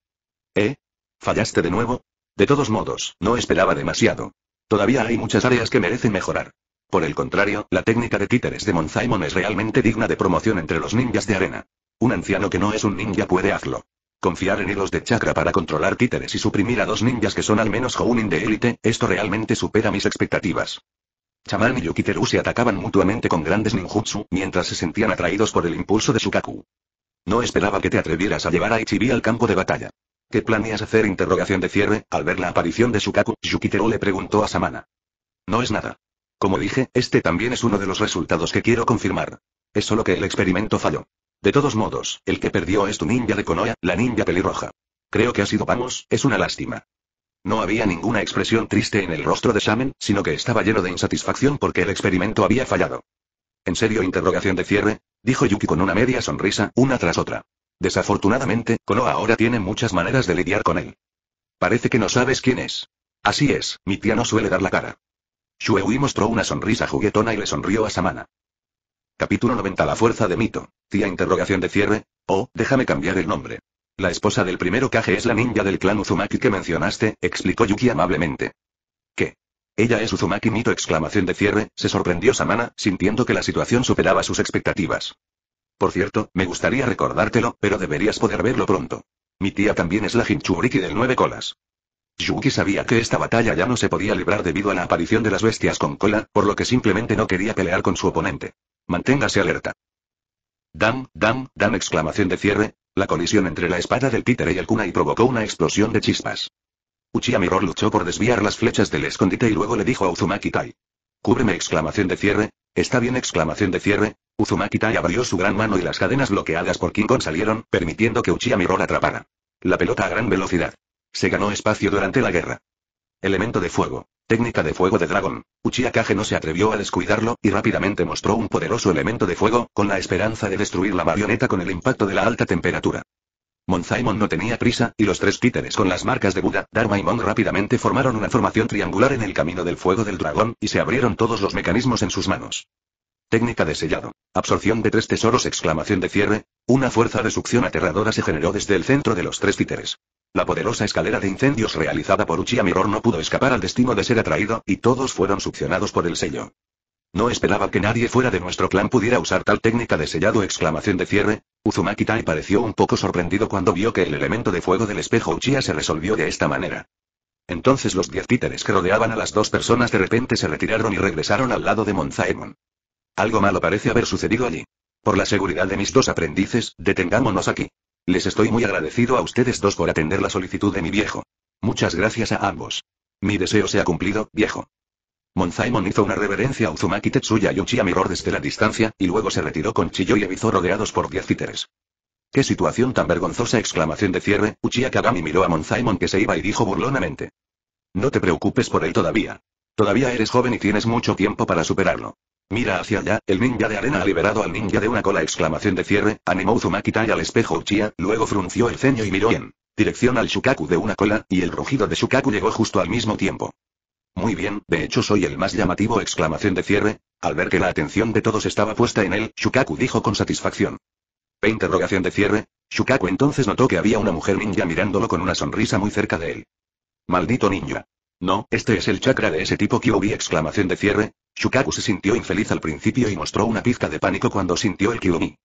¿Eh? ¿Fallaste de nuevo? De todos modos, no esperaba demasiado. Todavía hay muchas áreas que merecen mejorar. Por el contrario, la técnica de títeres de Monzaimon es realmente digna de promoción entre los ninjas de arena. Un anciano que no es un ninja puede hacerlo. Confiar en hilos de chakra para controlar títeres y suprimir a dos ninjas que son al menos Jounin de élite, esto realmente supera mis expectativas. Chaman y Yukiteru se atacaban mutuamente con grandes ninjutsu, mientras se sentían atraídos por el impulso de Shukaku. No esperaba que te atrevieras a llevar a Ichibi al campo de batalla. ¿Qué planeas hacer? Interrogación de cierre, al ver la aparición de Shukaku, Yukiteru le preguntó a Samana. No es nada. Como dije, este también es uno de los resultados que quiero confirmar. Es solo que el experimento falló. De todos modos, el que perdió es tu ninja de Konoha, la ninja pelirroja. Creo que ha sido vamos, es una lástima. No había ninguna expresión triste en el rostro de Shamen, sino que estaba lleno de insatisfacción porque el experimento había fallado. ¿En serio interrogación de cierre? dijo Yuki con una media sonrisa, una tras otra. Desafortunadamente, Kono ahora tiene muchas maneras de lidiar con él. Parece que no sabes quién es. Así es, mi tía no suele dar la cara. Shueui mostró una sonrisa juguetona y le sonrió a Samana. Capítulo 90 La fuerza de Mito. Tía interrogación de cierre. Oh, déjame cambiar el nombre. La esposa del primero Kage es la ninja del clan Uzumaki que mencionaste, explicó Yuki amablemente. ¿Qué? Ella es Uzumaki Mito exclamación de cierre, se sorprendió Samana, sintiendo que la situación superaba sus expectativas. Por cierto, me gustaría recordártelo, pero deberías poder verlo pronto. Mi tía también es la Jinchuriki del Nueve Colas. Yuki sabía que esta batalla ya no se podía librar debido a la aparición de las bestias con cola, por lo que simplemente no quería pelear con su oponente. Manténgase alerta. Dam, dam, dam exclamación de cierre, la colisión entre la espada del títere y el kunai provocó una explosión de chispas. Uchiha luchó por desviar las flechas del escondite y luego le dijo a Uzumaki Tai. Cúbreme exclamación de cierre, está bien exclamación de cierre, Uzumaki Tai abrió su gran mano y las cadenas bloqueadas por King Kong salieron, permitiendo que Uchiha Mirror atrapara. La pelota a gran velocidad. Se ganó espacio durante la guerra. Elemento de fuego. Técnica de fuego de dragón. Uchiha Kage no se atrevió a descuidarlo, y rápidamente mostró un poderoso elemento de fuego, con la esperanza de destruir la marioneta con el impacto de la alta temperatura. Monzaimon no tenía prisa, y los tres títeres con las marcas de Buda, Dharma y Mon rápidamente formaron una formación triangular en el camino del fuego del dragón, y se abrieron todos los mecanismos en sus manos. Técnica de sellado. Absorción de tres tesoros exclamación de cierre. Una fuerza de succión aterradora se generó desde el centro de los tres títeres. La poderosa escalera de incendios realizada por Uchiha Mirror no pudo escapar al destino de ser atraído, y todos fueron succionados por el sello. No esperaba que nadie fuera de nuestro clan pudiera usar tal técnica de sellado exclamación de cierre. Uzumaki Tai pareció un poco sorprendido cuando vio que el elemento de fuego del espejo Uchiha se resolvió de esta manera. Entonces los diez títeres que rodeaban a las dos personas de repente se retiraron y regresaron al lado de Monzaemon. Algo malo parece haber sucedido allí. Por la seguridad de mis dos aprendices, detengámonos aquí. Les estoy muy agradecido a ustedes dos por atender la solicitud de mi viejo. Muchas gracias a ambos. Mi deseo se ha cumplido, viejo. Monzaimon hizo una reverencia a Uzumaki Tetsuya y Uchiha miró desde la distancia, y luego se retiró con Chiyo y Ebizo rodeados por diez cíteres. ¡Qué situación tan vergonzosa! exclamación de cierre, Uchiha Kagami miró a Monzaimon que se iba y dijo burlonamente. No te preocupes por él todavía. Todavía eres joven y tienes mucho tiempo para superarlo. Mira hacia allá, el ninja de arena ha liberado al ninja de una cola exclamación de cierre, animó Uzumaki Tai al espejo Uchiha, luego frunció el ceño y miró en dirección al Shukaku de una cola, y el rugido de Shukaku llegó justo al mismo tiempo. Muy bien, de hecho soy el más llamativo exclamación de cierre, al ver que la atención de todos estaba puesta en él, Shukaku dijo con satisfacción. E interrogación de cierre, Shukaku entonces notó que había una mujer ninja mirándolo con una sonrisa muy cerca de él. Maldito ninja. No, este es el chakra de ese tipo Kyuubi exclamación de cierre. Shukaku se sintió infeliz al principio y mostró una pizca de pánico cuando sintió el Kyuubi.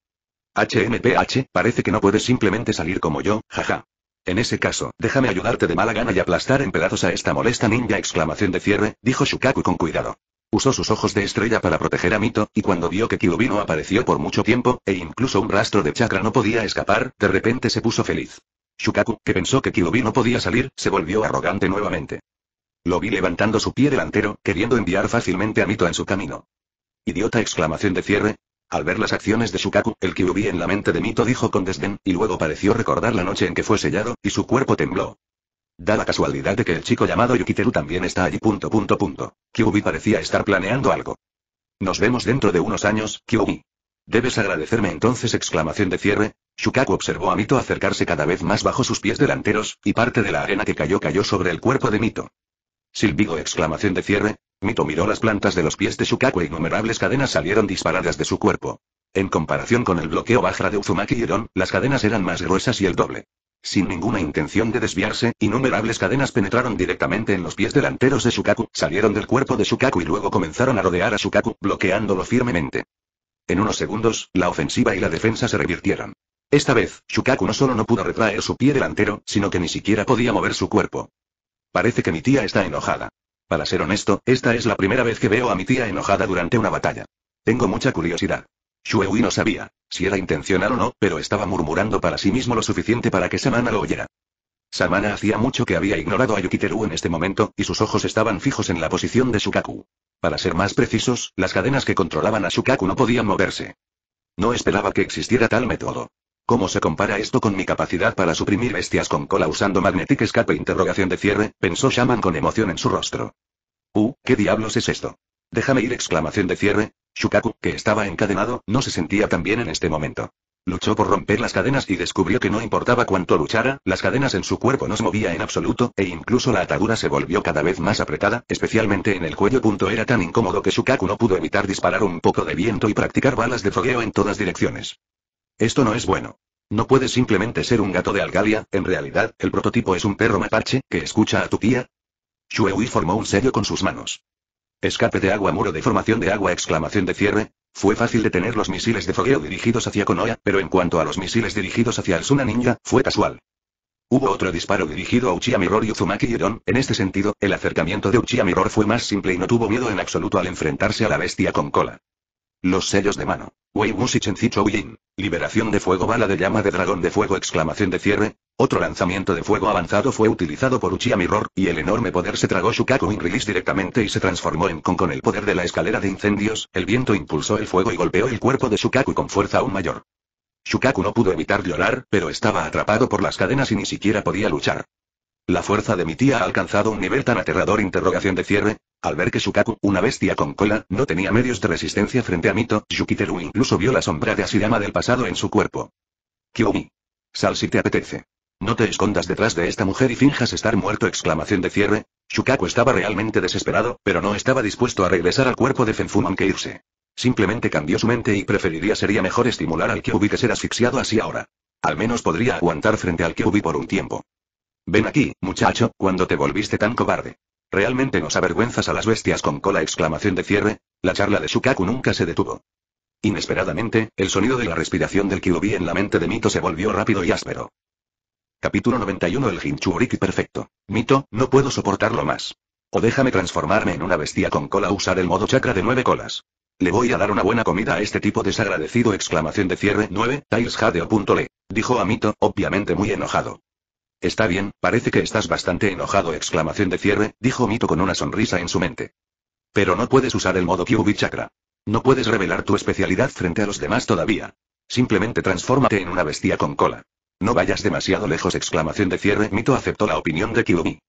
HMPH, parece que no puedes simplemente salir como yo, jaja. En ese caso, déjame ayudarte de mala gana y aplastar en pedazos a esta molesta ninja exclamación de cierre, dijo Shukaku con cuidado. Usó sus ojos de estrella para proteger a Mito, y cuando vio que Kyuubi no apareció por mucho tiempo, e incluso un rastro de chakra no podía escapar, de repente se puso feliz. Shukaku, que pensó que Kyuubi no podía salir, se volvió arrogante nuevamente. Lo vi levantando su pie delantero, queriendo enviar fácilmente a Mito en su camino. Idiota exclamación de cierre. Al ver las acciones de Shukaku, el Kyubi en la mente de Mito dijo con desdén, y luego pareció recordar la noche en que fue sellado, y su cuerpo tembló. Da la casualidad de que el chico llamado Yukiteru también está allí. Punto punto punto. parecía estar planeando algo. Nos vemos dentro de unos años, Kyubi. Debes agradecerme entonces exclamación de cierre. Shukaku observó a Mito acercarse cada vez más bajo sus pies delanteros, y parte de la arena que cayó cayó sobre el cuerpo de Mito. Silbido exclamación de cierre. Mito miró las plantas de los pies de Shukaku e innumerables cadenas salieron disparadas de su cuerpo. En comparación con el bloqueo Bajra de Uzumaki y Iron, las cadenas eran más gruesas y el doble. Sin ninguna intención de desviarse, innumerables cadenas penetraron directamente en los pies delanteros de Shukaku, salieron del cuerpo de Shukaku y luego comenzaron a rodear a Shukaku, bloqueándolo firmemente. En unos segundos, la ofensiva y la defensa se revirtieron. Esta vez, Shukaku no solo no pudo retraer su pie delantero, sino que ni siquiera podía mover su cuerpo. Parece que mi tía está enojada. Para ser honesto, esta es la primera vez que veo a mi tía enojada durante una batalla. Tengo mucha curiosidad. Shuewi no sabía si era intencional o no, pero estaba murmurando para sí mismo lo suficiente para que Samana lo oyera. Samana hacía mucho que había ignorado a Yukiteru en este momento, y sus ojos estaban fijos en la posición de Shukaku. Para ser más precisos, las cadenas que controlaban a Shukaku no podían moverse. No esperaba que existiera tal método. ¿Cómo se compara esto con mi capacidad para suprimir bestias con cola usando Magnetic Escape? E interrogación de cierre, pensó Shaman con emoción en su rostro. Uh, ¿qué diablos es esto? Déjame ir exclamación de cierre. Shukaku, que estaba encadenado, no se sentía tan bien en este momento. Luchó por romper las cadenas y descubrió que no importaba cuánto luchara, las cadenas en su cuerpo no se movía en absoluto, e incluso la atadura se volvió cada vez más apretada, especialmente en el cuello. Punto era tan incómodo que Shukaku no pudo evitar disparar un poco de viento y practicar balas de fogueo en todas direcciones. Esto no es bueno. No puede simplemente ser un gato de Algalia, en realidad, el prototipo es un perro mapache, que escucha a tu tía. Shuewi formó un sello con sus manos. Escape de agua, muro de formación de agua, exclamación de cierre. Fue fácil detener los misiles de fogueo dirigidos hacia Konoya, pero en cuanto a los misiles dirigidos hacia el Suna Ninja, fue casual. Hubo otro disparo dirigido a Uchiha Mirror y Uzumaki Iron, en este sentido, el acercamiento de Uchiha Mirror fue más simple y no tuvo miedo en absoluto al enfrentarse a la bestia con cola. Los sellos de mano. Wei Wuxi Yin. Liberación de fuego bala de llama de dragón de fuego exclamación de cierre. Otro lanzamiento de fuego avanzado fue utilizado por Uchiha Mirror, y el enorme poder se tragó Shukaku Release directamente y se transformó en Con con el poder de la escalera de incendios, el viento impulsó el fuego y golpeó el cuerpo de Shukaku con fuerza aún mayor. Shukaku no pudo evitar llorar, pero estaba atrapado por las cadenas y ni siquiera podía luchar. La fuerza de mi tía ha alcanzado un nivel tan aterrador interrogación de cierre, al ver que Shukaku, una bestia con cola, no tenía medios de resistencia frente a Mito, Yukiteru incluso vio la sombra de Asirama del pasado en su cuerpo. Kyomi. Sal si te apetece. No te escondas detrás de esta mujer y finjas estar muerto exclamación de cierre. Shukaku estaba realmente desesperado, pero no estaba dispuesto a regresar al cuerpo de Fenfuman que irse. Simplemente cambió su mente y preferiría sería mejor estimular al Kyubi que ser asfixiado así ahora. Al menos podría aguantar frente al Kyubi por un tiempo. Ven aquí, muchacho, cuando te volviste tan cobarde. Realmente nos avergüenzas a las bestias con cola exclamación de cierre, la charla de Shukaku nunca se detuvo. Inesperadamente, el sonido de la respiración del Kyubi en la mente de Mito se volvió rápido y áspero. Capítulo 91 El Hinchuriki perfecto. Mito, no puedo soportarlo más. O déjame transformarme en una bestia con cola usar el modo chakra de nueve colas. Le voy a dar una buena comida a este tipo desagradecido exclamación de cierre 9, Tiles Jadeo.le, dijo a Mito, obviamente muy enojado. Está bien, parece que estás bastante enojado. Exclamación de cierre, dijo Mito con una sonrisa en su mente. Pero no puedes usar el modo Kyubi Chakra. No puedes revelar tu especialidad frente a los demás todavía. Simplemente transfórmate en una bestia con cola. No vayas demasiado lejos. Exclamación de cierre. Mito aceptó la opinión de Kiubi.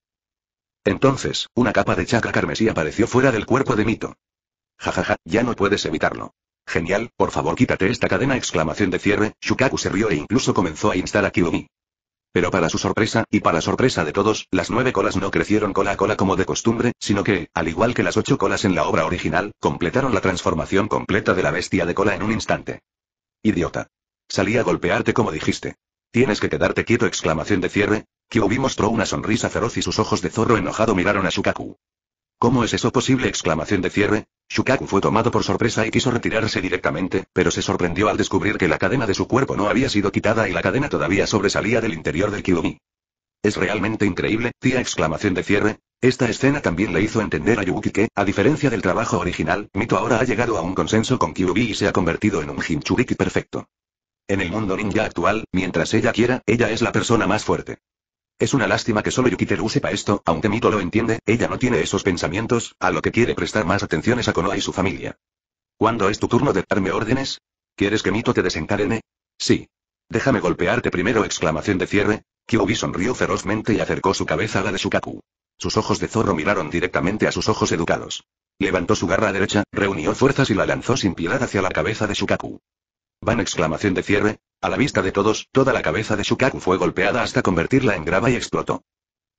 Entonces, una capa de chakra carmesí apareció fuera del cuerpo de Mito. Jajaja, ja, ja, ya no puedes evitarlo. Genial, por favor quítate esta cadena. Exclamación de cierre. Shukaku se rió e incluso comenzó a instar a Kyubi. Pero para su sorpresa, y para sorpresa de todos, las nueve colas no crecieron cola a cola como de costumbre, sino que, al igual que las ocho colas en la obra original, completaron la transformación completa de la bestia de cola en un instante. Idiota. Salí a golpearte como dijiste. Tienes que quedarte quieto exclamación de cierre. Kyuubi mostró una sonrisa feroz y sus ojos de zorro enojado miraron a Shukaku. ¿Cómo es eso posible exclamación de cierre? Shukaku fue tomado por sorpresa y quiso retirarse directamente, pero se sorprendió al descubrir que la cadena de su cuerpo no había sido quitada y la cadena todavía sobresalía del interior del Kyubi. Es realmente increíble, tía exclamación de cierre. Esta escena también le hizo entender a Yuki que, a diferencia del trabajo original, Mito ahora ha llegado a un consenso con Kyubi y se ha convertido en un Hinchuriki perfecto. En el mundo ninja actual, mientras ella quiera, ella es la persona más fuerte. Es una lástima que solo Yukiteru sepa esto, aunque Mito lo entiende, ella no tiene esos pensamientos, a lo que quiere prestar más atención es a Konoha y su familia. ¿Cuándo es tu turno de darme órdenes? ¿Quieres que Mito te desencadene? Sí. Déjame golpearte primero exclamación de cierre. Kyuubi sonrió ferozmente y acercó su cabeza a la de Shukaku. Sus ojos de zorro miraron directamente a sus ojos educados. Levantó su garra derecha, reunió fuerzas y la lanzó sin piedad hacia la cabeza de Shukaku. Van exclamación de cierre, a la vista de todos, toda la cabeza de Shukaku fue golpeada hasta convertirla en grava y explotó.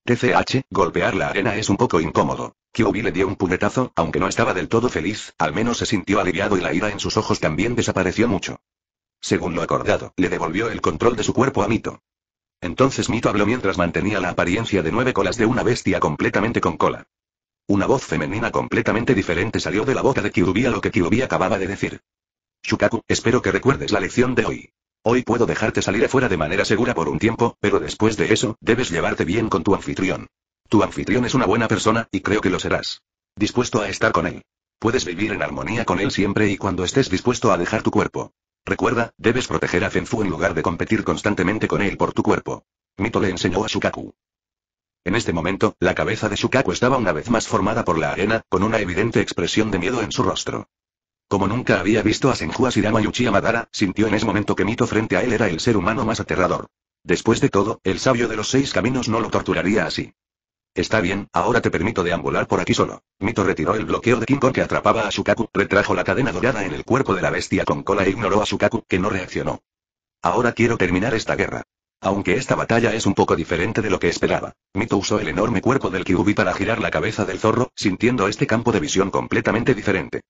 TCH, golpear la arena es un poco incómodo. Kyubi le dio un puñetazo, aunque no estaba del todo feliz, al menos se sintió aliviado y la ira en sus ojos también desapareció mucho. Según lo acordado, le devolvió el control de su cuerpo a Mito. Entonces Mito habló mientras mantenía la apariencia de nueve colas de una bestia completamente con cola. Una voz femenina completamente diferente salió de la boca de Kyubi a lo que Kyubi acababa de decir. Shukaku, espero que recuerdes la lección de hoy. Hoy puedo dejarte salir afuera de manera segura por un tiempo, pero después de eso, debes llevarte bien con tu anfitrión. Tu anfitrión es una buena persona, y creo que lo serás. Dispuesto a estar con él. Puedes vivir en armonía con él siempre y cuando estés dispuesto a dejar tu cuerpo. Recuerda, debes proteger a Fenfu en lugar de competir constantemente con él por tu cuerpo. Mito le enseñó a Shukaku. En este momento, la cabeza de Shukaku estaba una vez más formada por la arena, con una evidente expresión de miedo en su rostro. Como nunca había visto a Senju Asirama y Uchiha Madara, sintió en ese momento que Mito frente a él era el ser humano más aterrador. Después de todo, el sabio de los seis caminos no lo torturaría así. Está bien, ahora te permito deambular por aquí solo. Mito retiró el bloqueo de King que atrapaba a Shukaku, retrajo la cadena dorada en el cuerpo de la bestia con cola e ignoró a Shukaku, que no reaccionó. Ahora quiero terminar esta guerra. Aunque esta batalla es un poco diferente de lo que esperaba. Mito usó el enorme cuerpo del Kyubi para girar la cabeza del zorro, sintiendo este campo de visión completamente diferente.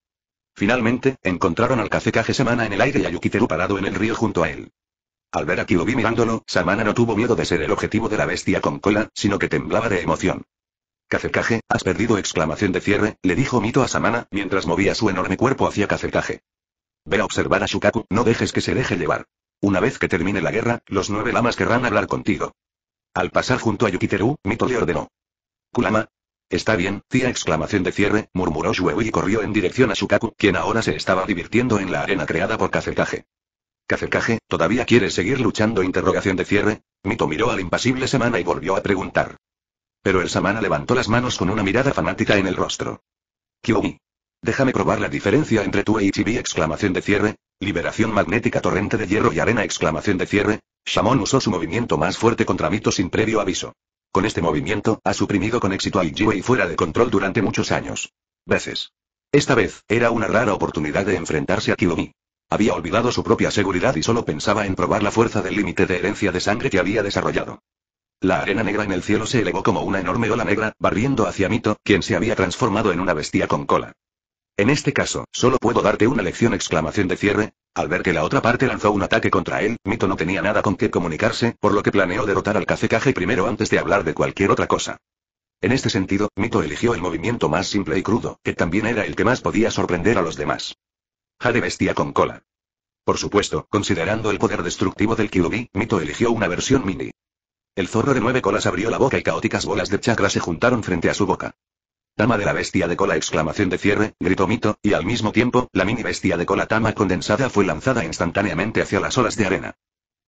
Finalmente, encontraron al Kazekage Semana en el aire y a Yukiteru parado en el río junto a él. Al ver a vi mirándolo, Samana no tuvo miedo de ser el objetivo de la bestia con cola, sino que temblaba de emoción. Kazekage, has perdido exclamación de cierre, le dijo Mito a Samana, mientras movía su enorme cuerpo hacia Kazekage. Ve a observar a Shukaku, no dejes que se deje llevar. Una vez que termine la guerra, los nueve lamas querrán hablar contigo. Al pasar junto a Yukiteru, Mito le ordenó. Kulama, Está bien, tía exclamación de cierre, murmuró Shuewi y corrió en dirección a Shukaku, quien ahora se estaba divirtiendo en la arena creada por Kazekage. Kazekage, ¿todavía quieres seguir luchando? Interrogación de cierre. Mito miró al impasible Samana y volvió a preguntar. Pero el Samana levantó las manos con una mirada fanática en el rostro. Kyoumi. Déjame probar la diferencia entre tu y exclamación de cierre. Liberación magnética torrente de hierro y arena exclamación de cierre. Shamon usó su movimiento más fuerte contra Mito sin previo aviso. Con este movimiento, ha suprimido con éxito a Ijiwei fuera de control durante muchos años. Veces. Esta vez, era una rara oportunidad de enfrentarse a Kiyomi. Había olvidado su propia seguridad y solo pensaba en probar la fuerza del límite de herencia de sangre que había desarrollado. La arena negra en el cielo se elevó como una enorme ola negra, barriendo hacia Mito, quien se había transformado en una bestia con cola. En este caso, solo puedo darte una lección exclamación de cierre. Al ver que la otra parte lanzó un ataque contra él, Mito no tenía nada con qué comunicarse, por lo que planeó derrotar al Cacecaje primero antes de hablar de cualquier otra cosa. En este sentido, Mito eligió el movimiento más simple y crudo, que también era el que más podía sorprender a los demás. Jade vestía con cola. Por supuesto, considerando el poder destructivo del Kyuubi, Mito eligió una versión mini. El zorro de nueve colas abrió la boca y caóticas bolas de chakra se juntaron frente a su boca. Tama de la bestia de cola exclamación de cierre, gritó Mito, y al mismo tiempo, la mini bestia de cola Tama condensada fue lanzada instantáneamente hacia las olas de arena.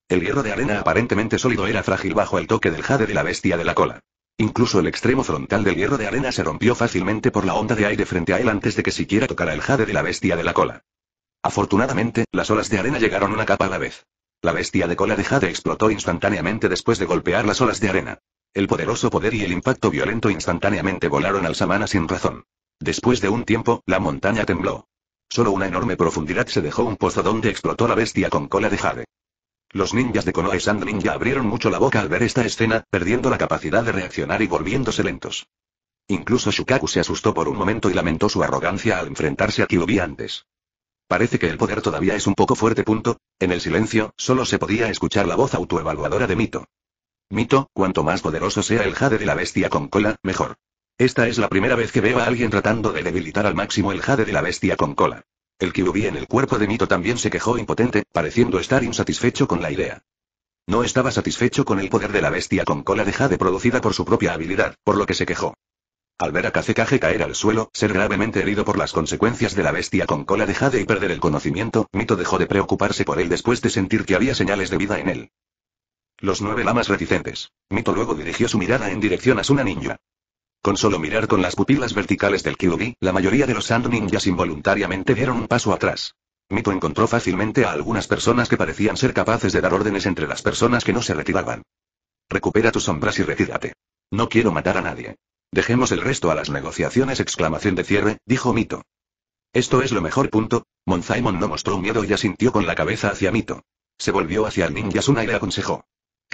El hierro de arena aparentemente sólido era frágil bajo el toque del jade de la bestia de la cola. Incluso el extremo frontal del hierro de arena se rompió fácilmente por la onda de aire frente a él antes de que siquiera tocara el jade de la bestia de la cola. Afortunadamente, las olas de arena llegaron una capa a la vez. La bestia de cola de jade explotó instantáneamente después de golpear las olas de arena. El poderoso poder y el impacto violento instantáneamente volaron al samana sin razón. Después de un tiempo, la montaña tembló. Solo una enorme profundidad se dejó un pozo donde explotó la bestia con cola de jade. Los ninjas de Konoe Sand Ninja abrieron mucho la boca al ver esta escena, perdiendo la capacidad de reaccionar y volviéndose lentos. Incluso Shukaku se asustó por un momento y lamentó su arrogancia al enfrentarse a Kyubi antes. Parece que el poder todavía es un poco fuerte. Punto. En el silencio, solo se podía escuchar la voz autoevaluadora de Mito. Mito, cuanto más poderoso sea el jade de la bestia con cola, mejor. Esta es la primera vez que veo a alguien tratando de debilitar al máximo el jade de la bestia con cola. El quirubí en el cuerpo de Mito también se quejó impotente, pareciendo estar insatisfecho con la idea. No estaba satisfecho con el poder de la bestia con cola de jade producida por su propia habilidad, por lo que se quejó. Al ver a Kazekage caer al suelo, ser gravemente herido por las consecuencias de la bestia con cola de jade y perder el conocimiento, Mito dejó de preocuparse por él después de sentir que había señales de vida en él. Los nueve lamas reticentes. Mito luego dirigió su mirada en dirección a Suna Ninja. Con solo mirar con las pupilas verticales del Kyuubi, la mayoría de los Sand Ninjas involuntariamente dieron un paso atrás. Mito encontró fácilmente a algunas personas que parecían ser capaces de dar órdenes entre las personas que no se retiraban. Recupera tus sombras y retírate. No quiero matar a nadie. Dejemos el resto a las negociaciones. Exclamación de cierre, dijo Mito. Esto es lo mejor. Punto. Monzaimon no mostró miedo y asintió con la cabeza hacia Mito. Se volvió hacia el ninja Suna y le aconsejó.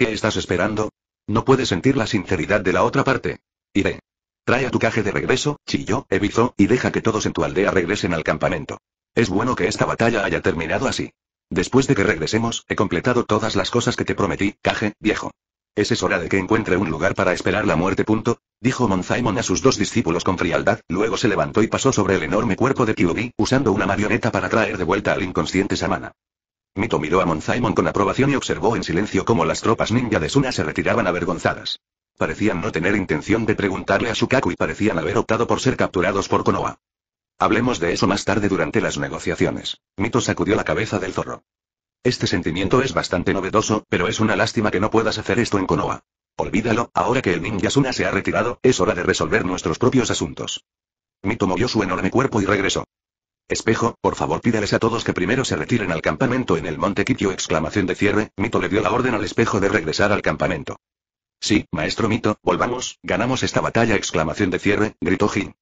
¿Qué estás esperando? No puedes sentir la sinceridad de la otra parte. Iré. Trae a tu caje de regreso, chilló, Ebizo, y deja que todos en tu aldea regresen al campamento. Es bueno que esta batalla haya terminado así. Después de que regresemos, he completado todas las cosas que te prometí, caje, viejo. Es es hora de que encuentre un lugar para esperar la muerte. Punto, dijo Monzaimon a sus dos discípulos con frialdad, luego se levantó y pasó sobre el enorme cuerpo de Kyuubi, usando una marioneta para traer de vuelta al inconsciente Samana. Mito miró a Monzaimon con aprobación y observó en silencio cómo las tropas ninja de Suna se retiraban avergonzadas. Parecían no tener intención de preguntarle a Shukaku y parecían haber optado por ser capturados por Konoha. Hablemos de eso más tarde durante las negociaciones. Mito sacudió la cabeza del zorro. Este sentimiento es bastante novedoso, pero es una lástima que no puedas hacer esto en Konoha. Olvídalo, ahora que el ninja Suna se ha retirado, es hora de resolver nuestros propios asuntos. Mito movió su enorme cuerpo y regresó. Espejo, por favor pídales a todos que primero se retiren al campamento en el monte Kikyo exclamación de cierre, Mito le dio la orden al espejo de regresar al campamento. Sí, maestro Mito, volvamos, ganamos esta batalla exclamación de cierre, gritó Jin.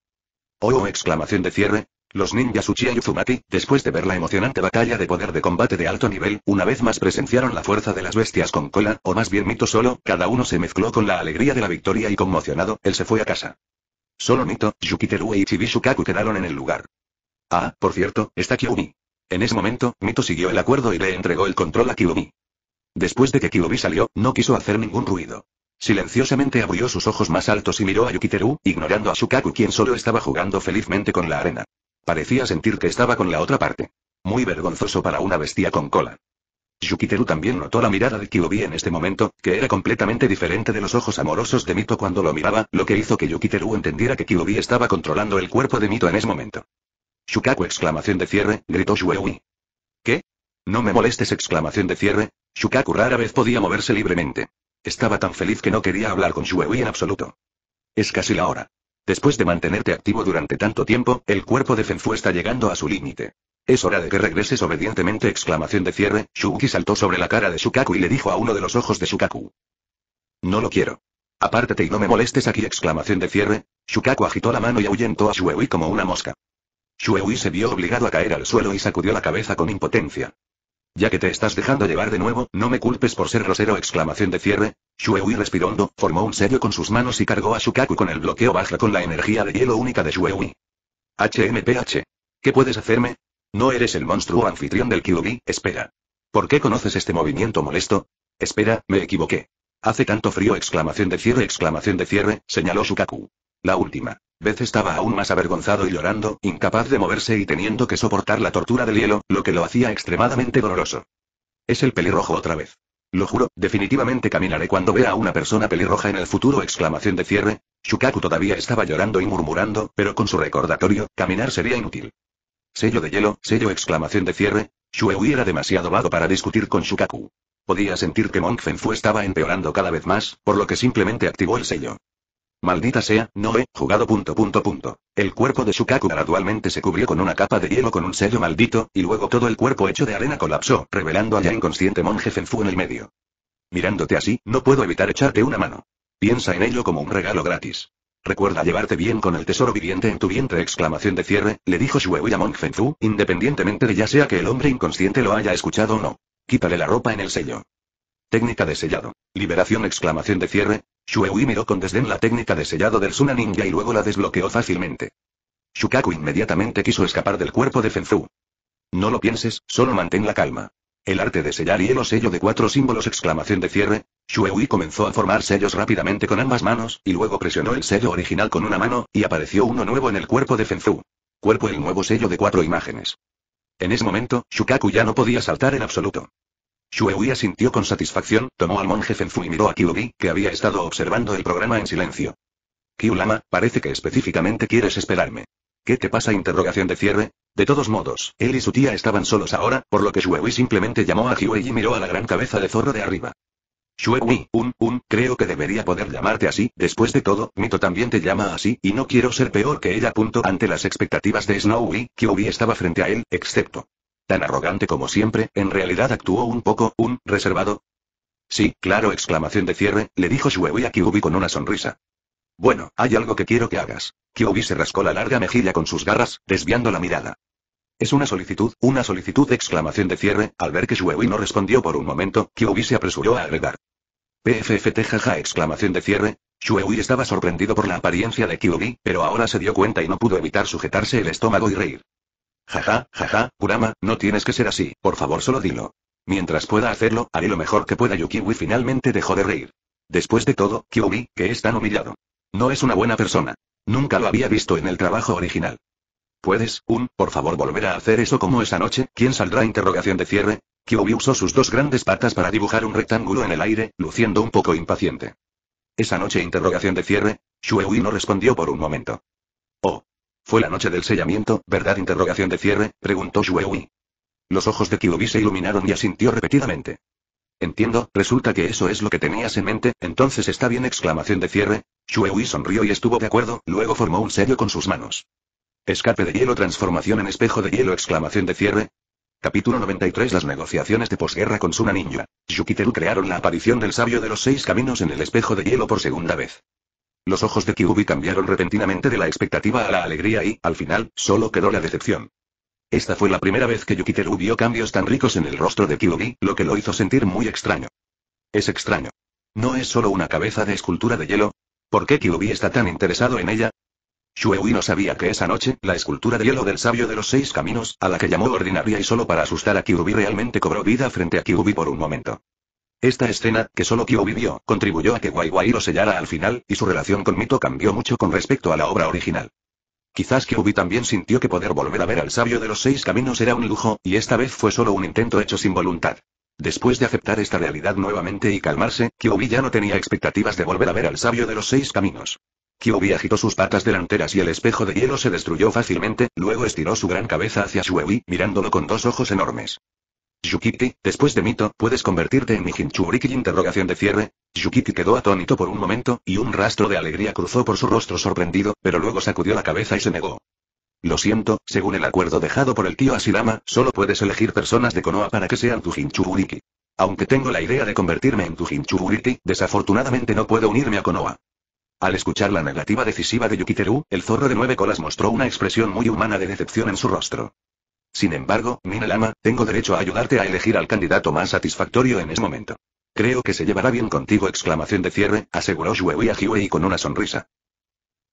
Oh, oh, exclamación de cierre. Los ninjas Uchiha y Uzumaki, después de ver la emocionante batalla de poder de combate de alto nivel, una vez más presenciaron la fuerza de las bestias con cola, o más bien Mito solo, cada uno se mezcló con la alegría de la victoria y conmocionado, él se fue a casa. Solo Mito, Yukiterue y Kaku quedaron en el lugar. Ah, por cierto, está Kyubi. En ese momento, Mito siguió el acuerdo y le entregó el control a Kyubi. Después de que Kyubi salió, no quiso hacer ningún ruido. Silenciosamente abrió sus ojos más altos y miró a Yukiteru, ignorando a Shukaku quien solo estaba jugando felizmente con la arena. Parecía sentir que estaba con la otra parte. Muy vergonzoso para una bestia con cola. Yukiteru también notó la mirada de Kyubi en este momento, que era completamente diferente de los ojos amorosos de Mito cuando lo miraba, lo que hizo que Yukiteru entendiera que Kyubi estaba controlando el cuerpo de Mito en ese momento. Shukaku exclamación de cierre, gritó Shueui. ¿Qué? No me molestes exclamación de cierre. Shukaku rara vez podía moverse libremente. Estaba tan feliz que no quería hablar con Shueui en absoluto. Es casi la hora. Después de mantenerte activo durante tanto tiempo, el cuerpo de Fenfu está llegando a su límite. Es hora de que regreses obedientemente exclamación de cierre, Shuki saltó sobre la cara de Shukaku y le dijo a uno de los ojos de Shukaku. No lo quiero. Apártate y no me molestes aquí exclamación de cierre, Shukaku agitó la mano y ahuyentó a Shuewi como una mosca. Shuei se vio obligado a caer al suelo y sacudió la cabeza con impotencia. Ya que te estás dejando llevar de nuevo, no me culpes por ser rosero!» Exclamación de cierre. Shuei respirando, formó un sello con sus manos y cargó a Shukaku con el bloqueo baja con la energía de hielo única de Shuei. HMPH. ¿Qué puedes hacerme? No eres el monstruo anfitrión del Kyogi. espera. ¿Por qué conoces este movimiento molesto? Espera, me equivoqué. Hace tanto frío exclamación de cierre exclamación de cierre, señaló Shukaku. La última vez estaba aún más avergonzado y llorando, incapaz de moverse y teniendo que soportar la tortura del hielo, lo que lo hacía extremadamente doloroso. Es el pelirrojo otra vez. Lo juro, definitivamente caminaré cuando vea a una persona pelirroja en el futuro. Exclamación de cierre. Shukaku todavía estaba llorando y murmurando, pero con su recordatorio, caminar sería inútil. Sello de hielo, sello exclamación de cierre. era demasiado vago para discutir con Shukaku. Podía sentir que Monk estaba empeorando cada vez más, por lo que simplemente activó el sello. Maldita sea, no he jugado punto punto punto. El cuerpo de Shukaku gradualmente se cubrió con una capa de hielo con un sello maldito, y luego todo el cuerpo hecho de arena colapsó, revelando a ya inconsciente monje Fenfu en el medio. Mirándote así, no puedo evitar echarte una mano. Piensa en ello como un regalo gratis. Recuerda llevarte bien con el tesoro viviente en tu vientre exclamación de cierre, le dijo Shueui a Monk Fenfu, independientemente de ya sea que el hombre inconsciente lo haya escuchado o no. Quítale la ropa en el sello. Técnica de sellado. Liberación exclamación de cierre, Shueui miró con desdén la técnica de sellado del Suna Ninja y luego la desbloqueó fácilmente. Shukaku inmediatamente quiso escapar del cuerpo de Fenzu. No lo pienses, solo mantén la calma. El arte de sellar hielo sello de cuatro símbolos exclamación de cierre. Shueui comenzó a formar sellos rápidamente con ambas manos, y luego presionó el sello original con una mano, y apareció uno nuevo en el cuerpo de Fenzu. Cuerpo el nuevo sello de cuatro imágenes. En ese momento, Shukaku ya no podía saltar en absoluto. Shuehui asintió con satisfacción, tomó al monje Fenfu y miró a Kyugi, que había estado observando el programa en silencio. Kyulama, parece que específicamente quieres esperarme. ¿Qué te pasa? Interrogación de cierre. De todos modos, él y su tía estaban solos ahora, por lo que Shuewi simplemente llamó a Hyuei y miró a la gran cabeza de zorro de arriba. Shuewi, un, un, creo que debería poder llamarte así, después de todo, Mito también te llama así, y no quiero ser peor que ella. Punto. Ante las expectativas de Snowy, Kyoubi estaba frente a él, excepto Tan arrogante como siempre, en realidad actuó un poco, un, reservado. Sí, claro, exclamación de cierre, le dijo Shuewi a Kyubi con una sonrisa. Bueno, hay algo que quiero que hagas. Kyubi se rascó la larga mejilla con sus garras, desviando la mirada. Es una solicitud, una solicitud, exclamación de cierre, al ver que Shuewi no respondió por un momento, Kyubi se apresuró a agregar. PFFT jaja, exclamación de cierre. Shuewi estaba sorprendido por la apariencia de Kyubi, pero ahora se dio cuenta y no pudo evitar sujetarse el estómago y reír. Jaja, jaja, Kurama, no tienes que ser así, por favor solo dilo. Mientras pueda hacerlo, haré lo mejor que pueda. Yukiwi finalmente dejó de reír. Después de todo, Kyubi, que es tan humillado. No es una buena persona. Nunca lo había visto en el trabajo original. ¿Puedes, un, por favor volver a hacer eso como esa noche? ¿Quién saldrá? Interrogación de cierre. Kyubi usó sus dos grandes patas para dibujar un rectángulo en el aire, luciendo un poco impaciente. Esa noche interrogación de cierre. Shuewi no respondió por un momento. Oh, fue la noche del sellamiento, ¿verdad? Interrogación de cierre, preguntó Shuehui. Los ojos de Kyubi se iluminaron y asintió repetidamente. Entiendo, resulta que eso es lo que tenías en mente, entonces está bien exclamación de cierre. Shuewi sonrió y estuvo de acuerdo, luego formó un sello con sus manos. Escape de hielo transformación en espejo de hielo exclamación de cierre. Capítulo 93 Las negociaciones de posguerra con Suna Ninja. Yukiteru crearon la aparición del sabio de los seis caminos en el espejo de hielo por segunda vez. Los ojos de Kyubi cambiaron repentinamente de la expectativa a la alegría y, al final, solo quedó la decepción. Esta fue la primera vez que Yukiteru vio cambios tan ricos en el rostro de Kiubi, lo que lo hizo sentir muy extraño. Es extraño. ¿No es solo una cabeza de escultura de hielo? ¿Por qué Kyubi está tan interesado en ella? Shuewi no sabía que esa noche, la escultura de hielo del sabio de los seis caminos, a la que llamó ordinaria y solo para asustar a Kyubi realmente cobró vida frente a Kiubi por un momento. Esta escena, que solo Kyo vio, contribuyó a que Wai lo sellara al final, y su relación con Mito cambió mucho con respecto a la obra original. Quizás Kyubi también sintió que poder volver a ver al sabio de los seis caminos era un lujo, y esta vez fue solo un intento hecho sin voluntad. Después de aceptar esta realidad nuevamente y calmarse, Kyubi ya no tenía expectativas de volver a ver al sabio de los seis caminos. Kyubi agitó sus patas delanteras y el espejo de hielo se destruyó fácilmente, luego estiró su gran cabeza hacia Shuewi, mirándolo con dos ojos enormes. Yukiti, después de Mito, ¿puedes convertirte en mi Hinchuriki? Interrogación de cierre. Yukiti quedó atónito por un momento, y un rastro de alegría cruzó por su rostro sorprendido, pero luego sacudió la cabeza y se negó. Lo siento, según el acuerdo dejado por el tío Asilama, solo puedes elegir personas de Konoha para que sean tu Hinchuburiki. Aunque tengo la idea de convertirme en tu Hinchuriki, desafortunadamente no puedo unirme a Konoha. Al escuchar la negativa decisiva de Yukiteru, el zorro de nueve colas mostró una expresión muy humana de decepción en su rostro. Sin embargo, Minelama, tengo derecho a ayudarte a elegir al candidato más satisfactorio en ese momento. Creo que se llevará bien contigo exclamación de cierre, aseguró Shuei a Hiwei con una sonrisa.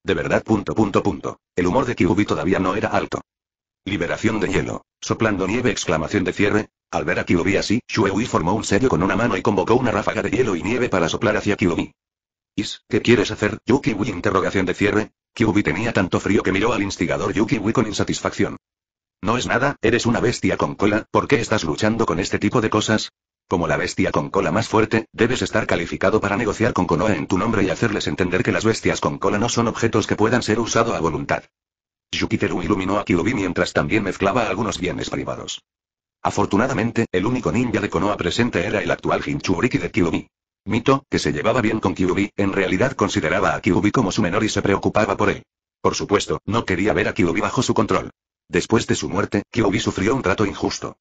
De verdad punto punto punto. El humor de Kyubi todavía no era alto. Liberación de hielo. Soplando nieve exclamación de cierre. Al ver a Kyubi así, Shuei formó un sello con una mano y convocó una ráfaga de hielo y nieve para soplar hacia Kyubi. Is, ¿qué quieres hacer, Yukiwi? Interrogación de cierre. Kyubi tenía tanto frío que miró al instigador Yukiwi con insatisfacción. No es nada, eres una bestia con cola, ¿por qué estás luchando con este tipo de cosas? Como la bestia con cola más fuerte, debes estar calificado para negociar con Konoha en tu nombre y hacerles entender que las bestias con cola no son objetos que puedan ser usados a voluntad. Yukiteru iluminó a Kirubi mientras también mezclaba algunos bienes privados. Afortunadamente, el único ninja de Konoha presente era el actual Hinchuriki de Kyubi. Mito, que se llevaba bien con Kiubi, en realidad consideraba a Kiubi como su menor y se preocupaba por él. Por supuesto, no quería ver a Kirubi bajo su control. Después de su muerte, Kyuubi sufrió un trato injusto.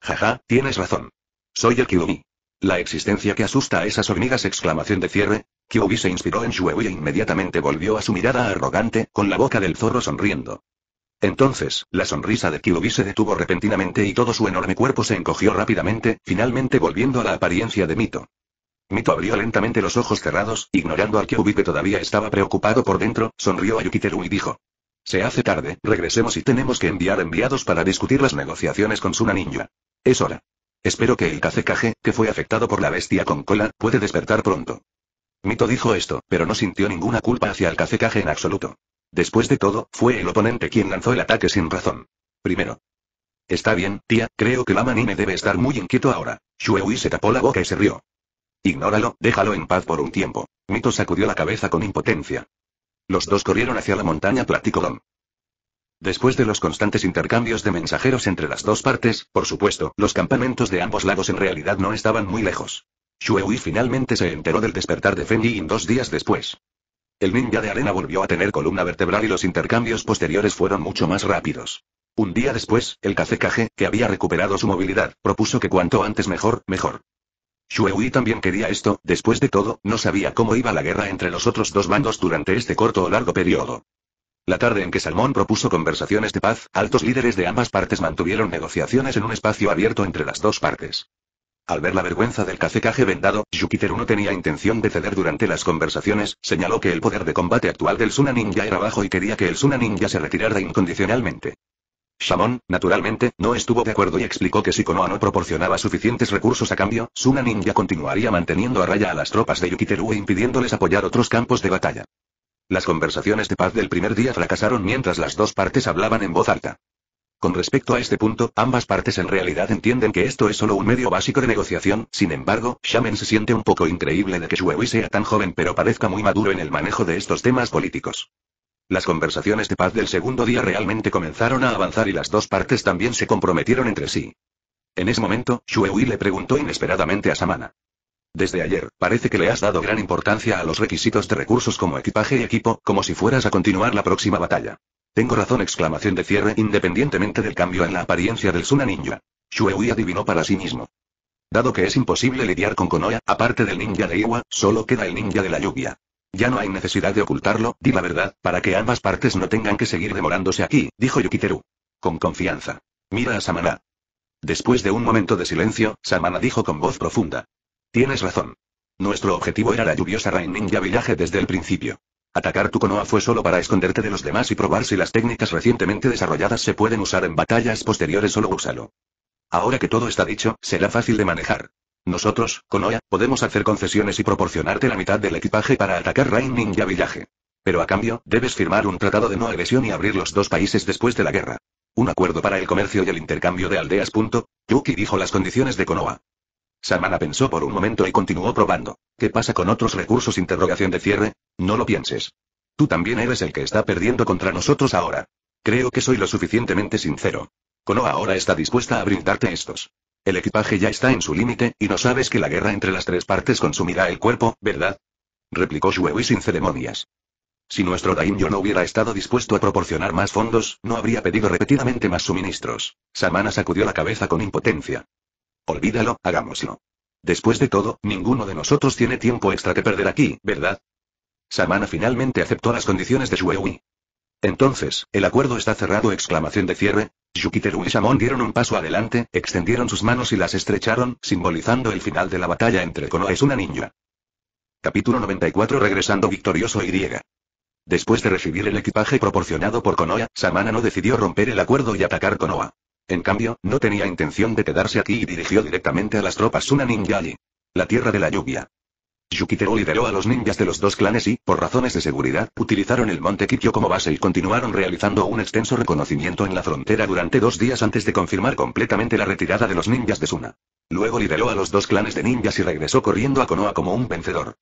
Jaja, tienes razón. Soy el Kyuubi. La existencia que asusta a esas hormigas exclamación de cierre. Kyuubi se inspiró en Shuewi e inmediatamente volvió a su mirada arrogante, con la boca del zorro sonriendo. Entonces, la sonrisa de Kyuubi se detuvo repentinamente y todo su enorme cuerpo se encogió rápidamente, finalmente volviendo a la apariencia de Mito. Mito abrió lentamente los ojos cerrados, ignorando a Kyuubi que todavía estaba preocupado por dentro, sonrió a Yukiteru y dijo. Se hace tarde, regresemos y tenemos que enviar enviados para discutir las negociaciones con Suna Ninja. Es hora. Espero que el Kazekage, que fue afectado por la bestia con cola, puede despertar pronto. Mito dijo esto, pero no sintió ninguna culpa hacia el Kazekage en absoluto. Después de todo, fue el oponente quien lanzó el ataque sin razón. Primero. Está bien, tía, creo que la Nime debe estar muy inquieto ahora. Shueui se tapó la boca y se rió. Ignóralo, déjalo en paz por un tiempo. Mito sacudió la cabeza con impotencia. Los dos corrieron hacia la montaña Platicodon. Después de los constantes intercambios de mensajeros entre las dos partes, por supuesto, los campamentos de ambos lados en realidad no estaban muy lejos. Shuehui finalmente se enteró del despertar de Feng Yin dos días después. El ninja de arena volvió a tener columna vertebral y los intercambios posteriores fueron mucho más rápidos. Un día después, el Kazekage, que había recuperado su movilidad, propuso que cuanto antes mejor, mejor. Shuehui también quería esto, después de todo, no sabía cómo iba la guerra entre los otros dos bandos durante este corto o largo periodo. La tarde en que Salmón propuso conversaciones de paz, altos líderes de ambas partes mantuvieron negociaciones en un espacio abierto entre las dos partes. Al ver la vergüenza del cacecaje vendado, Júpiter no tenía intención de ceder durante las conversaciones, señaló que el poder de combate actual del Suna Ninja era bajo y quería que el Suna Ninja se retirara incondicionalmente. Shamon, naturalmente, no estuvo de acuerdo y explicó que si Konoha no proporcionaba suficientes recursos a cambio, Suna Ninja continuaría manteniendo a raya a las tropas de Yukiteru e impidiéndoles apoyar otros campos de batalla. Las conversaciones de paz del primer día fracasaron mientras las dos partes hablaban en voz alta. Con respecto a este punto, ambas partes en realidad entienden que esto es solo un medio básico de negociación, sin embargo, Shaman se siente un poco increíble de que Shuewi sea tan joven pero parezca muy maduro en el manejo de estos temas políticos. Las conversaciones de paz del segundo día realmente comenzaron a avanzar y las dos partes también se comprometieron entre sí. En ese momento, Shuehui le preguntó inesperadamente a Samana. Desde ayer, parece que le has dado gran importancia a los requisitos de recursos como equipaje y equipo, como si fueras a continuar la próxima batalla. Tengo razón exclamación de cierre independientemente del cambio en la apariencia del Suna Ninja. adivinó para sí mismo. Dado que es imposible lidiar con Konoha, aparte del ninja de Iwa, solo queda el ninja de la lluvia. Ya no hay necesidad de ocultarlo, di la verdad, para que ambas partes no tengan que seguir demorándose aquí, dijo Yukiteru. Con confianza. Mira a Samana. Después de un momento de silencio, Samana dijo con voz profunda. Tienes razón. Nuestro objetivo era la lluviosa Rain Ninja Village desde el principio. Atacar tu Konoha fue solo para esconderte de los demás y probar si las técnicas recientemente desarrolladas se pueden usar en batallas posteriores, solo úsalo. Ahora que todo está dicho, será fácil de manejar. Nosotros, Konoha, podemos hacer concesiones y proporcionarte la mitad del equipaje para atacar Rain Ninja villaje Pero a cambio, debes firmar un tratado de no agresión y abrir los dos países después de la guerra. Un acuerdo para el comercio y el intercambio de aldeas. Yuki dijo las condiciones de Konoha. Samana pensó por un momento y continuó probando. ¿Qué pasa con otros recursos? Interrogación de cierre. No lo pienses. Tú también eres el que está perdiendo contra nosotros ahora. Creo que soy lo suficientemente sincero. Konoha ahora está dispuesta a brindarte estos. El equipaje ya está en su límite, y no sabes que la guerra entre las tres partes consumirá el cuerpo, ¿verdad? replicó Shuewi sin ceremonias. Si nuestro daimyo no hubiera estado dispuesto a proporcionar más fondos, no habría pedido repetidamente más suministros. Samana sacudió la cabeza con impotencia. Olvídalo, hagámoslo. Después de todo, ninguno de nosotros tiene tiempo extra que perder aquí, ¿verdad? Samana finalmente aceptó las condiciones de Shuewi. Entonces, el acuerdo está cerrado. Exclamación de cierre. Yukiteru y Samón dieron un paso adelante, extendieron sus manos y las estrecharon, simbolizando el final de la batalla entre Konoha y una ninja. Capítulo 94 Regresando victorioso y griega. Después de recibir el equipaje proporcionado por Konoha, Samana no decidió romper el acuerdo y atacar Konoha. En cambio, no tenía intención de quedarse aquí y dirigió directamente a las tropas una ninja allí. La tierra de la lluvia. Yukiteru lideró a los ninjas de los dos clanes y, por razones de seguridad, utilizaron el monte Kikyo como base y continuaron realizando un extenso reconocimiento en la frontera durante dos días antes de confirmar completamente la retirada de los ninjas de Suna. Luego lideró a los dos clanes de ninjas y regresó corriendo a Konoha como un vencedor.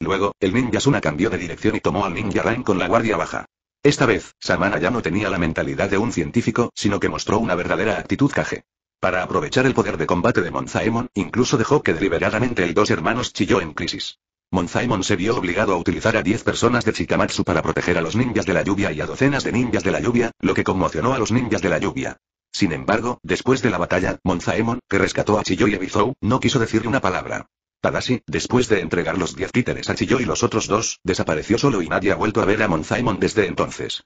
Luego, el ninja Suna cambió de dirección y tomó al ninja Rain con la guardia baja. Esta vez, Samana ya no tenía la mentalidad de un científico, sino que mostró una verdadera actitud caje. Para aprovechar el poder de combate de Monzaemon, incluso dejó que deliberadamente el dos hermanos chilló en crisis. Monzaemon se vio obligado a utilizar a 10 personas de Chikamatsu para proteger a los ninjas de la lluvia y a docenas de ninjas de la lluvia, lo que conmocionó a los ninjas de la lluvia. Sin embargo, después de la batalla, Monzaemon, que rescató a Chiyo y a no quiso decirle una palabra. Tadashi, después de entregar los 10 títeres a Chiyo y los otros dos, desapareció solo y nadie ha vuelto a ver a Monzaemon desde entonces.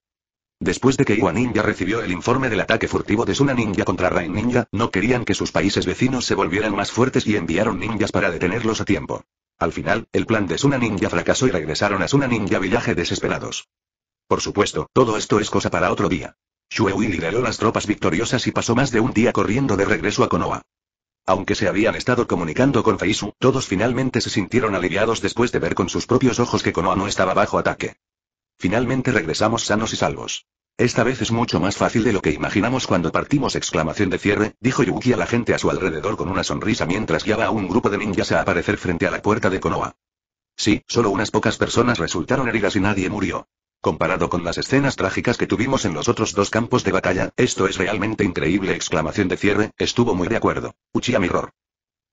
Después de que Iwa Ninja recibió el informe del ataque furtivo de Suna Ninja contra Rain Ninja, no querían que sus países vecinos se volvieran más fuertes y enviaron ninjas para detenerlos a tiempo. Al final, el plan de Suna Ninja fracasó y regresaron a Suna Ninja Villaje desesperados. Por supuesto, todo esto es cosa para otro día. Shuewi lideró las tropas victoriosas y pasó más de un día corriendo de regreso a Konoha. Aunque se habían estado comunicando con Feisu, todos finalmente se sintieron aliviados después de ver con sus propios ojos que Konoha no estaba bajo ataque. Finalmente regresamos sanos y salvos. Esta vez es mucho más fácil de lo que imaginamos cuando partimos exclamación de cierre, dijo Yuki a la gente a su alrededor con una sonrisa mientras guiaba a un grupo de ninjas a aparecer frente a la puerta de Konoha. Sí, solo unas pocas personas resultaron heridas y nadie murió. Comparado con las escenas trágicas que tuvimos en los otros dos campos de batalla, esto es realmente increíble exclamación de cierre, estuvo muy de acuerdo. Uchiha Mirror.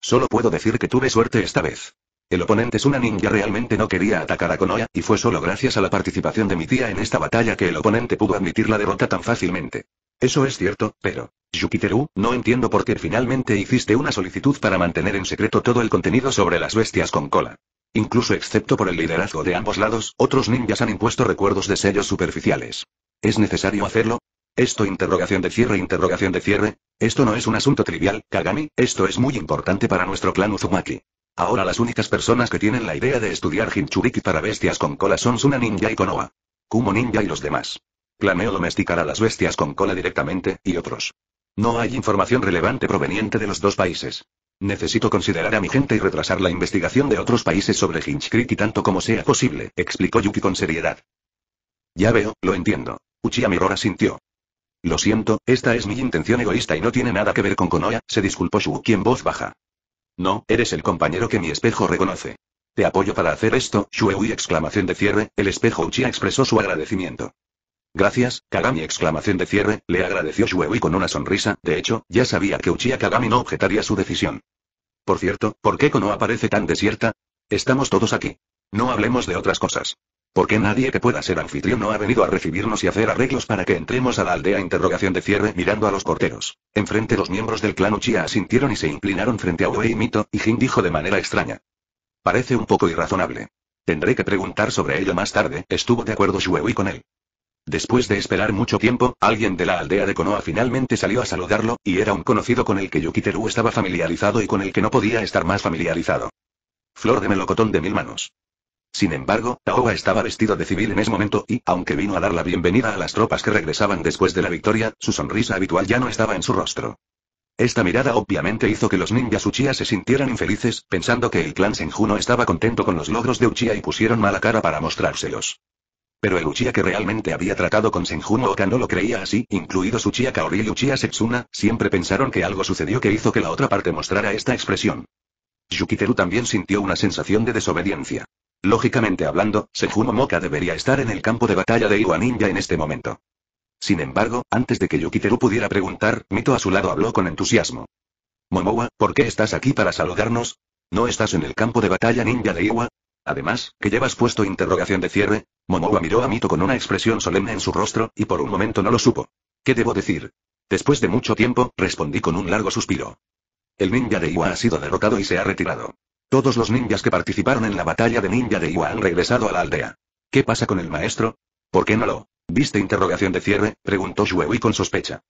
Solo puedo decir que tuve suerte esta vez. El oponente es una ninja realmente no quería atacar a Konoha, y fue solo gracias a la participación de mi tía en esta batalla que el oponente pudo admitir la derrota tan fácilmente. Eso es cierto, pero... Yukiteru, no entiendo por qué finalmente hiciste una solicitud para mantener en secreto todo el contenido sobre las bestias con cola. Incluso excepto por el liderazgo de ambos lados, otros ninjas han impuesto recuerdos de sellos superficiales. ¿Es necesario hacerlo? Esto interrogación de cierre interrogación de cierre. Esto no es un asunto trivial, Kagami, esto es muy importante para nuestro clan Uzumaki. Ahora las únicas personas que tienen la idea de estudiar Hinchuriki para bestias con cola son Suna Ninja y Konoha. Kumo Ninja y los demás. Planeo domesticar a las bestias con cola directamente, y otros. No hay información relevante proveniente de los dos países. Necesito considerar a mi gente y retrasar la investigación de otros países sobre Hinchuriki tanto como sea posible, explicó Yuki con seriedad. Ya veo, lo entiendo. Uchiha Mirora sintió. Lo siento, esta es mi intención egoísta y no tiene nada que ver con Konoha, se disculpó Shuki en voz baja. No, eres el compañero que mi espejo reconoce. Te apoyo para hacer esto, Shuei. exclamación de cierre, el espejo Uchiha expresó su agradecimiento. Gracias, Kagami exclamación de cierre, le agradeció Shuei con una sonrisa, de hecho, ya sabía que Uchiha Kagami no objetaría su decisión. Por cierto, ¿por qué Konoha aparece tan desierta? Estamos todos aquí. No hablemos de otras cosas. Porque nadie que pueda ser anfitrión no ha venido a recibirnos y hacer arreglos para que entremos a la aldea? Interrogación de cierre mirando a los porteros. Enfrente los miembros del clan Uchiha asintieron y se inclinaron frente a Wei y Mito, y Jin dijo de manera extraña. Parece un poco irrazonable. Tendré que preguntar sobre ello más tarde, estuvo de acuerdo Shuewi con él. Después de esperar mucho tiempo, alguien de la aldea de Konoha finalmente salió a saludarlo, y era un conocido con el que Yukiteru estaba familiarizado y con el que no podía estar más familiarizado. Flor de melocotón de mil manos. Sin embargo, Taoga estaba vestido de civil en ese momento y, aunque vino a dar la bienvenida a las tropas que regresaban después de la victoria, su sonrisa habitual ya no estaba en su rostro. Esta mirada obviamente hizo que los ninjas Uchiha se sintieran infelices, pensando que el clan Senju no estaba contento con los logros de Uchiha y pusieron mala cara para mostrárselos. Pero el Uchiha que realmente había tratado con Senjuno Oka no lo creía así, incluidos Uchiha Kaori y Uchiha Setsuna, siempre pensaron que algo sucedió que hizo que la otra parte mostrara esta expresión. Yukiteru también sintió una sensación de desobediencia. Lógicamente hablando, Sejuno Moka debería estar en el campo de batalla de Iwa Ninja en este momento. Sin embargo, antes de que Yukiteru pudiera preguntar, Mito a su lado habló con entusiasmo. Momowa, ¿por qué estás aquí para saludarnos? ¿No estás en el campo de batalla ninja de Iwa? Además, ¿qué llevas puesto interrogación de cierre? Momowa miró a Mito con una expresión solemne en su rostro, y por un momento no lo supo. ¿Qué debo decir? Después de mucho tiempo, respondí con un largo suspiro. El ninja de Iwa ha sido derrotado y se ha retirado. Todos los ninjas que participaron en la batalla de ninja de Iwa han regresado a la aldea. ¿Qué pasa con el maestro? ¿Por qué no lo? ¿Viste interrogación de cierre? preguntó Shuewi con sospecha.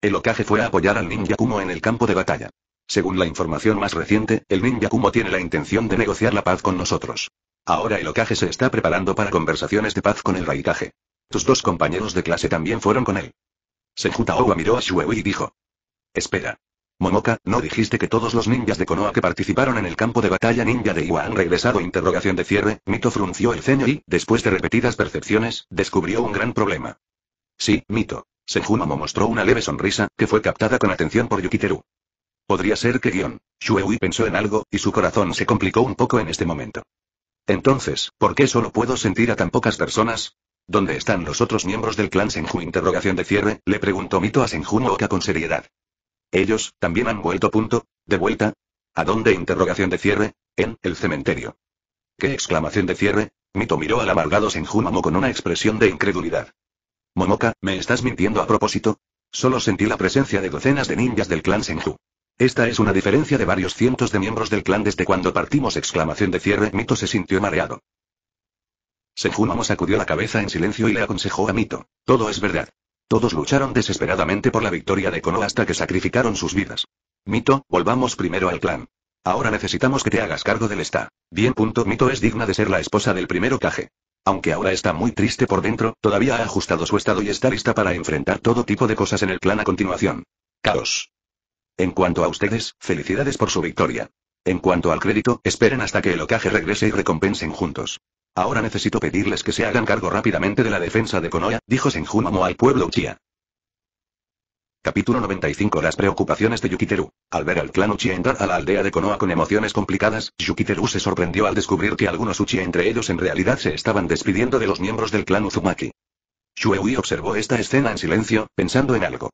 El ocaje fue a apoyar al ninja Kumo en el campo de batalla. Según la información más reciente, el ninja Kumo tiene la intención de negociar la paz con nosotros. Ahora el ocaje se está preparando para conversaciones de paz con el Raikage. Tus dos compañeros de clase también fueron con él. Senjuta Owa miró a Shuewi y dijo. Espera. Momoka, ¿no dijiste que todos los ninjas de Konoha que participaron en el campo de batalla ninja de Iwa han regresado? Interrogación de cierre, Mito frunció el ceño y, después de repetidas percepciones, descubrió un gran problema. Sí, Mito. Senjunomo mostró una leve sonrisa, que fue captada con atención por Yukiteru. Podría ser que guión. Shueui pensó en algo, y su corazón se complicó un poco en este momento. Entonces, ¿por qué solo puedo sentir a tan pocas personas? ¿Dónde están los otros miembros del clan Senju? Interrogación de cierre, le preguntó Mito a Senju con seriedad. Ellos, también han vuelto. Punto. ¿De vuelta? ¿A dónde? Interrogación de cierre. En, el cementerio. ¿Qué exclamación de cierre? Mito miró al amargado Senjumamo con una expresión de incredulidad. Momoka, ¿me estás mintiendo a propósito? Solo sentí la presencia de docenas de ninjas del clan Senju. Esta es una diferencia de varios cientos de miembros del clan desde cuando partimos. Exclamación de cierre. Mito se sintió mareado. Senjunamo sacudió la cabeza en silencio y le aconsejó a Mito. Todo es verdad. Todos lucharon desesperadamente por la victoria de Kono hasta que sacrificaron sus vidas. Mito, volvamos primero al clan. Ahora necesitamos que te hagas cargo del está. Bien. Punto. Mito es digna de ser la esposa del primero Kage. Aunque ahora está muy triste por dentro, todavía ha ajustado su estado y está lista para enfrentar todo tipo de cosas en el clan a continuación. Caos. En cuanto a ustedes, felicidades por su victoria. En cuanto al crédito, esperen hasta que el Okage regrese y recompensen juntos. Ahora necesito pedirles que se hagan cargo rápidamente de la defensa de Konoha, dijo Momo al pueblo Uchiha. Capítulo 95 Las preocupaciones de Yukiteru. Al ver al clan Uchiha entrar a la aldea de Konoha con emociones complicadas, Yukiteru se sorprendió al descubrir que algunos Uchiha entre ellos en realidad se estaban despidiendo de los miembros del clan Uzumaki. Shueui observó esta escena en silencio, pensando en algo.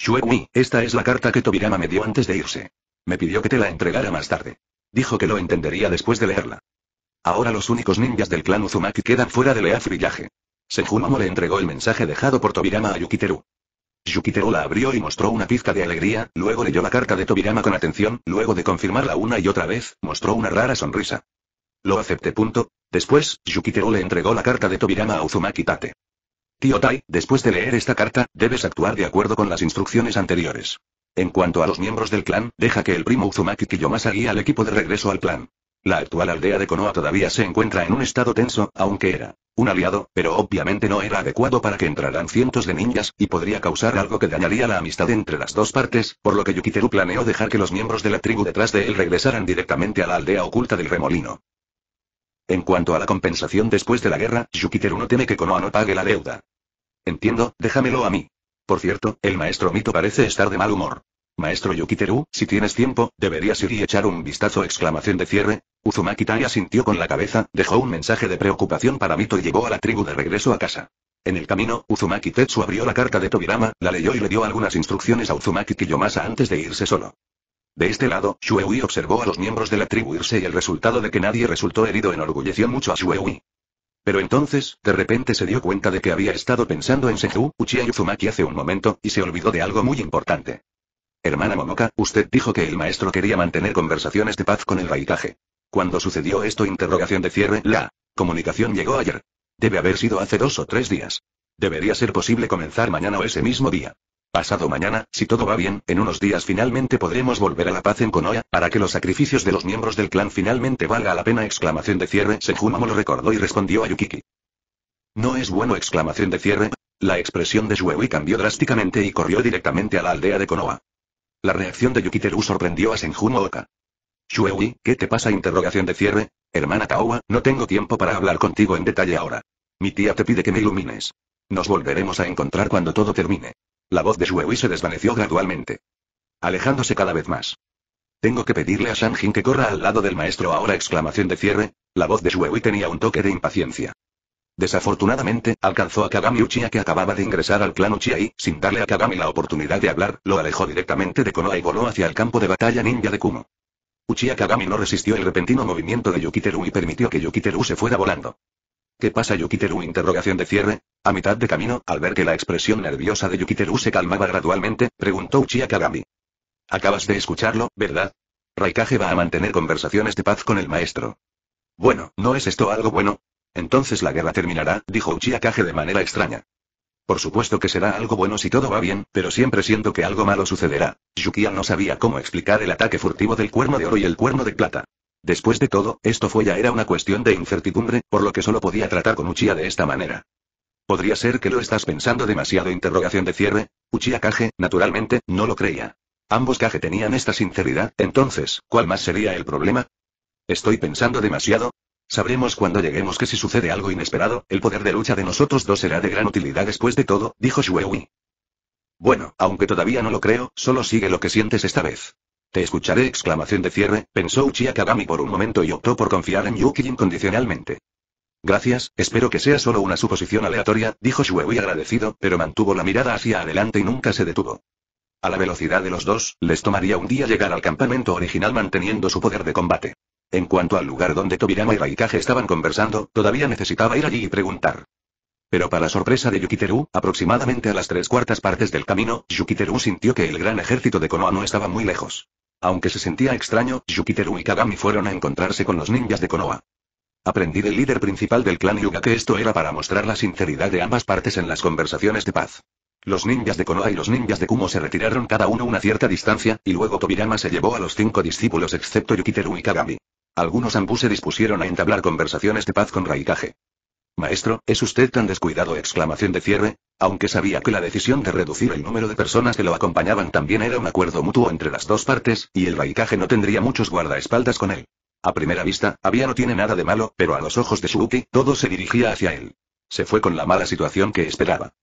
Shueui, esta es la carta que Tobirama me dio antes de irse. Me pidió que te la entregara más tarde. Dijo que lo entendería después de leerla. Ahora los únicos ninjas del clan Uzumaki quedan fuera del Lea Villaje. Senjumomo le entregó el mensaje dejado por Tobirama a Yukiteru. Yukiteru la abrió y mostró una pizca de alegría, luego leyó la carta de Tobirama con atención, luego de confirmarla una y otra vez, mostró una rara sonrisa. Lo acepté. Punto. Después, Yukiteru le entregó la carta de Tobirama a Uzumaki Tate. Tío Tai, después de leer esta carta, debes actuar de acuerdo con las instrucciones anteriores. En cuanto a los miembros del clan, deja que el primo Uzumaki Kiyomasa guíe al equipo de regreso al clan. La actual aldea de Konoha todavía se encuentra en un estado tenso, aunque era un aliado, pero obviamente no era adecuado para que entraran cientos de ninjas, y podría causar algo que dañaría la amistad entre las dos partes, por lo que Yukiteru planeó dejar que los miembros de la tribu detrás de él regresaran directamente a la aldea oculta del remolino. En cuanto a la compensación después de la guerra, Yukiteru no teme que Konoha no pague la deuda. Entiendo, déjamelo a mí. Por cierto, el maestro Mito parece estar de mal humor. Maestro Yukiteru, si tienes tiempo, deberías ir y echar un vistazo exclamación de cierre. Uzumaki Taya sintió con la cabeza, dejó un mensaje de preocupación para Mito y llegó a la tribu de regreso a casa. En el camino, Uzumaki Tetsu abrió la carta de Tobirama, la leyó y le dio algunas instrucciones a Uzumaki Kiyomasa antes de irse solo. De este lado, Shueui observó a los miembros de la tribu irse y el resultado de que nadie resultó herido enorgulleció mucho a Shueui. Pero entonces, de repente se dio cuenta de que había estado pensando en Seju, Uchiha y Uzumaki hace un momento, y se olvidó de algo muy importante. Hermana Momoka, usted dijo que el maestro quería mantener conversaciones de paz con el raitaje. Cuando sucedió esto? Interrogación de cierre. La comunicación llegó ayer. Debe haber sido hace dos o tres días. Debería ser posible comenzar mañana o ese mismo día. Pasado mañana, si todo va bien, en unos días finalmente podremos volver a la paz en Konoha, para que los sacrificios de los miembros del clan finalmente valga la pena. Exclamación de cierre. Sejumamo lo recordó y respondió a Yukiki. No es bueno. Exclamación de cierre. La expresión de Shuewi cambió drásticamente y corrió directamente a la aldea de Konoha. La reacción de Yukiteru sorprendió a Senjun Oka. Shueui, ¿qué te pasa? Interrogación de cierre. Hermana Taowa, no tengo tiempo para hablar contigo en detalle ahora. Mi tía te pide que me ilumines. Nos volveremos a encontrar cuando todo termine. La voz de Shueui se desvaneció gradualmente. Alejándose cada vez más. Tengo que pedirle a sanjin que corra al lado del maestro ahora exclamación de cierre. La voz de Shueui tenía un toque de impaciencia. Desafortunadamente, alcanzó a Kagami Uchiha que acababa de ingresar al clan Uchiha y, sin darle a Kagami la oportunidad de hablar, lo alejó directamente de Konoha y voló hacia el campo de batalla ninja de Kumo. Uchiha Kagami no resistió el repentino movimiento de Yukiteru y permitió que Yukiteru se fuera volando. ¿Qué pasa Yukiteru? Interrogación de cierre. A mitad de camino, al ver que la expresión nerviosa de Yukiteru se calmaba gradualmente, preguntó Uchiha Kagami. Acabas de escucharlo, ¿verdad? Raikage va a mantener conversaciones de paz con el maestro. Bueno, ¿no es esto algo bueno? Entonces la guerra terminará, dijo Uchiha Kage de manera extraña. Por supuesto que será algo bueno si todo va bien, pero siempre siento que algo malo sucederá. Yukia no sabía cómo explicar el ataque furtivo del cuerno de oro y el cuerno de plata. Después de todo, esto fue ya era una cuestión de incertidumbre, por lo que solo podía tratar con Uchiha de esta manera. ¿Podría ser que lo estás pensando demasiado? Interrogación de cierre. Uchiha Kage, naturalmente, no lo creía. Ambos Kage tenían esta sinceridad, entonces, ¿cuál más sería el problema? ¿Estoy pensando demasiado? Sabremos cuando lleguemos que si sucede algo inesperado, el poder de lucha de nosotros dos será de gran utilidad después de todo, dijo Shuewi. Bueno, aunque todavía no lo creo, solo sigue lo que sientes esta vez. Te escucharé exclamación de cierre, pensó Uchiha Kagami por un momento y optó por confiar en Yuki incondicionalmente. Gracias, espero que sea solo una suposición aleatoria, dijo Shuewi agradecido, pero mantuvo la mirada hacia adelante y nunca se detuvo. A la velocidad de los dos, les tomaría un día llegar al campamento original manteniendo su poder de combate. En cuanto al lugar donde Tobirama y Raikage estaban conversando, todavía necesitaba ir allí y preguntar. Pero para sorpresa de Yukiteru, aproximadamente a las tres cuartas partes del camino, Yukiteru sintió que el gran ejército de Konoha no estaba muy lejos. Aunque se sentía extraño, Yukiteru y Kagami fueron a encontrarse con los ninjas de Konoha. Aprendí del líder principal del clan Yuga que esto era para mostrar la sinceridad de ambas partes en las conversaciones de paz. Los ninjas de Konoha y los ninjas de Kumo se retiraron cada uno una cierta distancia, y luego Tobirama se llevó a los cinco discípulos excepto Yukiteru y Kagami. Algunos ambos se dispusieron a entablar conversaciones de paz con Raikage. Maestro, ¿es usted tan descuidado? exclamación de cierre, aunque sabía que la decisión de reducir el número de personas que lo acompañaban también era un acuerdo mutuo entre las dos partes, y el Raikage no tendría muchos guardaespaldas con él. A primera vista, había no tiene nada de malo, pero a los ojos de Shuuki, todo se dirigía hacia él. Se fue con la mala situación que esperaba.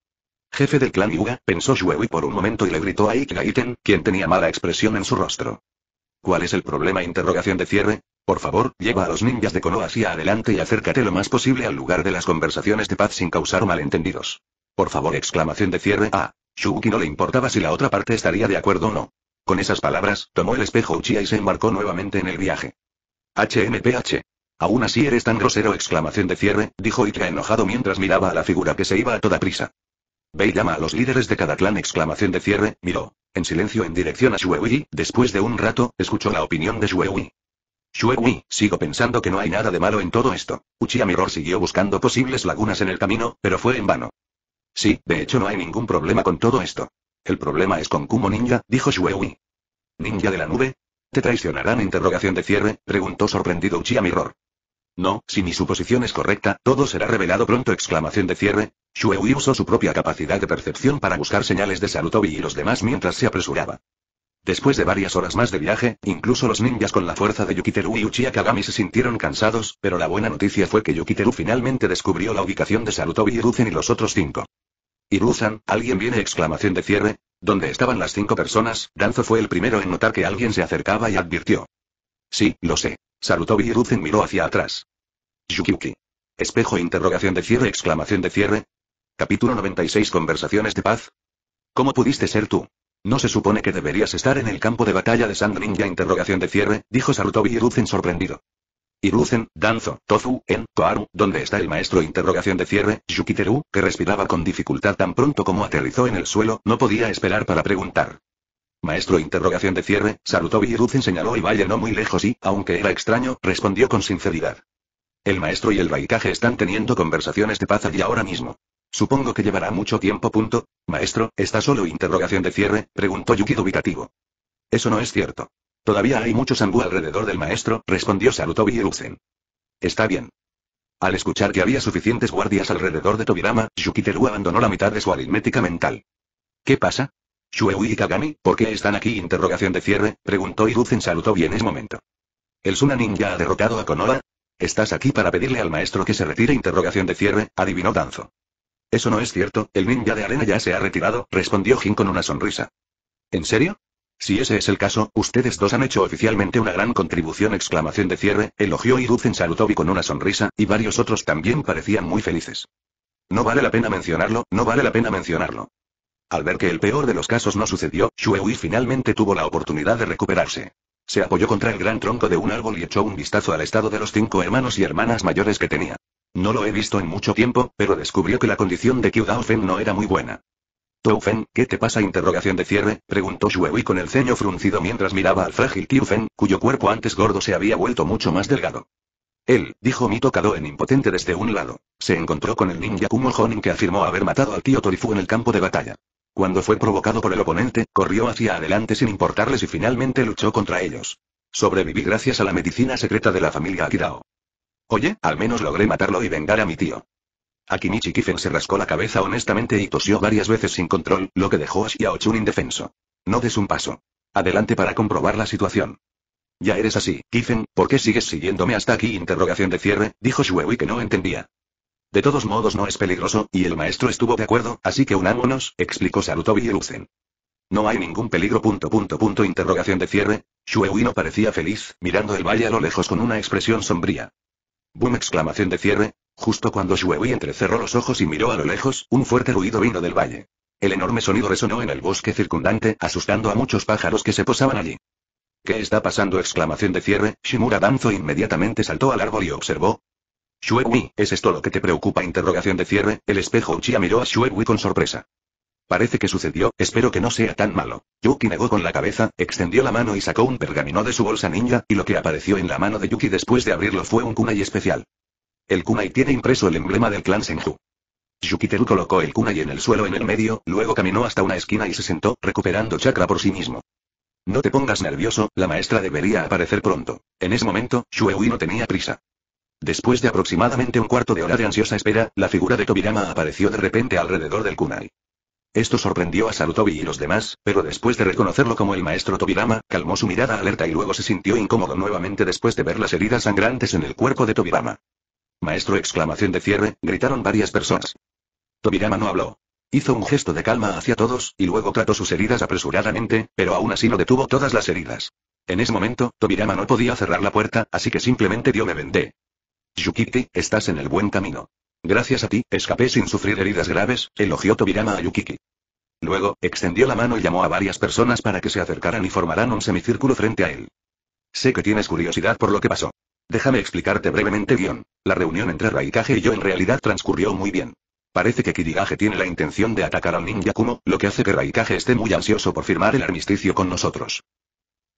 Jefe del clan Yuga, pensó Shuewi por un momento y le gritó a Ikigaiten, quien tenía mala expresión en su rostro. ¿Cuál es el problema? Interrogación de cierre, por favor, lleva a los ninjas de Konoha hacia adelante y acércate lo más posible al lugar de las conversaciones de paz sin causar malentendidos. Por favor, exclamación de cierre Ah, Shuki no le importaba si la otra parte estaría de acuerdo o no. Con esas palabras, tomó el espejo Uchiha y se embarcó nuevamente en el viaje. HMPH. Aún así eres tan grosero exclamación de cierre, dijo Itra enojado mientras miraba a la figura que se iba a toda prisa. Ve llama a los líderes de cada clan exclamación de cierre, miró, en silencio en dirección a Shuewi, después de un rato, escuchó la opinión de Shuewi. Shuewi, sigo pensando que no hay nada de malo en todo esto. Uchiha Mirror siguió buscando posibles lagunas en el camino, pero fue en vano. Sí, de hecho no hay ningún problema con todo esto. El problema es con Kumo Ninja, dijo Shuewi. ¿Ninja de la nube? ¿Te traicionarán? Interrogación de cierre, preguntó sorprendido Uchiha Mirror. No, si mi suposición es correcta, todo será revelado pronto. Exclamación de cierre. Shuewi usó su propia capacidad de percepción para buscar señales de Sarutobi y los demás mientras se apresuraba. Después de varias horas más de viaje, incluso los ninjas con la fuerza de Yukiteru y Uchiha Kagami se sintieron cansados, pero la buena noticia fue que Yukiteru finalmente descubrió la ubicación de Sarutobi Hiruzen y los otros cinco. Hiruzen, ¿alguien viene? exclamación de cierre. ¿Dónde estaban las cinco personas, Danzo fue el primero en notar que alguien se acercaba y advirtió. Sí, lo sé. Sarutobi Hiruzen miró hacia atrás. Yukiuki. Espejo interrogación de cierre exclamación de cierre. Capítulo 96 Conversaciones de paz. ¿Cómo pudiste ser tú? ¿No se supone que deberías estar en el campo de batalla de Sand ya. Interrogación de cierre, dijo Sarutobi Iruzen sorprendido. «Hiruzen, Danzo, Tozu, En, Koaru, ¿dónde está el maestro? Interrogación de cierre, Yukiteru, que respiraba con dificultad tan pronto como aterrizó en el suelo, no podía esperar para preguntar. Maestro interrogación de cierre, Sarutobi Iruzen señaló y vaya no muy lejos y, aunque era extraño, respondió con sinceridad. El maestro y el Raikage están teniendo conversaciones de paz allí ahora mismo. Supongo que llevará mucho tiempo. Punto. Maestro, ¿está solo interrogación de cierre? preguntó Yuki dubitativo. Eso no es cierto. Todavía hay mucho sangú alrededor del maestro, respondió Sarutobi Eusen. Está bien. Al escuchar que había suficientes guardias alrededor de Tobirama, Yukiteru abandonó la mitad de su aritmética mental. ¿Qué pasa? Shueui y Kagami, ¿por qué están aquí? Interrogación de cierre, preguntó Iruzen Sarutobi en ese momento. ¿El Sunanin ya ha derrotado a Konoha? ¿Estás aquí para pedirle al maestro que se retire? Interrogación de cierre, adivinó Danzo. Eso no es cierto, el ninja de arena ya se ha retirado, respondió Jin con una sonrisa. ¿En serio? Si ese es el caso, ustedes dos han hecho oficialmente una gran contribución. Exclamación de cierre, elogió Iruzen Sarutobi con una sonrisa, y varios otros también parecían muy felices. No vale la pena mencionarlo, no vale la pena mencionarlo. Al ver que el peor de los casos no sucedió, Shuehui finalmente tuvo la oportunidad de recuperarse. Se apoyó contra el gran tronco de un árbol y echó un vistazo al estado de los cinco hermanos y hermanas mayores que tenía. No lo he visto en mucho tiempo, pero descubrió que la condición de Dao no era muy buena. Toufen, ¿qué te pasa? Interrogación de cierre, preguntó Shuewi con el ceño fruncido mientras miraba al frágil Feng, cuyo cuerpo antes gordo se había vuelto mucho más delgado. Él, dijo Mito en impotente desde un lado. Se encontró con el ninja Kumo Honin que afirmó haber matado al tío Torifu en el campo de batalla. Cuando fue provocado por el oponente, corrió hacia adelante sin importarles y finalmente luchó contra ellos. Sobreviví gracias a la medicina secreta de la familia Akirao. Oye, al menos logré matarlo y vengar a mi tío. Akinichi Kifen se rascó la cabeza honestamente y tosió varias veces sin control, lo que dejó a Ochun indefenso. No des un paso. Adelante para comprobar la situación. Ya eres así, Kifen, ¿por qué sigues siguiéndome hasta aquí? Interrogación de cierre, dijo Shuewi que no entendía. De todos modos no es peligroso, y el maestro estuvo de acuerdo, así que unámonos, explicó Sarutobi y Lucen. No hay ningún peligro. interrogación de cierre. Shuewi no parecía feliz, mirando el valle a lo lejos con una expresión sombría. ¡Bum! exclamación de cierre. Justo cuando Shuewi entrecerró los ojos y miró a lo lejos, un fuerte ruido vino del valle. El enorme sonido resonó en el bosque circundante, asustando a muchos pájaros que se posaban allí. ¿Qué está pasando? exclamación de cierre. Shimura Danzo inmediatamente saltó al árbol y observó. Shuewi, ¿es esto lo que te preocupa? interrogación de cierre. El espejo Uchiha miró a Shuewi con sorpresa. Parece que sucedió, espero que no sea tan malo. Yuki negó con la cabeza, extendió la mano y sacó un pergamino de su bolsa ninja, y lo que apareció en la mano de Yuki después de abrirlo fue un kunai especial. El kunai tiene impreso el emblema del clan Senju. Yukiteru colocó el kunai en el suelo en el medio, luego caminó hasta una esquina y se sentó, recuperando chakra por sí mismo. No te pongas nervioso, la maestra debería aparecer pronto. En ese momento, Shueui no tenía prisa. Después de aproximadamente un cuarto de hora de ansiosa espera, la figura de Tobirama apareció de repente alrededor del kunai. Esto sorprendió a Sarutobi y los demás, pero después de reconocerlo como el maestro Tobirama, calmó su mirada alerta y luego se sintió incómodo nuevamente después de ver las heridas sangrantes en el cuerpo de Tobirama. Maestro exclamación de cierre, gritaron varias personas. Tobirama no habló. Hizo un gesto de calma hacia todos, y luego trató sus heridas apresuradamente, pero aún así no detuvo todas las heridas. En ese momento, Tobirama no podía cerrar la puerta, así que simplemente dio me vendé. Yukiti, estás en el buen camino. Gracias a ti, escapé sin sufrir heridas graves, elogió Tobirama a Yukiki. Luego, extendió la mano y llamó a varias personas para que se acercaran y formaran un semicírculo frente a él. Sé que tienes curiosidad por lo que pasó. Déjame explicarte brevemente guión. La reunión entre Raikage y yo en realidad transcurrió muy bien. Parece que Kirigage tiene la intención de atacar al ninja Kumo, lo que hace que Raikage esté muy ansioso por firmar el armisticio con nosotros.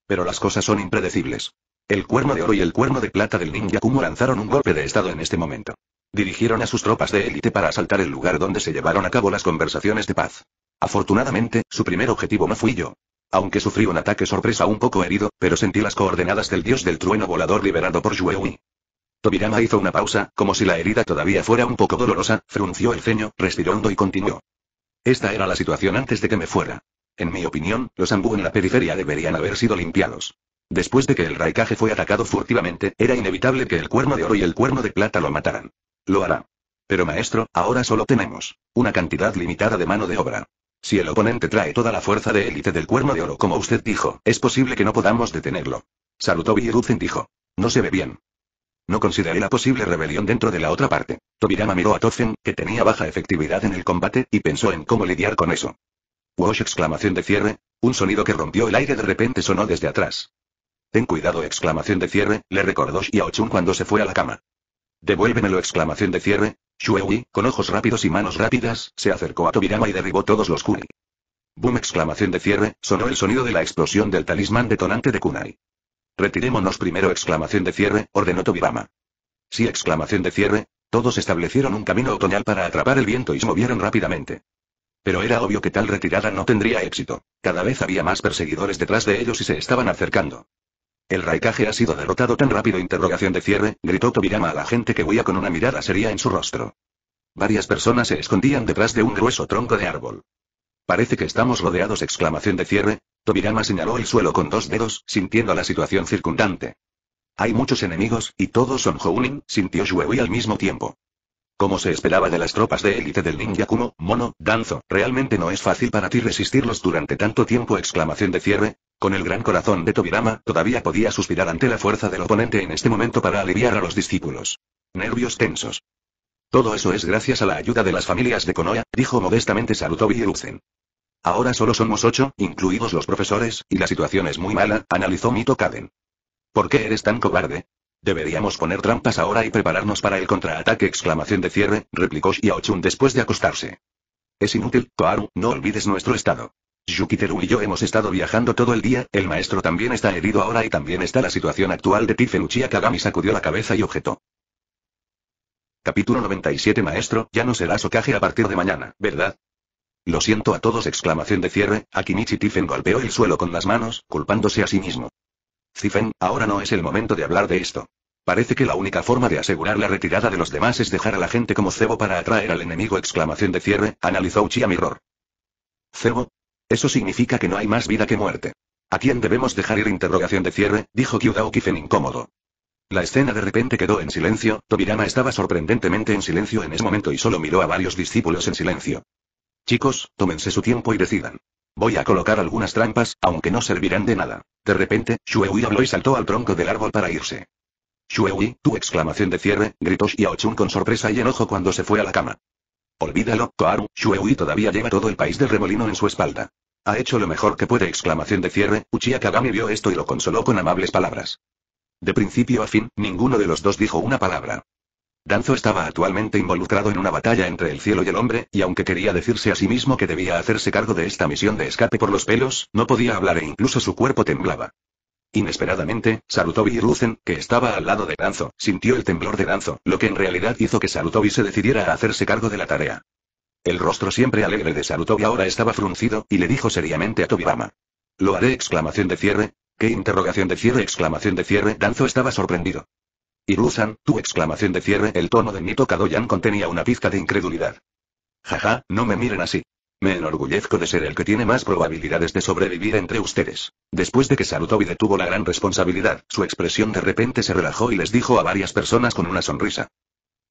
Pero las cosas son impredecibles. El cuerno de oro y el cuerno de plata del ninja Kumo lanzaron un golpe de estado en este momento. Dirigieron a sus tropas de élite para asaltar el lugar donde se llevaron a cabo las conversaciones de paz. Afortunadamente, su primer objetivo no fui yo. Aunque sufrí un ataque sorpresa un poco herido, pero sentí las coordenadas del dios del trueno volador liberado por Yuehui. Tobirama hizo una pausa, como si la herida todavía fuera un poco dolorosa, frunció el ceño, respiró hondo y continuó. Esta era la situación antes de que me fuera. En mi opinión, los ambú en la periferia deberían haber sido limpiados. Después de que el raikaje fue atacado furtivamente, era inevitable que el cuerno de oro y el cuerno de plata lo mataran. Lo hará. Pero maestro, ahora solo tenemos una cantidad limitada de mano de obra. Si el oponente trae toda la fuerza de élite del cuerno de oro como usted dijo, es posible que no podamos detenerlo. Saludó y dijo. No se ve bien. No consideré la posible rebelión dentro de la otra parte. Tobirama miró a Tozen, que tenía baja efectividad en el combate, y pensó en cómo lidiar con eso. «¡Wosh!» exclamación de cierre. Un sonido que rompió el aire de repente sonó desde atrás. Ten cuidado exclamación de cierre, le recordó Xiaochun cuando se fue a la cama. Devuélvemelo exclamación de cierre. Shuewi, con ojos rápidos y manos rápidas, se acercó a Tobirama y derribó todos los kunai. Boom exclamación de cierre, sonó el sonido de la explosión del talismán detonante de kunai. Retirémonos primero exclamación de cierre, ordenó Tobirama. Sí exclamación de cierre, todos establecieron un camino otoñal para atrapar el viento y se movieron rápidamente. Pero era obvio que tal retirada no tendría éxito. Cada vez había más perseguidores detrás de ellos y se estaban acercando. El Raikage ha sido derrotado tan rápido interrogación de cierre, gritó Tobirama a la gente que huía con una mirada seria en su rostro. Varias personas se escondían detrás de un grueso tronco de árbol. Parece que estamos rodeados exclamación de cierre. Tobirama señaló el suelo con dos dedos, sintiendo la situación circundante. Hay muchos enemigos, y todos son Hounin, sintió Shuehui al mismo tiempo. Como se esperaba de las tropas de élite del ninja kumo, mono, Danzo, realmente no es fácil para ti resistirlos durante tanto tiempo exclamación de cierre. Con el gran corazón de Tobirama, todavía podía suspirar ante la fuerza del oponente en este momento para aliviar a los discípulos. Nervios tensos. Todo eso es gracias a la ayuda de las familias de Konoha, dijo modestamente Sarutobi Uzen. Ahora solo somos ocho, incluidos los profesores, y la situación es muy mala, analizó Mito Kaden. ¿Por qué eres tan cobarde? Deberíamos poner trampas ahora y prepararnos para el contraataque exclamación de cierre, replicó Xiaochun después de acostarse. Es inútil, Koaru, no olvides nuestro estado. Yukiteru y yo hemos estado viajando todo el día, el maestro también está herido ahora y también está la situación actual de Tifen Uchiha Kagami sacudió la cabeza y objetó. Capítulo 97 Maestro, ya no serás Okage a partir de mañana, ¿verdad? Lo siento a todos exclamación de cierre, Akinichi Tifen golpeó el suelo con las manos, culpándose a sí mismo. Zifen, ahora no es el momento de hablar de esto. Parece que la única forma de asegurar la retirada de los demás es dejar a la gente como cebo para atraer al enemigo. Exclamación de cierre, analizó Uchiha Mirror. ¿Cebo? Eso significa que no hay más vida que muerte. ¿A quién debemos dejar ir? Interrogación de cierre, dijo Kyudao Kifen incómodo. La escena de repente quedó en silencio, Tobirama estaba sorprendentemente en silencio en ese momento y solo miró a varios discípulos en silencio. Chicos, tómense su tiempo y decidan. Voy a colocar algunas trampas, aunque no servirán de nada. De repente, Shuehui habló y saltó al tronco del árbol para irse. Shuehui, tu exclamación de cierre, gritó Chun con sorpresa y enojo cuando se fue a la cama. Olvídalo, Koaru, Shuehui todavía lleva todo el país del remolino en su espalda. Ha hecho lo mejor que puede exclamación de cierre, Uchiha Kagami vio esto y lo consoló con amables palabras. De principio a fin, ninguno de los dos dijo una palabra. Danzo estaba actualmente involucrado en una batalla entre el cielo y el hombre, y aunque quería decirse a sí mismo que debía hacerse cargo de esta misión de escape por los pelos, no podía hablar e incluso su cuerpo temblaba. Inesperadamente, Sarutobi Ruzen, que estaba al lado de Danzo, sintió el temblor de Danzo, lo que en realidad hizo que Sarutobi se decidiera a hacerse cargo de la tarea. El rostro siempre alegre de Sarutobi ahora estaba fruncido, y le dijo seriamente a Tobirama. Lo haré exclamación de cierre. ¿Qué interrogación de cierre exclamación de cierre? Danzo estaba sorprendido. Y tu exclamación de cierre, el tono de mi Yan contenía una pizca de incredulidad. Jaja, no me miren así. Me enorgullezco de ser el que tiene más probabilidades de sobrevivir entre ustedes. Después de que saludó y detuvo la gran responsabilidad, su expresión de repente se relajó y les dijo a varias personas con una sonrisa.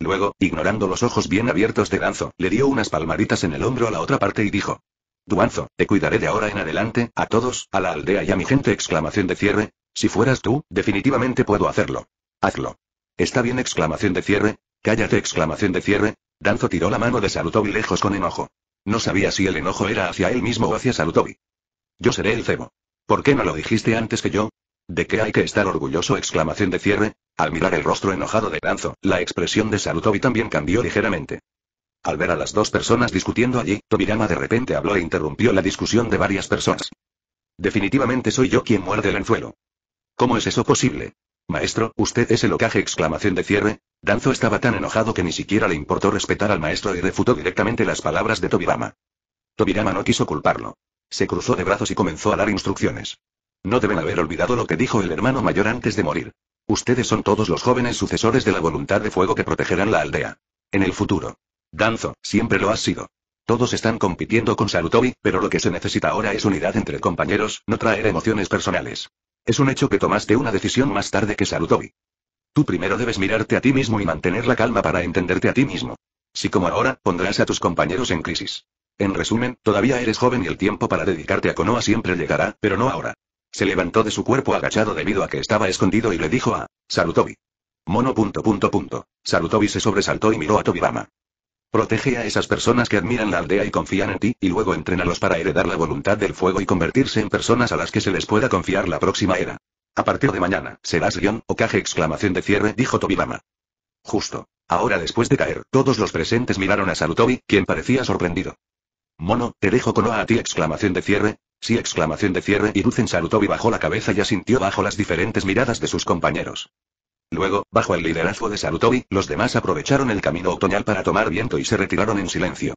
Luego, ignorando los ojos bien abiertos de Danzo, le dio unas palmaritas en el hombro a la otra parte y dijo. Duanzo, te cuidaré de ahora en adelante, a todos, a la aldea y a mi gente exclamación de cierre. Si fueras tú, definitivamente puedo hacerlo. Hazlo. Está bien exclamación de cierre, cállate exclamación de cierre, Danzo tiró la mano de Sarutobi lejos con enojo. No sabía si el enojo era hacia él mismo o hacia Sarutobi. Yo seré el cebo. ¿Por qué no lo dijiste antes que yo? ¿De qué hay que estar orgulloso? exclamación de cierre. Al mirar el rostro enojado de Danzo, la expresión de Sarutobi también cambió ligeramente. Al ver a las dos personas discutiendo allí, Tobirama de repente habló e interrumpió la discusión de varias personas. Definitivamente soy yo quien muerde el anzuelo. ¿Cómo es eso posible? Maestro, usted es el ocaje exclamación de cierre. Danzo estaba tan enojado que ni siquiera le importó respetar al maestro y refutó directamente las palabras de Tobirama. Tobirama no quiso culparlo. Se cruzó de brazos y comenzó a dar instrucciones. No deben haber olvidado lo que dijo el hermano mayor antes de morir. Ustedes son todos los jóvenes sucesores de la voluntad de fuego que protegerán la aldea. En el futuro. Danzo, siempre lo has sido. Todos están compitiendo con Sarutobi, pero lo que se necesita ahora es unidad entre compañeros, no traer emociones personales. Es un hecho que tomaste una decisión más tarde que Sarutobi. Tú primero debes mirarte a ti mismo y mantener la calma para entenderte a ti mismo. Si como ahora, pondrás a tus compañeros en crisis. En resumen, todavía eres joven y el tiempo para dedicarte a Konoha siempre llegará, pero no ahora. Se levantó de su cuerpo agachado debido a que estaba escondido y le dijo a Sarutobi. Mono punto Sarutobi se sobresaltó y miró a Tobirama. Protege a esas personas que admiran la aldea y confían en ti, y luego entrenalos para heredar la voluntad del fuego y convertirse en personas a las que se les pueda confiar la próxima era. A partir de mañana, serás guión, o caje exclamación de cierre, dijo lama Justo. Ahora después de caer, todos los presentes miraron a Sarutobi, quien parecía sorprendido. Mono, te dejo con a ti exclamación de cierre. Sí exclamación de cierre y Ducen Sarutobi bajó la cabeza y asintió bajo las diferentes miradas de sus compañeros. Luego, bajo el liderazgo de Sarutobi, los demás aprovecharon el camino otoñal para tomar viento y se retiraron en silencio.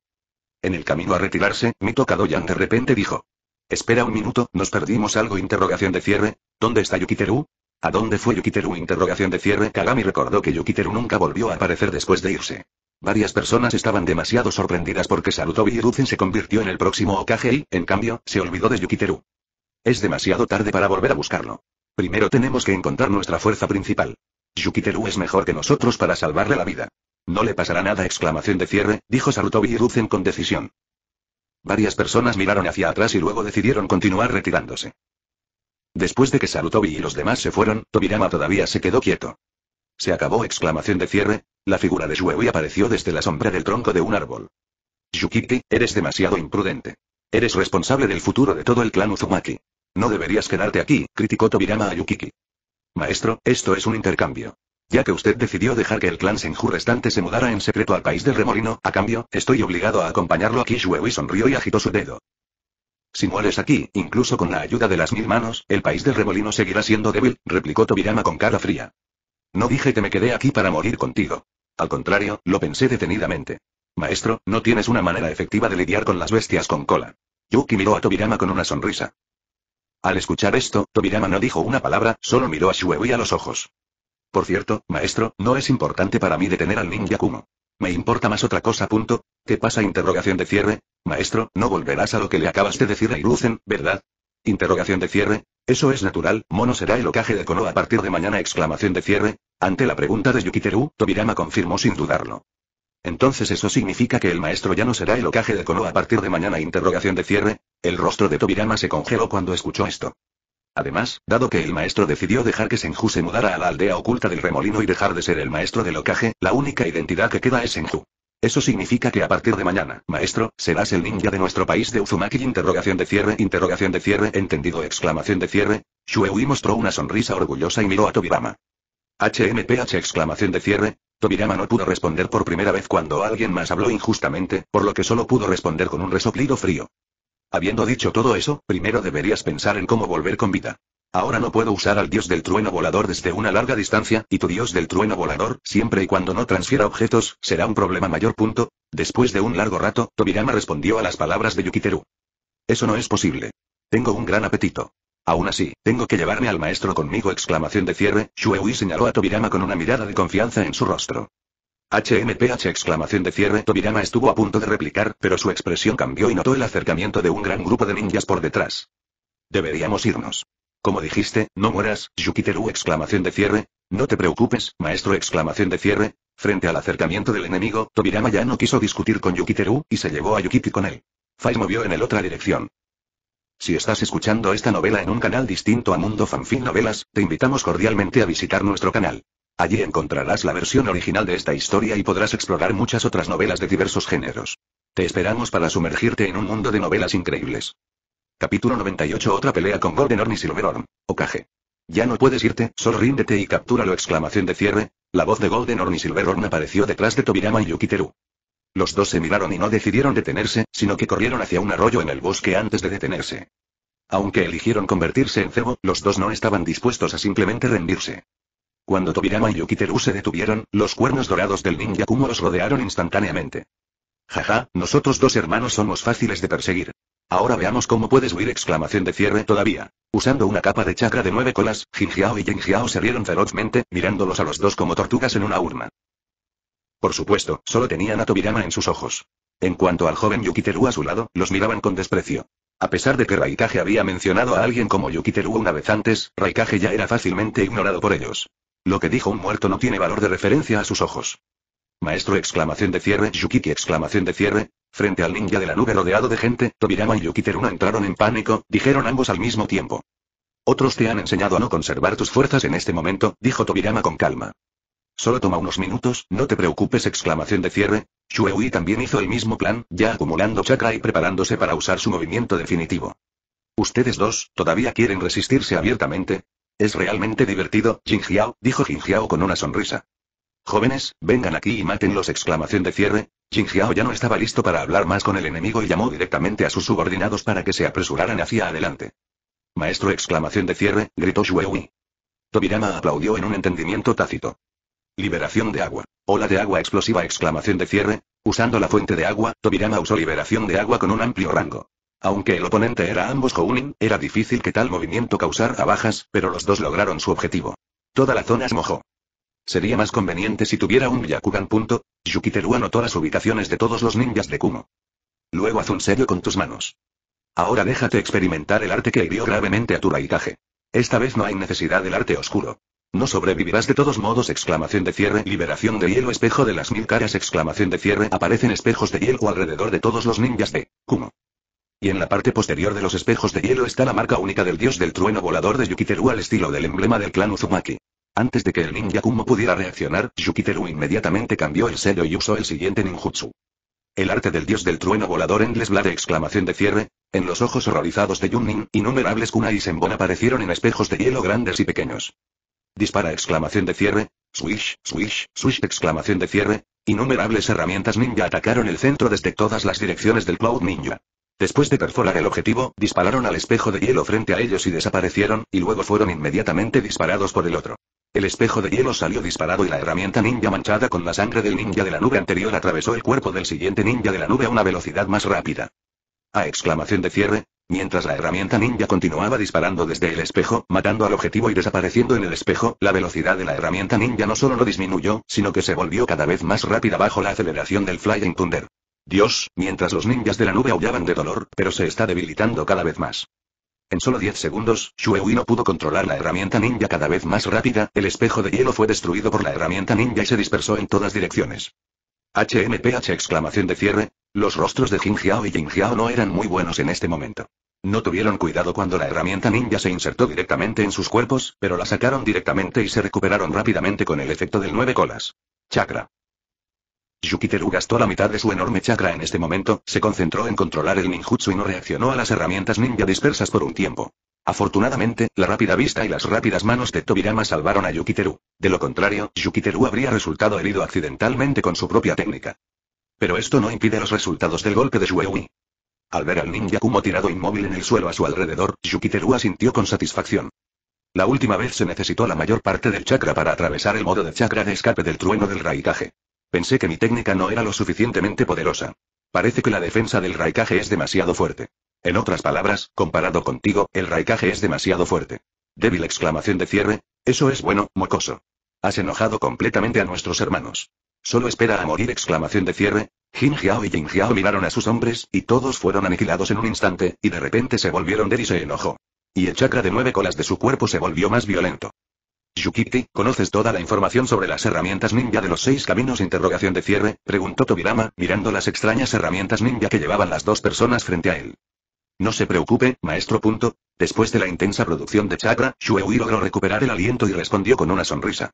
En el camino a retirarse, Mito Kadoyan de repente dijo. Espera un minuto, nos perdimos algo interrogación de cierre. ¿Dónde está Yukiteru? ¿A dónde fue Yukiteru? Interrogación de cierre. Kagami recordó que Yukiteru nunca volvió a aparecer después de irse. Varias personas estaban demasiado sorprendidas porque Sarutobi Hiruzen se convirtió en el próximo Okage y, en cambio, se olvidó de Yukiteru. Es demasiado tarde para volver a buscarlo. Primero tenemos que encontrar nuestra fuerza principal. Yukiteru es mejor que nosotros para salvarle la vida. No le pasará nada exclamación de cierre, dijo Sarutobi y Ruzen con decisión. Varias personas miraron hacia atrás y luego decidieron continuar retirándose. Después de que Sarutobi y los demás se fueron, Tobirama todavía se quedó quieto. Se acabó exclamación de cierre, la figura de Shuewi apareció desde la sombra del tronco de un árbol. Yukiki, eres demasiado imprudente. Eres responsable del futuro de todo el clan Uzumaki. No deberías quedarte aquí, criticó Tobirama a Yukiki. Maestro, esto es un intercambio. Ya que usted decidió dejar que el clan Senju restante se mudara en secreto al país del remolino, a cambio, estoy obligado a acompañarlo a Shuewi sonrió y agitó su dedo. Si mueres aquí, incluso con la ayuda de las mil manos, el país del remolino seguirá siendo débil, replicó Tobirama con cara fría. No dije que me quedé aquí para morir contigo. Al contrario, lo pensé detenidamente. Maestro, no tienes una manera efectiva de lidiar con las bestias con cola. Yuki miró a Tobirama con una sonrisa. Al escuchar esto, Tobirama no dijo una palabra, solo miró a Shuewi a los ojos. Por cierto, maestro, no es importante para mí detener al ninja Kumo. Me importa más otra cosa. Punto. ¿Qué pasa? Interrogación de cierre. Maestro, no volverás a lo que le acabas de decir a Iruzen, ¿verdad? Interrogación de cierre. Eso es natural, Mono será el ocaje de Konoha a partir de mañana. Exclamación de cierre. Ante la pregunta de Yukiteru, Tobirama confirmó sin dudarlo. Entonces eso significa que el maestro ya no será el ocaje de Konoha a partir de mañana. Interrogación de cierre. El rostro de Tobirama se congeló cuando escuchó esto. Además, dado que el maestro decidió dejar que Senju se mudara a la aldea oculta del remolino y dejar de ser el maestro del ocaje, la única identidad que queda es Senju. Eso significa que a partir de mañana, maestro, serás el ninja de nuestro país de Uzumaki. Interrogación de cierre, interrogación de cierre, entendido, exclamación de cierre. Shueui mostró una sonrisa orgullosa y miró a Tobirama. HMPH exclamación de cierre. Tobirama no pudo responder por primera vez cuando alguien más habló injustamente, por lo que solo pudo responder con un resoplido frío. Habiendo dicho todo eso, primero deberías pensar en cómo volver con vida. Ahora no puedo usar al dios del trueno volador desde una larga distancia, y tu dios del trueno volador, siempre y cuando no transfiera objetos, será un problema mayor. Punto. Después de un largo rato, Tobirama respondió a las palabras de Yukiteru. Eso no es posible. Tengo un gran apetito. Aún así, tengo que llevarme al maestro conmigo. Exclamación de cierre, Shueui señaló a Tobirama con una mirada de confianza en su rostro. HMPH exclamación de cierre Tobirama estuvo a punto de replicar, pero su expresión cambió y notó el acercamiento de un gran grupo de ninjas por detrás. Deberíamos irnos. Como dijiste, no mueras, Yukiteru exclamación de cierre. No te preocupes, maestro exclamación de cierre. Frente al acercamiento del enemigo, Tobirama ya no quiso discutir con Yukiteru, y se llevó a Yukiki con él. Fai movió en el otra dirección. Si estás escuchando esta novela en un canal distinto a Mundo Fanfic Novelas, te invitamos cordialmente a visitar nuestro canal. Allí encontrarás la versión original de esta historia y podrás explorar muchas otras novelas de diversos géneros. Te esperamos para sumergirte en un mundo de novelas increíbles. Capítulo 98 Otra pelea con Golden Orn y Silverhorn. Okage. Ya no puedes irte, solo ríndete y captura la exclamación de cierre. La voz de Golden Orn y Silverhorn apareció detrás de Tobirama y Yukiteru. Los dos se miraron y no decidieron detenerse, sino que corrieron hacia un arroyo en el bosque antes de detenerse. Aunque eligieron convertirse en cebo, los dos no estaban dispuestos a simplemente rendirse. Cuando Tobirama y Yukiteru se detuvieron, los cuernos dorados del ninja Kumo los rodearon instantáneamente. Jaja, nosotros dos hermanos somos fáciles de perseguir. Ahora veamos cómo puedes huir exclamación de cierre todavía. Usando una capa de chakra de nueve colas, Jinjiao y Jinjiao se rieron ferozmente, mirándolos a los dos como tortugas en una urna. Por supuesto, solo tenían a Tobirama en sus ojos. En cuanto al joven Yukiteru a su lado, los miraban con desprecio. A pesar de que Raikage había mencionado a alguien como Yukiteru una vez antes, Raikage ya era fácilmente ignorado por ellos. Lo que dijo un muerto no tiene valor de referencia a sus ojos. Maestro exclamación de cierre, Yukiki exclamación de cierre. Frente al ninja de la nube rodeado de gente, Tobirama y Yukiteruno entraron en pánico, dijeron ambos al mismo tiempo. Otros te han enseñado a no conservar tus fuerzas en este momento, dijo Tobirama con calma. Solo toma unos minutos, no te preocupes exclamación de cierre. Shueui también hizo el mismo plan, ya acumulando chakra y preparándose para usar su movimiento definitivo. ¿Ustedes dos, todavía quieren resistirse abiertamente? Es realmente divertido, Jinjiao, dijo Jinjiao con una sonrisa. Jóvenes, vengan aquí y mátenlos, exclamación de cierre. Jinjiao ya no estaba listo para hablar más con el enemigo y llamó directamente a sus subordinados para que se apresuraran hacia adelante. Maestro, exclamación de cierre, gritó Shuewi. Tobirama aplaudió en un entendimiento tácito. Liberación de agua. Ola de agua explosiva, exclamación de cierre. Usando la fuente de agua, Tobirama usó liberación de agua con un amplio rango. Aunque el oponente era ambos Jounin, era difícil que tal movimiento causara bajas, pero los dos lograron su objetivo. Toda la zona se mojó. Sería más conveniente si tuviera un Yakugan. Punto. Yukiteru anotó las ubicaciones de todos los ninjas de Kumo. Luego haz un sello con tus manos. Ahora déjate experimentar el arte que hirió gravemente a tu Esta vez no hay necesidad del arte oscuro. No sobrevivirás de todos modos exclamación de cierre liberación de hielo espejo de las mil caras exclamación de cierre aparecen espejos de hielo alrededor de todos los ninjas de Kumo. Y en la parte posterior de los espejos de hielo está la marca única del dios del trueno volador de Yukiteru al estilo del emblema del clan Uzumaki. Antes de que el ninja Kumo pudiera reaccionar, Yukiteru inmediatamente cambió el sello y usó el siguiente ninjutsu. El arte del dios del trueno volador en de exclamación de cierre, en los ojos horrorizados de Jun-nin, innumerables kunai y Senbon aparecieron en espejos de hielo grandes y pequeños. Dispara exclamación de cierre, swish, swish, swish exclamación de cierre, innumerables herramientas ninja atacaron el centro desde todas las direcciones del Cloud Ninja. Después de perforar el objetivo, dispararon al espejo de hielo frente a ellos y desaparecieron, y luego fueron inmediatamente disparados por el otro. El espejo de hielo salió disparado y la herramienta ninja manchada con la sangre del ninja de la nube anterior atravesó el cuerpo del siguiente ninja de la nube a una velocidad más rápida. A exclamación de cierre, mientras la herramienta ninja continuaba disparando desde el espejo, matando al objetivo y desapareciendo en el espejo, la velocidad de la herramienta ninja no solo no disminuyó, sino que se volvió cada vez más rápida bajo la aceleración del Flying Thunder. Dios, mientras los ninjas de la nube aullaban de dolor, pero se está debilitando cada vez más. En solo 10 segundos, Shuei no pudo controlar la herramienta ninja cada vez más rápida, el espejo de hielo fue destruido por la herramienta ninja y se dispersó en todas direcciones. HMPH exclamación de cierre, los rostros de Jinjiao y Jinjiao no eran muy buenos en este momento. No tuvieron cuidado cuando la herramienta ninja se insertó directamente en sus cuerpos, pero la sacaron directamente y se recuperaron rápidamente con el efecto del nueve colas. Chakra. Yukiteru gastó la mitad de su enorme chakra en este momento, se concentró en controlar el ninjutsu y no reaccionó a las herramientas ninja dispersas por un tiempo. Afortunadamente, la rápida vista y las rápidas manos de Tobirama salvaron a Yukiteru. De lo contrario, Yukiteru habría resultado herido accidentalmente con su propia técnica. Pero esto no impide los resultados del golpe de Shuewi. Al ver al ninja Kumo tirado inmóvil en el suelo a su alrededor, Yukiteru asintió con satisfacción. La última vez se necesitó la mayor parte del chakra para atravesar el modo de chakra de escape del trueno del raikaje. Pensé que mi técnica no era lo suficientemente poderosa. Parece que la defensa del raikaje es demasiado fuerte. En otras palabras, comparado contigo, el raikaje es demasiado fuerte. Débil exclamación de cierre. Eso es bueno, mocoso. Has enojado completamente a nuestros hermanos. Solo espera a morir exclamación de cierre. Jin y Jin miraron a sus hombres, y todos fueron aniquilados en un instante, y de repente se volvieron débil y se enojó. Y el chakra de nueve colas de su cuerpo se volvió más violento. Yukiti, ¿conoces toda la información sobre las herramientas ninja de los seis caminos? Interrogación de cierre, preguntó Tobirama, mirando las extrañas herramientas ninja que llevaban las dos personas frente a él. No se preocupe, maestro. Punto. Después de la intensa producción de chakra, Shuei logró recuperar el aliento y respondió con una sonrisa.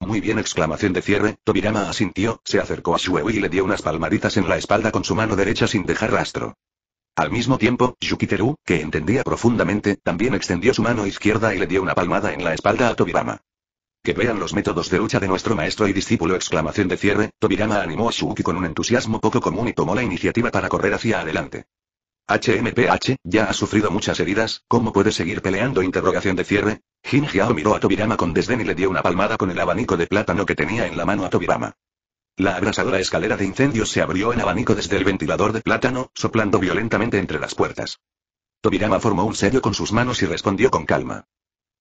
Muy bien, exclamación de cierre, Tobirama asintió, se acercó a Shuewi y le dio unas palmaditas en la espalda con su mano derecha sin dejar rastro. Al mismo tiempo, Yukiteru, que entendía profundamente, también extendió su mano izquierda y le dio una palmada en la espalda a Tobirama. Que vean los métodos de lucha de nuestro maestro y discípulo exclamación de cierre, Tobirama animó a Shuki con un entusiasmo poco común y tomó la iniciativa para correr hacia adelante. HMPH, ya ha sufrido muchas heridas, ¿cómo puede seguir peleando? Interrogación de cierre. Jin miró a Tobirama con desdén y le dio una palmada con el abanico de plátano que tenía en la mano a Tobirama. La abrasadora escalera de incendios se abrió en abanico desde el ventilador de plátano, soplando violentamente entre las puertas. Tobirama formó un sello con sus manos y respondió con calma.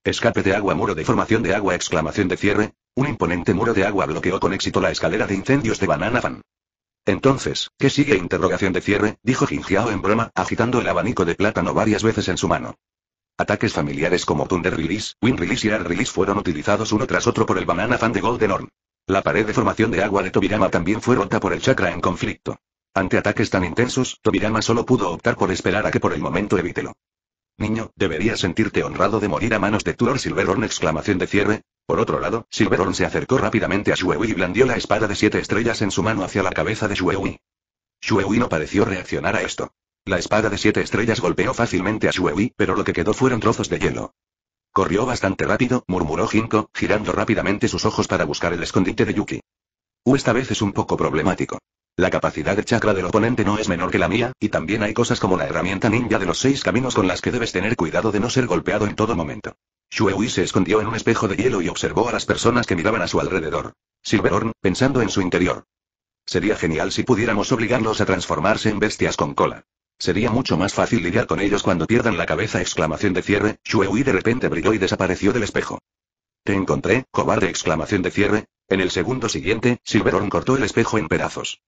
Escape de agua, muro de formación de agua, exclamación de cierre. Un imponente muro de agua bloqueó con éxito la escalera de incendios de Banana Fan. Entonces, ¿qué sigue? Interrogación de cierre, dijo Jinjiao en broma, agitando el abanico de plátano varias veces en su mano. Ataques familiares como Thunder Release, Wind Release y Air Release fueron utilizados uno tras otro por el Banana Fan de Golden Horn. La pared de formación de agua de Tobirama también fue rota por el chakra en conflicto. Ante ataques tan intensos, Tobirama solo pudo optar por esperar a que por el momento evítelo. Niño, deberías sentirte honrado de morir a manos de Tuor Silveron, exclamación de cierre. Por otro lado, Silveron se acercó rápidamente a Shuewi y blandió la espada de siete estrellas en su mano hacia la cabeza de Shuewi. Shuewi no pareció reaccionar a esto. La espada de siete estrellas golpeó fácilmente a Shuewi, pero lo que quedó fueron trozos de hielo. Corrió bastante rápido, murmuró Hinko, girando rápidamente sus ojos para buscar el escondite de Yuki. U esta vez es un poco problemático. La capacidad de chakra del oponente no es menor que la mía, y también hay cosas como la herramienta ninja de los seis caminos con las que debes tener cuidado de no ser golpeado en todo momento. Shuewi se escondió en un espejo de hielo y observó a las personas que miraban a su alrededor. Silverhorn, pensando en su interior. Sería genial si pudiéramos obligarlos a transformarse en bestias con cola. Sería mucho más fácil lidiar con ellos cuando pierdan la cabeza. Exclamación de cierre, Shuehui de repente brilló y desapareció del espejo. Te encontré, cobarde. Exclamación de cierre. En el segundo siguiente, Silverón cortó el espejo en pedazos.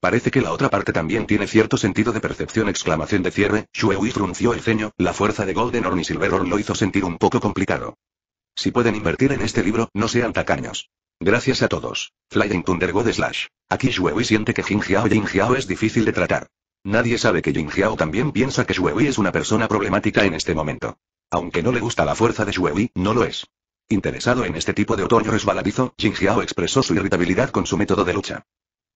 Parece que la otra parte también tiene cierto sentido de percepción. Exclamación de cierre, Shuehui frunció el ceño, la fuerza de Goldenhorn y Silverhorn lo hizo sentir un poco complicado. Si pueden invertir en este libro, no sean tacaños. Gracias a todos. Flying Thunder God Slash. Aquí Shuehui siente que y es difícil de tratar. Nadie sabe que Jin también piensa que Shuei es una persona problemática en este momento. Aunque no le gusta la fuerza de Shuei, no lo es. Interesado en este tipo de otoño resbaladizo, Jin Xiao expresó su irritabilidad con su método de lucha.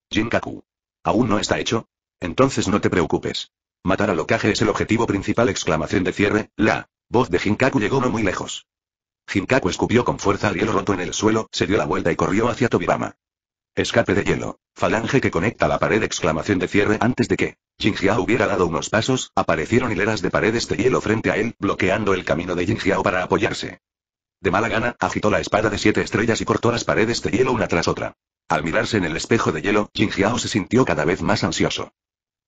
Jin Kaku. ¿Aún no está hecho? Entonces no te preocupes. Matar a locaje es el objetivo principal exclamación de cierre, la voz de Jinkaku llegó no muy lejos. Jinkaku escupió con fuerza al hielo roto en el suelo, se dio la vuelta y corrió hacia Tobirama. Escape de hielo. Falange que conecta la pared exclamación de cierre antes de que Jingxiao hubiera dado unos pasos, aparecieron hileras de paredes de hielo frente a él, bloqueando el camino de Jingxiao para apoyarse. De mala gana, agitó la espada de siete estrellas y cortó las paredes de hielo una tras otra. Al mirarse en el espejo de hielo, Jingxiao se sintió cada vez más ansioso.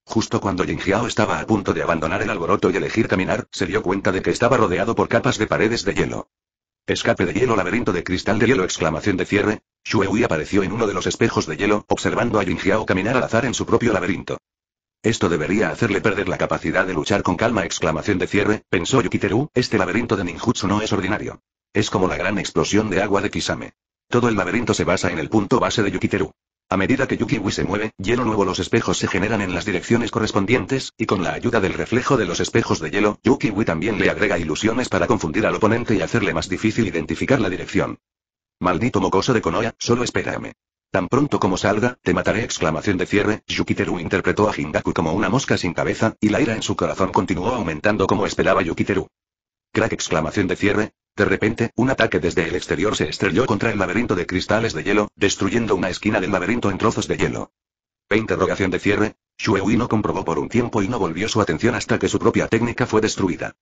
Justo cuando Jingxiao estaba a punto de abandonar el alboroto y elegir caminar, se dio cuenta de que estaba rodeado por capas de paredes de hielo. Escape de hielo, laberinto de cristal de hielo, exclamación de cierre. Shuehui apareció en uno de los espejos de hielo, observando a Jingxiao caminar al azar en su propio laberinto. Esto debería hacerle perder la capacidad de luchar con calma. Exclamación de cierre, pensó Yukiteru, este laberinto de ninjutsu no es ordinario. Es como la gran explosión de agua de Kisame. Todo el laberinto se basa en el punto base de Yukiteru. A medida que Yukiwi se mueve, hielo nuevo los espejos se generan en las direcciones correspondientes, y con la ayuda del reflejo de los espejos de hielo, Yukiwi también le agrega ilusiones para confundir al oponente y hacerle más difícil identificar la dirección. Maldito mocoso de Konoha, solo espérame. Tan pronto como salga, te mataré exclamación de cierre, Yukiteru interpretó a Hingaku como una mosca sin cabeza, y la ira en su corazón continuó aumentando como esperaba Yukiteru. Crack exclamación de cierre. De repente, un ataque desde el exterior se estrelló contra el laberinto de cristales de hielo, destruyendo una esquina del laberinto en trozos de hielo. E interrogación de cierre. Shuei no comprobó por un tiempo y no volvió su atención hasta que su propia técnica fue destruida.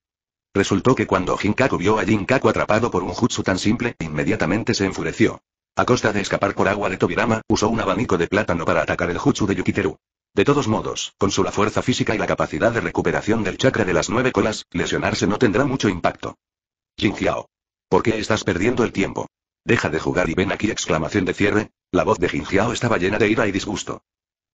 Resultó que cuando Hinkaku vio a Jinkaku atrapado por un jutsu tan simple, inmediatamente se enfureció. A costa de escapar por agua de Tobirama, usó un abanico de plátano para atacar el Jutsu de Yukiteru. De todos modos, con su la fuerza física y la capacidad de recuperación del chakra de las nueve colas, lesionarse no tendrá mucho impacto. «Jingiao! ¿Por qué estás perdiendo el tiempo? Deja de jugar y ven aquí exclamación de cierre. La voz de Jingiao estaba llena de ira y disgusto.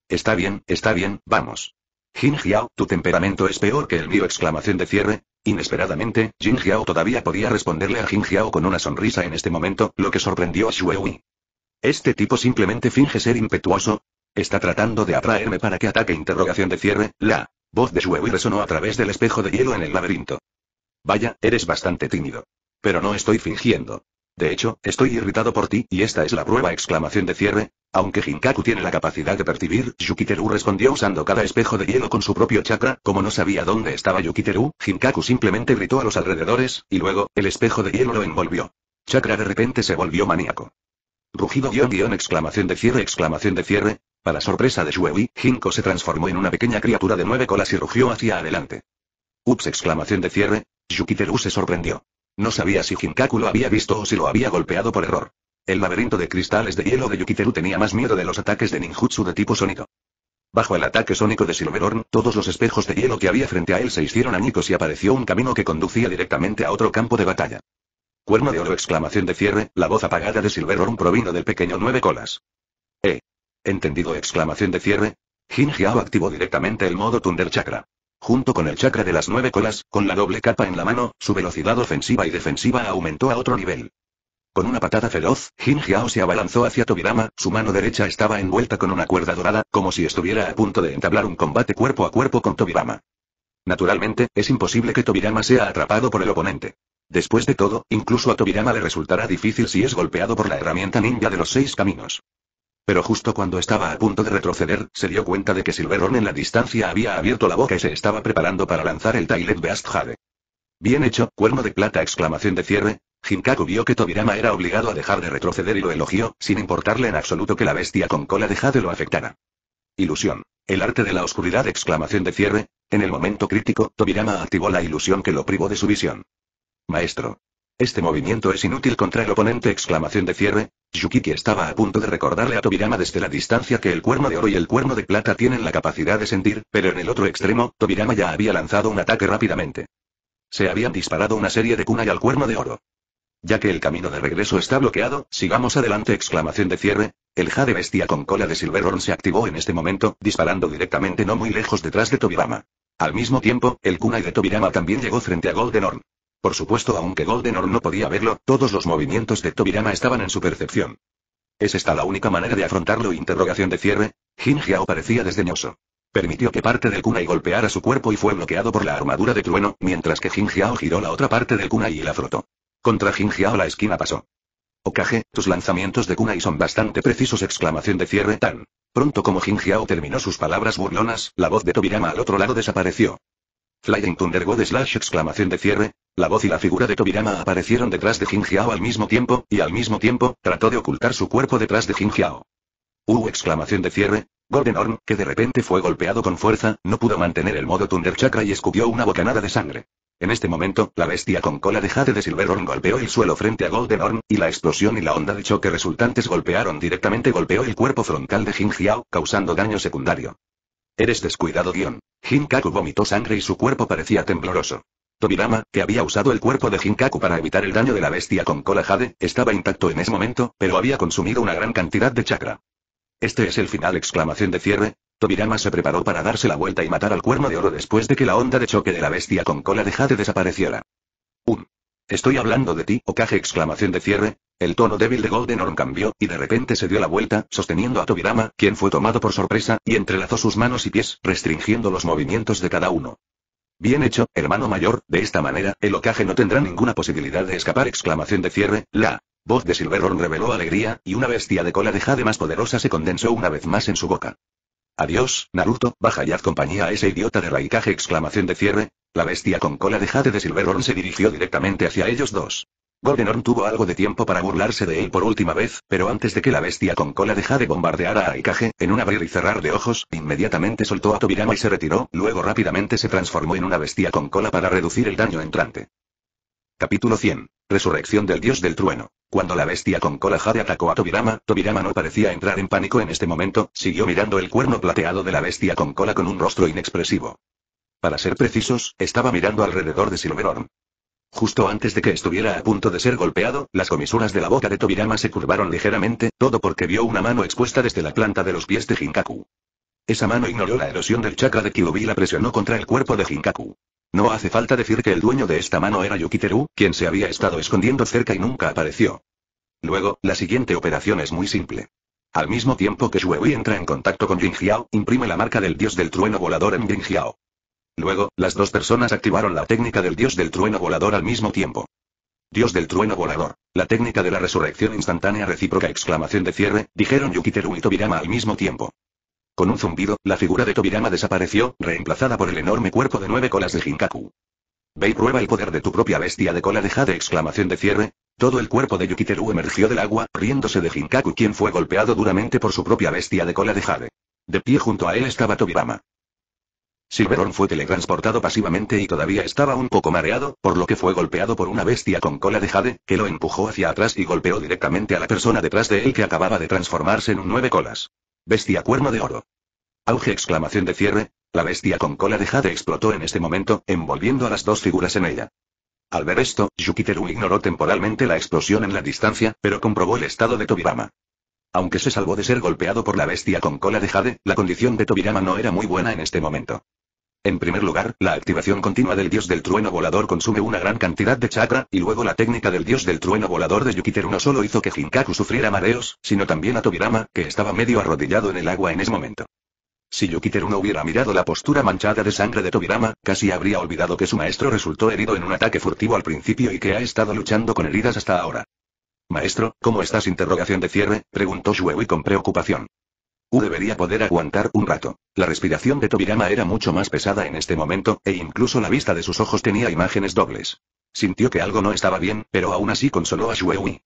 Está bien, está bien, vamos. Jinjiao, tu temperamento es peor que el mío exclamación de cierre, Inesperadamente, Jin todavía podía responderle a Jin Xiao con una sonrisa en este momento, lo que sorprendió a Shuei. ¿Este tipo simplemente finge ser impetuoso? ¿Está tratando de atraerme para que ataque? Interrogación de cierre, la voz de Shuei resonó a través del espejo de hielo en el laberinto. Vaya, eres bastante tímido. Pero no estoy fingiendo. De hecho, estoy irritado por ti, y esta es la prueba exclamación de cierre. Aunque hinkaku tiene la capacidad de percibir, Yukiteru respondió usando cada espejo de hielo con su propio chakra, como no sabía dónde estaba Yukiteru, hinkaku simplemente gritó a los alrededores, y luego, el espejo de hielo lo envolvió. Chakra de repente se volvió maníaco. Rugido guión guión exclamación de cierre exclamación de cierre. Para sorpresa de Shuewi, Jinko se transformó en una pequeña criatura de nueve colas y rugió hacia adelante. Ups exclamación de cierre, Yukiteru se sorprendió. No sabía si Hinkaku lo había visto o si lo había golpeado por error. El laberinto de cristales de hielo de Yukiteru tenía más miedo de los ataques de ninjutsu de tipo sonido. Bajo el ataque sónico de Silverhorn, todos los espejos de hielo que había frente a él se hicieron añicos y apareció un camino que conducía directamente a otro campo de batalla. Cuerno de oro exclamación de cierre, la voz apagada de Silverhorn provino del pequeño nueve colas. Eh. Entendido exclamación de cierre. Jinjiao activó directamente el modo Thunder Chakra. Junto con el chakra de las nueve colas, con la doble capa en la mano, su velocidad ofensiva y defensiva aumentó a otro nivel. Con una patada feroz, Jin se abalanzó hacia Tobirama, su mano derecha estaba envuelta con una cuerda dorada, como si estuviera a punto de entablar un combate cuerpo a cuerpo con Tobirama. Naturalmente, es imposible que Tobirama sea atrapado por el oponente. Después de todo, incluso a Tobirama le resultará difícil si es golpeado por la herramienta ninja de los seis caminos. Pero justo cuando estaba a punto de retroceder, se dio cuenta de que Silverón en la distancia había abierto la boca y se estaba preparando para lanzar el Tailet Beast Jade. Bien hecho, cuerno de plata exclamación de cierre. Hinkaku vio que Tobirama era obligado a dejar de retroceder y lo elogió, sin importarle en absoluto que la bestia con cola de Jade lo afectara. Ilusión. El arte de la oscuridad exclamación de cierre. En el momento crítico, Tobirama activó la ilusión que lo privó de su visión. Maestro. Este movimiento es inútil contra el oponente exclamación de cierre. Yukiki estaba a punto de recordarle a Tobirama desde la distancia que el cuerno de oro y el cuerno de plata tienen la capacidad de sentir, pero en el otro extremo, Tobirama ya había lanzado un ataque rápidamente. Se habían disparado una serie de kunai al cuerno de oro. Ya que el camino de regreso está bloqueado, sigamos adelante exclamación de cierre. El jade bestia con cola de Silverhorn se activó en este momento, disparando directamente no muy lejos detrás de Tobirama. Al mismo tiempo, el kunai de Tobirama también llegó frente a Golden por supuesto, aunque Goldenor no podía verlo, todos los movimientos de Tobirama estaban en su percepción. ¿Es esta la única manera de afrontarlo? Interrogación de cierre. Jin parecía desdeñoso. Permitió que parte del kunai golpeara su cuerpo y fue bloqueado por la armadura de trueno, mientras que Jin giró la otra parte del kunai y la frotó. Contra Jin la esquina pasó. Okage, tus lanzamientos de kunai son bastante precisos exclamación de cierre tan. Pronto como Jin terminó sus palabras burlonas, la voz de Tobirama al otro lado desapareció. Flying Thunder God slash exclamación de cierre. La voz y la figura de Tobirama aparecieron detrás de Jinjiao al mismo tiempo, y al mismo tiempo, trató de ocultar su cuerpo detrás de Jinjiao. Uh exclamación de cierre. Golden Horn, que de repente fue golpeado con fuerza, no pudo mantener el modo Thunder Chakra y escupió una bocanada de sangre. En este momento, la bestia con cola de Jade de golpeó el suelo frente a Golden Horn, y la explosión y la onda de choque resultantes golpearon directamente golpeó el cuerpo frontal de Jing causando daño secundario. Eres descuidado guión. Hinkaku vomitó sangre y su cuerpo parecía tembloroso. Tobirama, que había usado el cuerpo de Hinkaku para evitar el daño de la bestia con cola jade, estaba intacto en ese momento, pero había consumido una gran cantidad de chakra. Este es el final exclamación de cierre. Tobirama se preparó para darse la vuelta y matar al cuerno de oro después de que la onda de choque de la bestia con cola de jade desapareciera. Estoy hablando de ti, Okage exclamación de cierre. El tono débil de Golden cambió, y de repente se dio la vuelta, sosteniendo a Tobirama, quien fue tomado por sorpresa, y entrelazó sus manos y pies, restringiendo los movimientos de cada uno. Bien hecho, hermano mayor, de esta manera, el Okage no tendrá ninguna posibilidad de escapar exclamación de cierre, la voz de Silverhorn reveló alegría, y una bestia de cola de jade más poderosa se condensó una vez más en su boca. Adiós, Naruto, baja y haz compañía a ese idiota de Raikage exclamación de cierre. La bestia con cola de Jade de Silverhorn se dirigió directamente hacia ellos dos. Goldenhorn tuvo algo de tiempo para burlarse de él por última vez, pero antes de que la bestia con cola de bombardear a Raikage, en un abrir y cerrar de ojos, inmediatamente soltó a Tobirama y se retiró, luego rápidamente se transformó en una bestia con cola para reducir el daño entrante. Capítulo 100. Resurrección del dios del trueno. Cuando la bestia con cola jade atacó a Tobirama, Tobirama no parecía entrar en pánico en este momento, siguió mirando el cuerno plateado de la bestia con cola con un rostro inexpresivo. Para ser precisos, estaba mirando alrededor de Silveron. Justo antes de que estuviera a punto de ser golpeado, las comisuras de la boca de Tobirama se curvaron ligeramente, todo porque vio una mano expuesta desde la planta de los pies de Hinkaku. Esa mano ignoró la erosión del chakra de Kyubi y la presionó contra el cuerpo de Hinkaku. No hace falta decir que el dueño de esta mano era Yukiteru, quien se había estado escondiendo cerca y nunca apareció. Luego, la siguiente operación es muy simple. Al mismo tiempo que Shuei entra en contacto con Jingjiao, imprime la marca del dios del trueno volador en Jingjiao. Luego, las dos personas activaron la técnica del dios del trueno volador al mismo tiempo. Dios del trueno volador. La técnica de la resurrección instantánea recíproca exclamación de cierre, dijeron Yukiteru y Tobirama al mismo tiempo. Con un zumbido, la figura de Tobirama desapareció, reemplazada por el enorme cuerpo de nueve colas de Hinkaku. Ve y prueba el poder de tu propia bestia de cola de Jade! exclamación de cierre. Todo el cuerpo de Yukiteru emergió del agua, riéndose de Hinkaku quien fue golpeado duramente por su propia bestia de cola de jade. De pie junto a él estaba Tobirama. Silverón fue teletransportado pasivamente y todavía estaba un poco mareado, por lo que fue golpeado por una bestia con cola de jade, que lo empujó hacia atrás y golpeó directamente a la persona detrás de él que acababa de transformarse en un nueve colas. Bestia cuerno de oro. Auge exclamación de cierre, la bestia con cola de jade explotó en este momento, envolviendo a las dos figuras en ella. Al ver esto, Yukiteru ignoró temporalmente la explosión en la distancia, pero comprobó el estado de Tobirama. Aunque se salvó de ser golpeado por la bestia con cola de jade, la condición de Tobirama no era muy buena en este momento. En primer lugar, la activación continua del dios del trueno volador consume una gran cantidad de chakra, y luego la técnica del dios del trueno volador de Yukiteru no solo hizo que Hinkaku sufriera mareos, sino también a Tobirama, que estaba medio arrodillado en el agua en ese momento. Si Yukiteru no hubiera mirado la postura manchada de sangre de Tobirama, casi habría olvidado que su maestro resultó herido en un ataque furtivo al principio y que ha estado luchando con heridas hasta ahora. Maestro, ¿cómo estás? Interrogación de cierre, preguntó Shuewi con preocupación. U debería poder aguantar un rato. La respiración de Tobirama era mucho más pesada en este momento, e incluso la vista de sus ojos tenía imágenes dobles. Sintió que algo no estaba bien, pero aún así consoló a Shueui.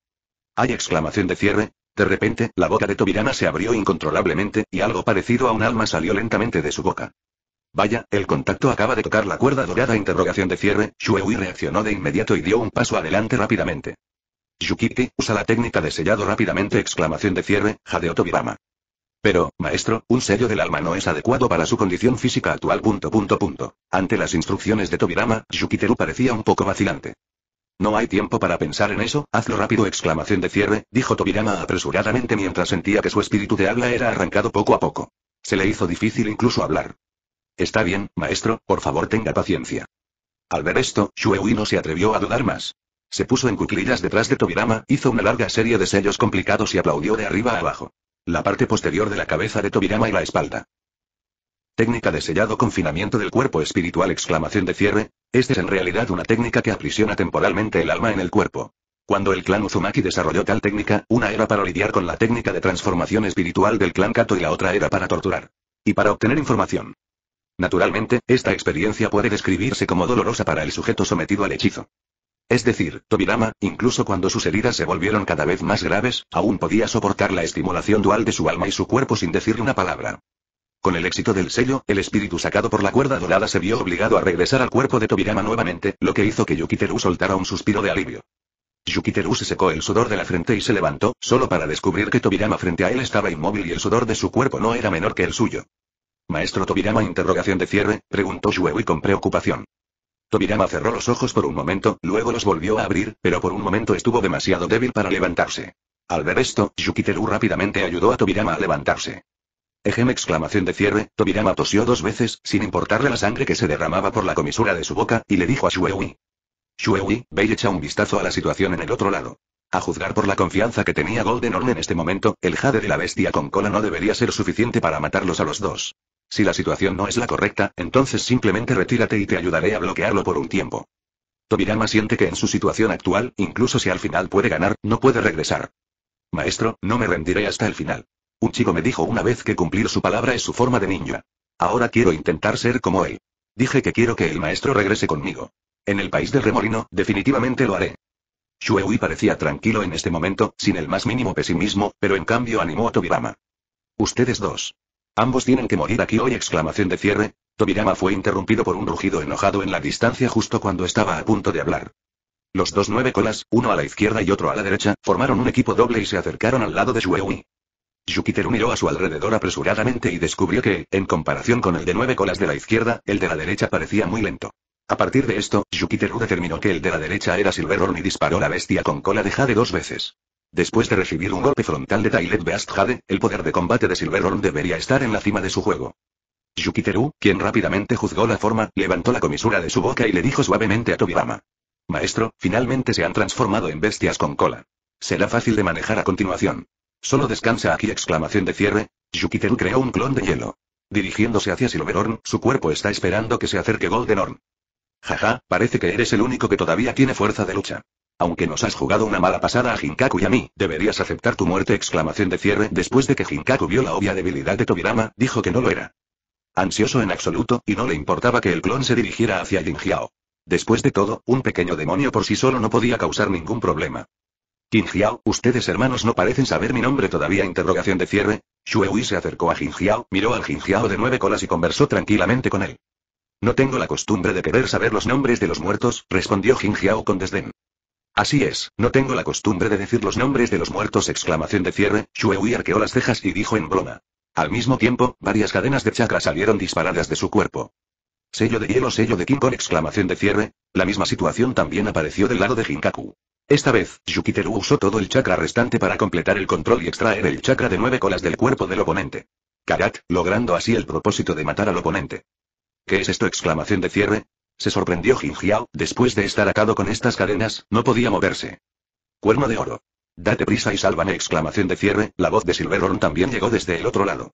Hay exclamación de cierre. De repente, la boca de Tobirama se abrió incontrolablemente, y algo parecido a un alma salió lentamente de su boca. Vaya, el contacto acaba de tocar la cuerda dorada interrogación de cierre, Shuewi reaccionó de inmediato y dio un paso adelante rápidamente. Yukiki, usa la técnica de sellado rápidamente exclamación de cierre, jadeó Tobirama. Pero, maestro, un sello del alma no es adecuado para su condición física actual. Ante las instrucciones de Tobirama, Yukiteru parecía un poco vacilante. No hay tiempo para pensar en eso, hazlo rápido exclamación de cierre, dijo Tobirama apresuradamente mientras sentía que su espíritu de habla era arrancado poco a poco. Se le hizo difícil incluso hablar. Está bien, maestro, por favor tenga paciencia. Al ver esto, Shuewi no se atrevió a dudar más. Se puso en cuclillas detrás de Tobirama, hizo una larga serie de sellos complicados y aplaudió de arriba a abajo. La parte posterior de la cabeza de Tobirama y la espalda. Técnica de sellado confinamiento del cuerpo espiritual exclamación de cierre. Esta es en realidad una técnica que aprisiona temporalmente el alma en el cuerpo. Cuando el clan Uzumaki desarrolló tal técnica, una era para lidiar con la técnica de transformación espiritual del clan Kato y la otra era para torturar. Y para obtener información. Naturalmente, esta experiencia puede describirse como dolorosa para el sujeto sometido al hechizo. Es decir, Tobirama, incluso cuando sus heridas se volvieron cada vez más graves, aún podía soportar la estimulación dual de su alma y su cuerpo sin decir una palabra. Con el éxito del sello, el espíritu sacado por la cuerda dorada se vio obligado a regresar al cuerpo de Tobirama nuevamente, lo que hizo que Yukiteru soltara un suspiro de alivio. Yukiteru se secó el sudor de la frente y se levantó, solo para descubrir que Tobirama frente a él estaba inmóvil y el sudor de su cuerpo no era menor que el suyo. Maestro Tobirama interrogación de cierre, preguntó Shuewi con preocupación. Tobirama cerró los ojos por un momento, luego los volvió a abrir, pero por un momento estuvo demasiado débil para levantarse. Al ver esto, Yukiteru rápidamente ayudó a Tobirama a levantarse. Ejem exclamación de cierre, Tobirama tosió dos veces, sin importarle la sangre que se derramaba por la comisura de su boca, y le dijo a Shuewi. Shuewi, ve y echa un vistazo a la situación en el otro lado. A juzgar por la confianza que tenía Golden Horn en este momento, el jade de la bestia con cola no debería ser suficiente para matarlos a los dos. Si la situación no es la correcta, entonces simplemente retírate y te ayudaré a bloquearlo por un tiempo. Tobirama siente que en su situación actual, incluso si al final puede ganar, no puede regresar. Maestro, no me rendiré hasta el final. Un chico me dijo una vez que cumplir su palabra es su forma de ninja. Ahora quiero intentar ser como él. Dije que quiero que el maestro regrese conmigo. En el país del remolino, definitivamente lo haré. Shuehui parecía tranquilo en este momento, sin el más mínimo pesimismo, pero en cambio animó a Tobirama. Ustedes dos. Ambos tienen que morir aquí hoy exclamación de cierre. Tobirama fue interrumpido por un rugido enojado en la distancia justo cuando estaba a punto de hablar. Los dos nueve colas, uno a la izquierda y otro a la derecha, formaron un equipo doble y se acercaron al lado de Shueui. Yukiteru miró a su alrededor apresuradamente y descubrió que, en comparación con el de nueve colas de la izquierda, el de la derecha parecía muy lento. A partir de esto, Yukiteru determinó que el de la derecha era Silver Horn y disparó la bestia con cola de jade dos veces. Después de recibir un golpe frontal de Tailet Beast el poder de combate de Silverhorn debería estar en la cima de su juego. Yukiteru, quien rápidamente juzgó la forma, levantó la comisura de su boca y le dijo suavemente a Tobirama. Maestro, finalmente se han transformado en bestias con cola. Será fácil de manejar a continuación. Solo descansa aquí exclamación de cierre. Yukiteru creó un clon de hielo. Dirigiéndose hacia Silverhorn, su cuerpo está esperando que se acerque Goldenhorn. Jaja, parece que eres el único que todavía tiene fuerza de lucha. Aunque nos has jugado una mala pasada a Hinkaku y a mí, deberías aceptar tu muerte exclamación de cierre después de que Hinkaku vio la obvia debilidad de Tobirama, dijo que no lo era. Ansioso en absoluto, y no le importaba que el clon se dirigiera hacia Jinjiao. Después de todo, un pequeño demonio por sí solo no podía causar ningún problema. Jinjiao, ustedes hermanos no parecen saber mi nombre todavía interrogación de cierre. Shuehui se acercó a Jinjiao, miró al Jinjiao de nueve colas y conversó tranquilamente con él. No tengo la costumbre de querer saber los nombres de los muertos, respondió Jinjiao con desdén. Así es, no tengo la costumbre de decir los nombres de los muertos. Exclamación de cierre, Shueui arqueó las cejas y dijo en broma. Al mismo tiempo, varias cadenas de chakra salieron disparadas de su cuerpo. Sello de hielo, sello de King con exclamación de cierre. La misma situación también apareció del lado de Hinkaku. Esta vez, Yukiteru usó todo el chakra restante para completar el control y extraer el chakra de nueve colas del cuerpo del oponente. Karat, logrando así el propósito de matar al oponente. ¿Qué es esto? exclamación de cierre. Se sorprendió Gingiao, después de estar atado con estas cadenas, no podía moverse. Cuerno de oro. Date prisa y sálvame exclamación de cierre, la voz de Silverhorn también llegó desde el otro lado.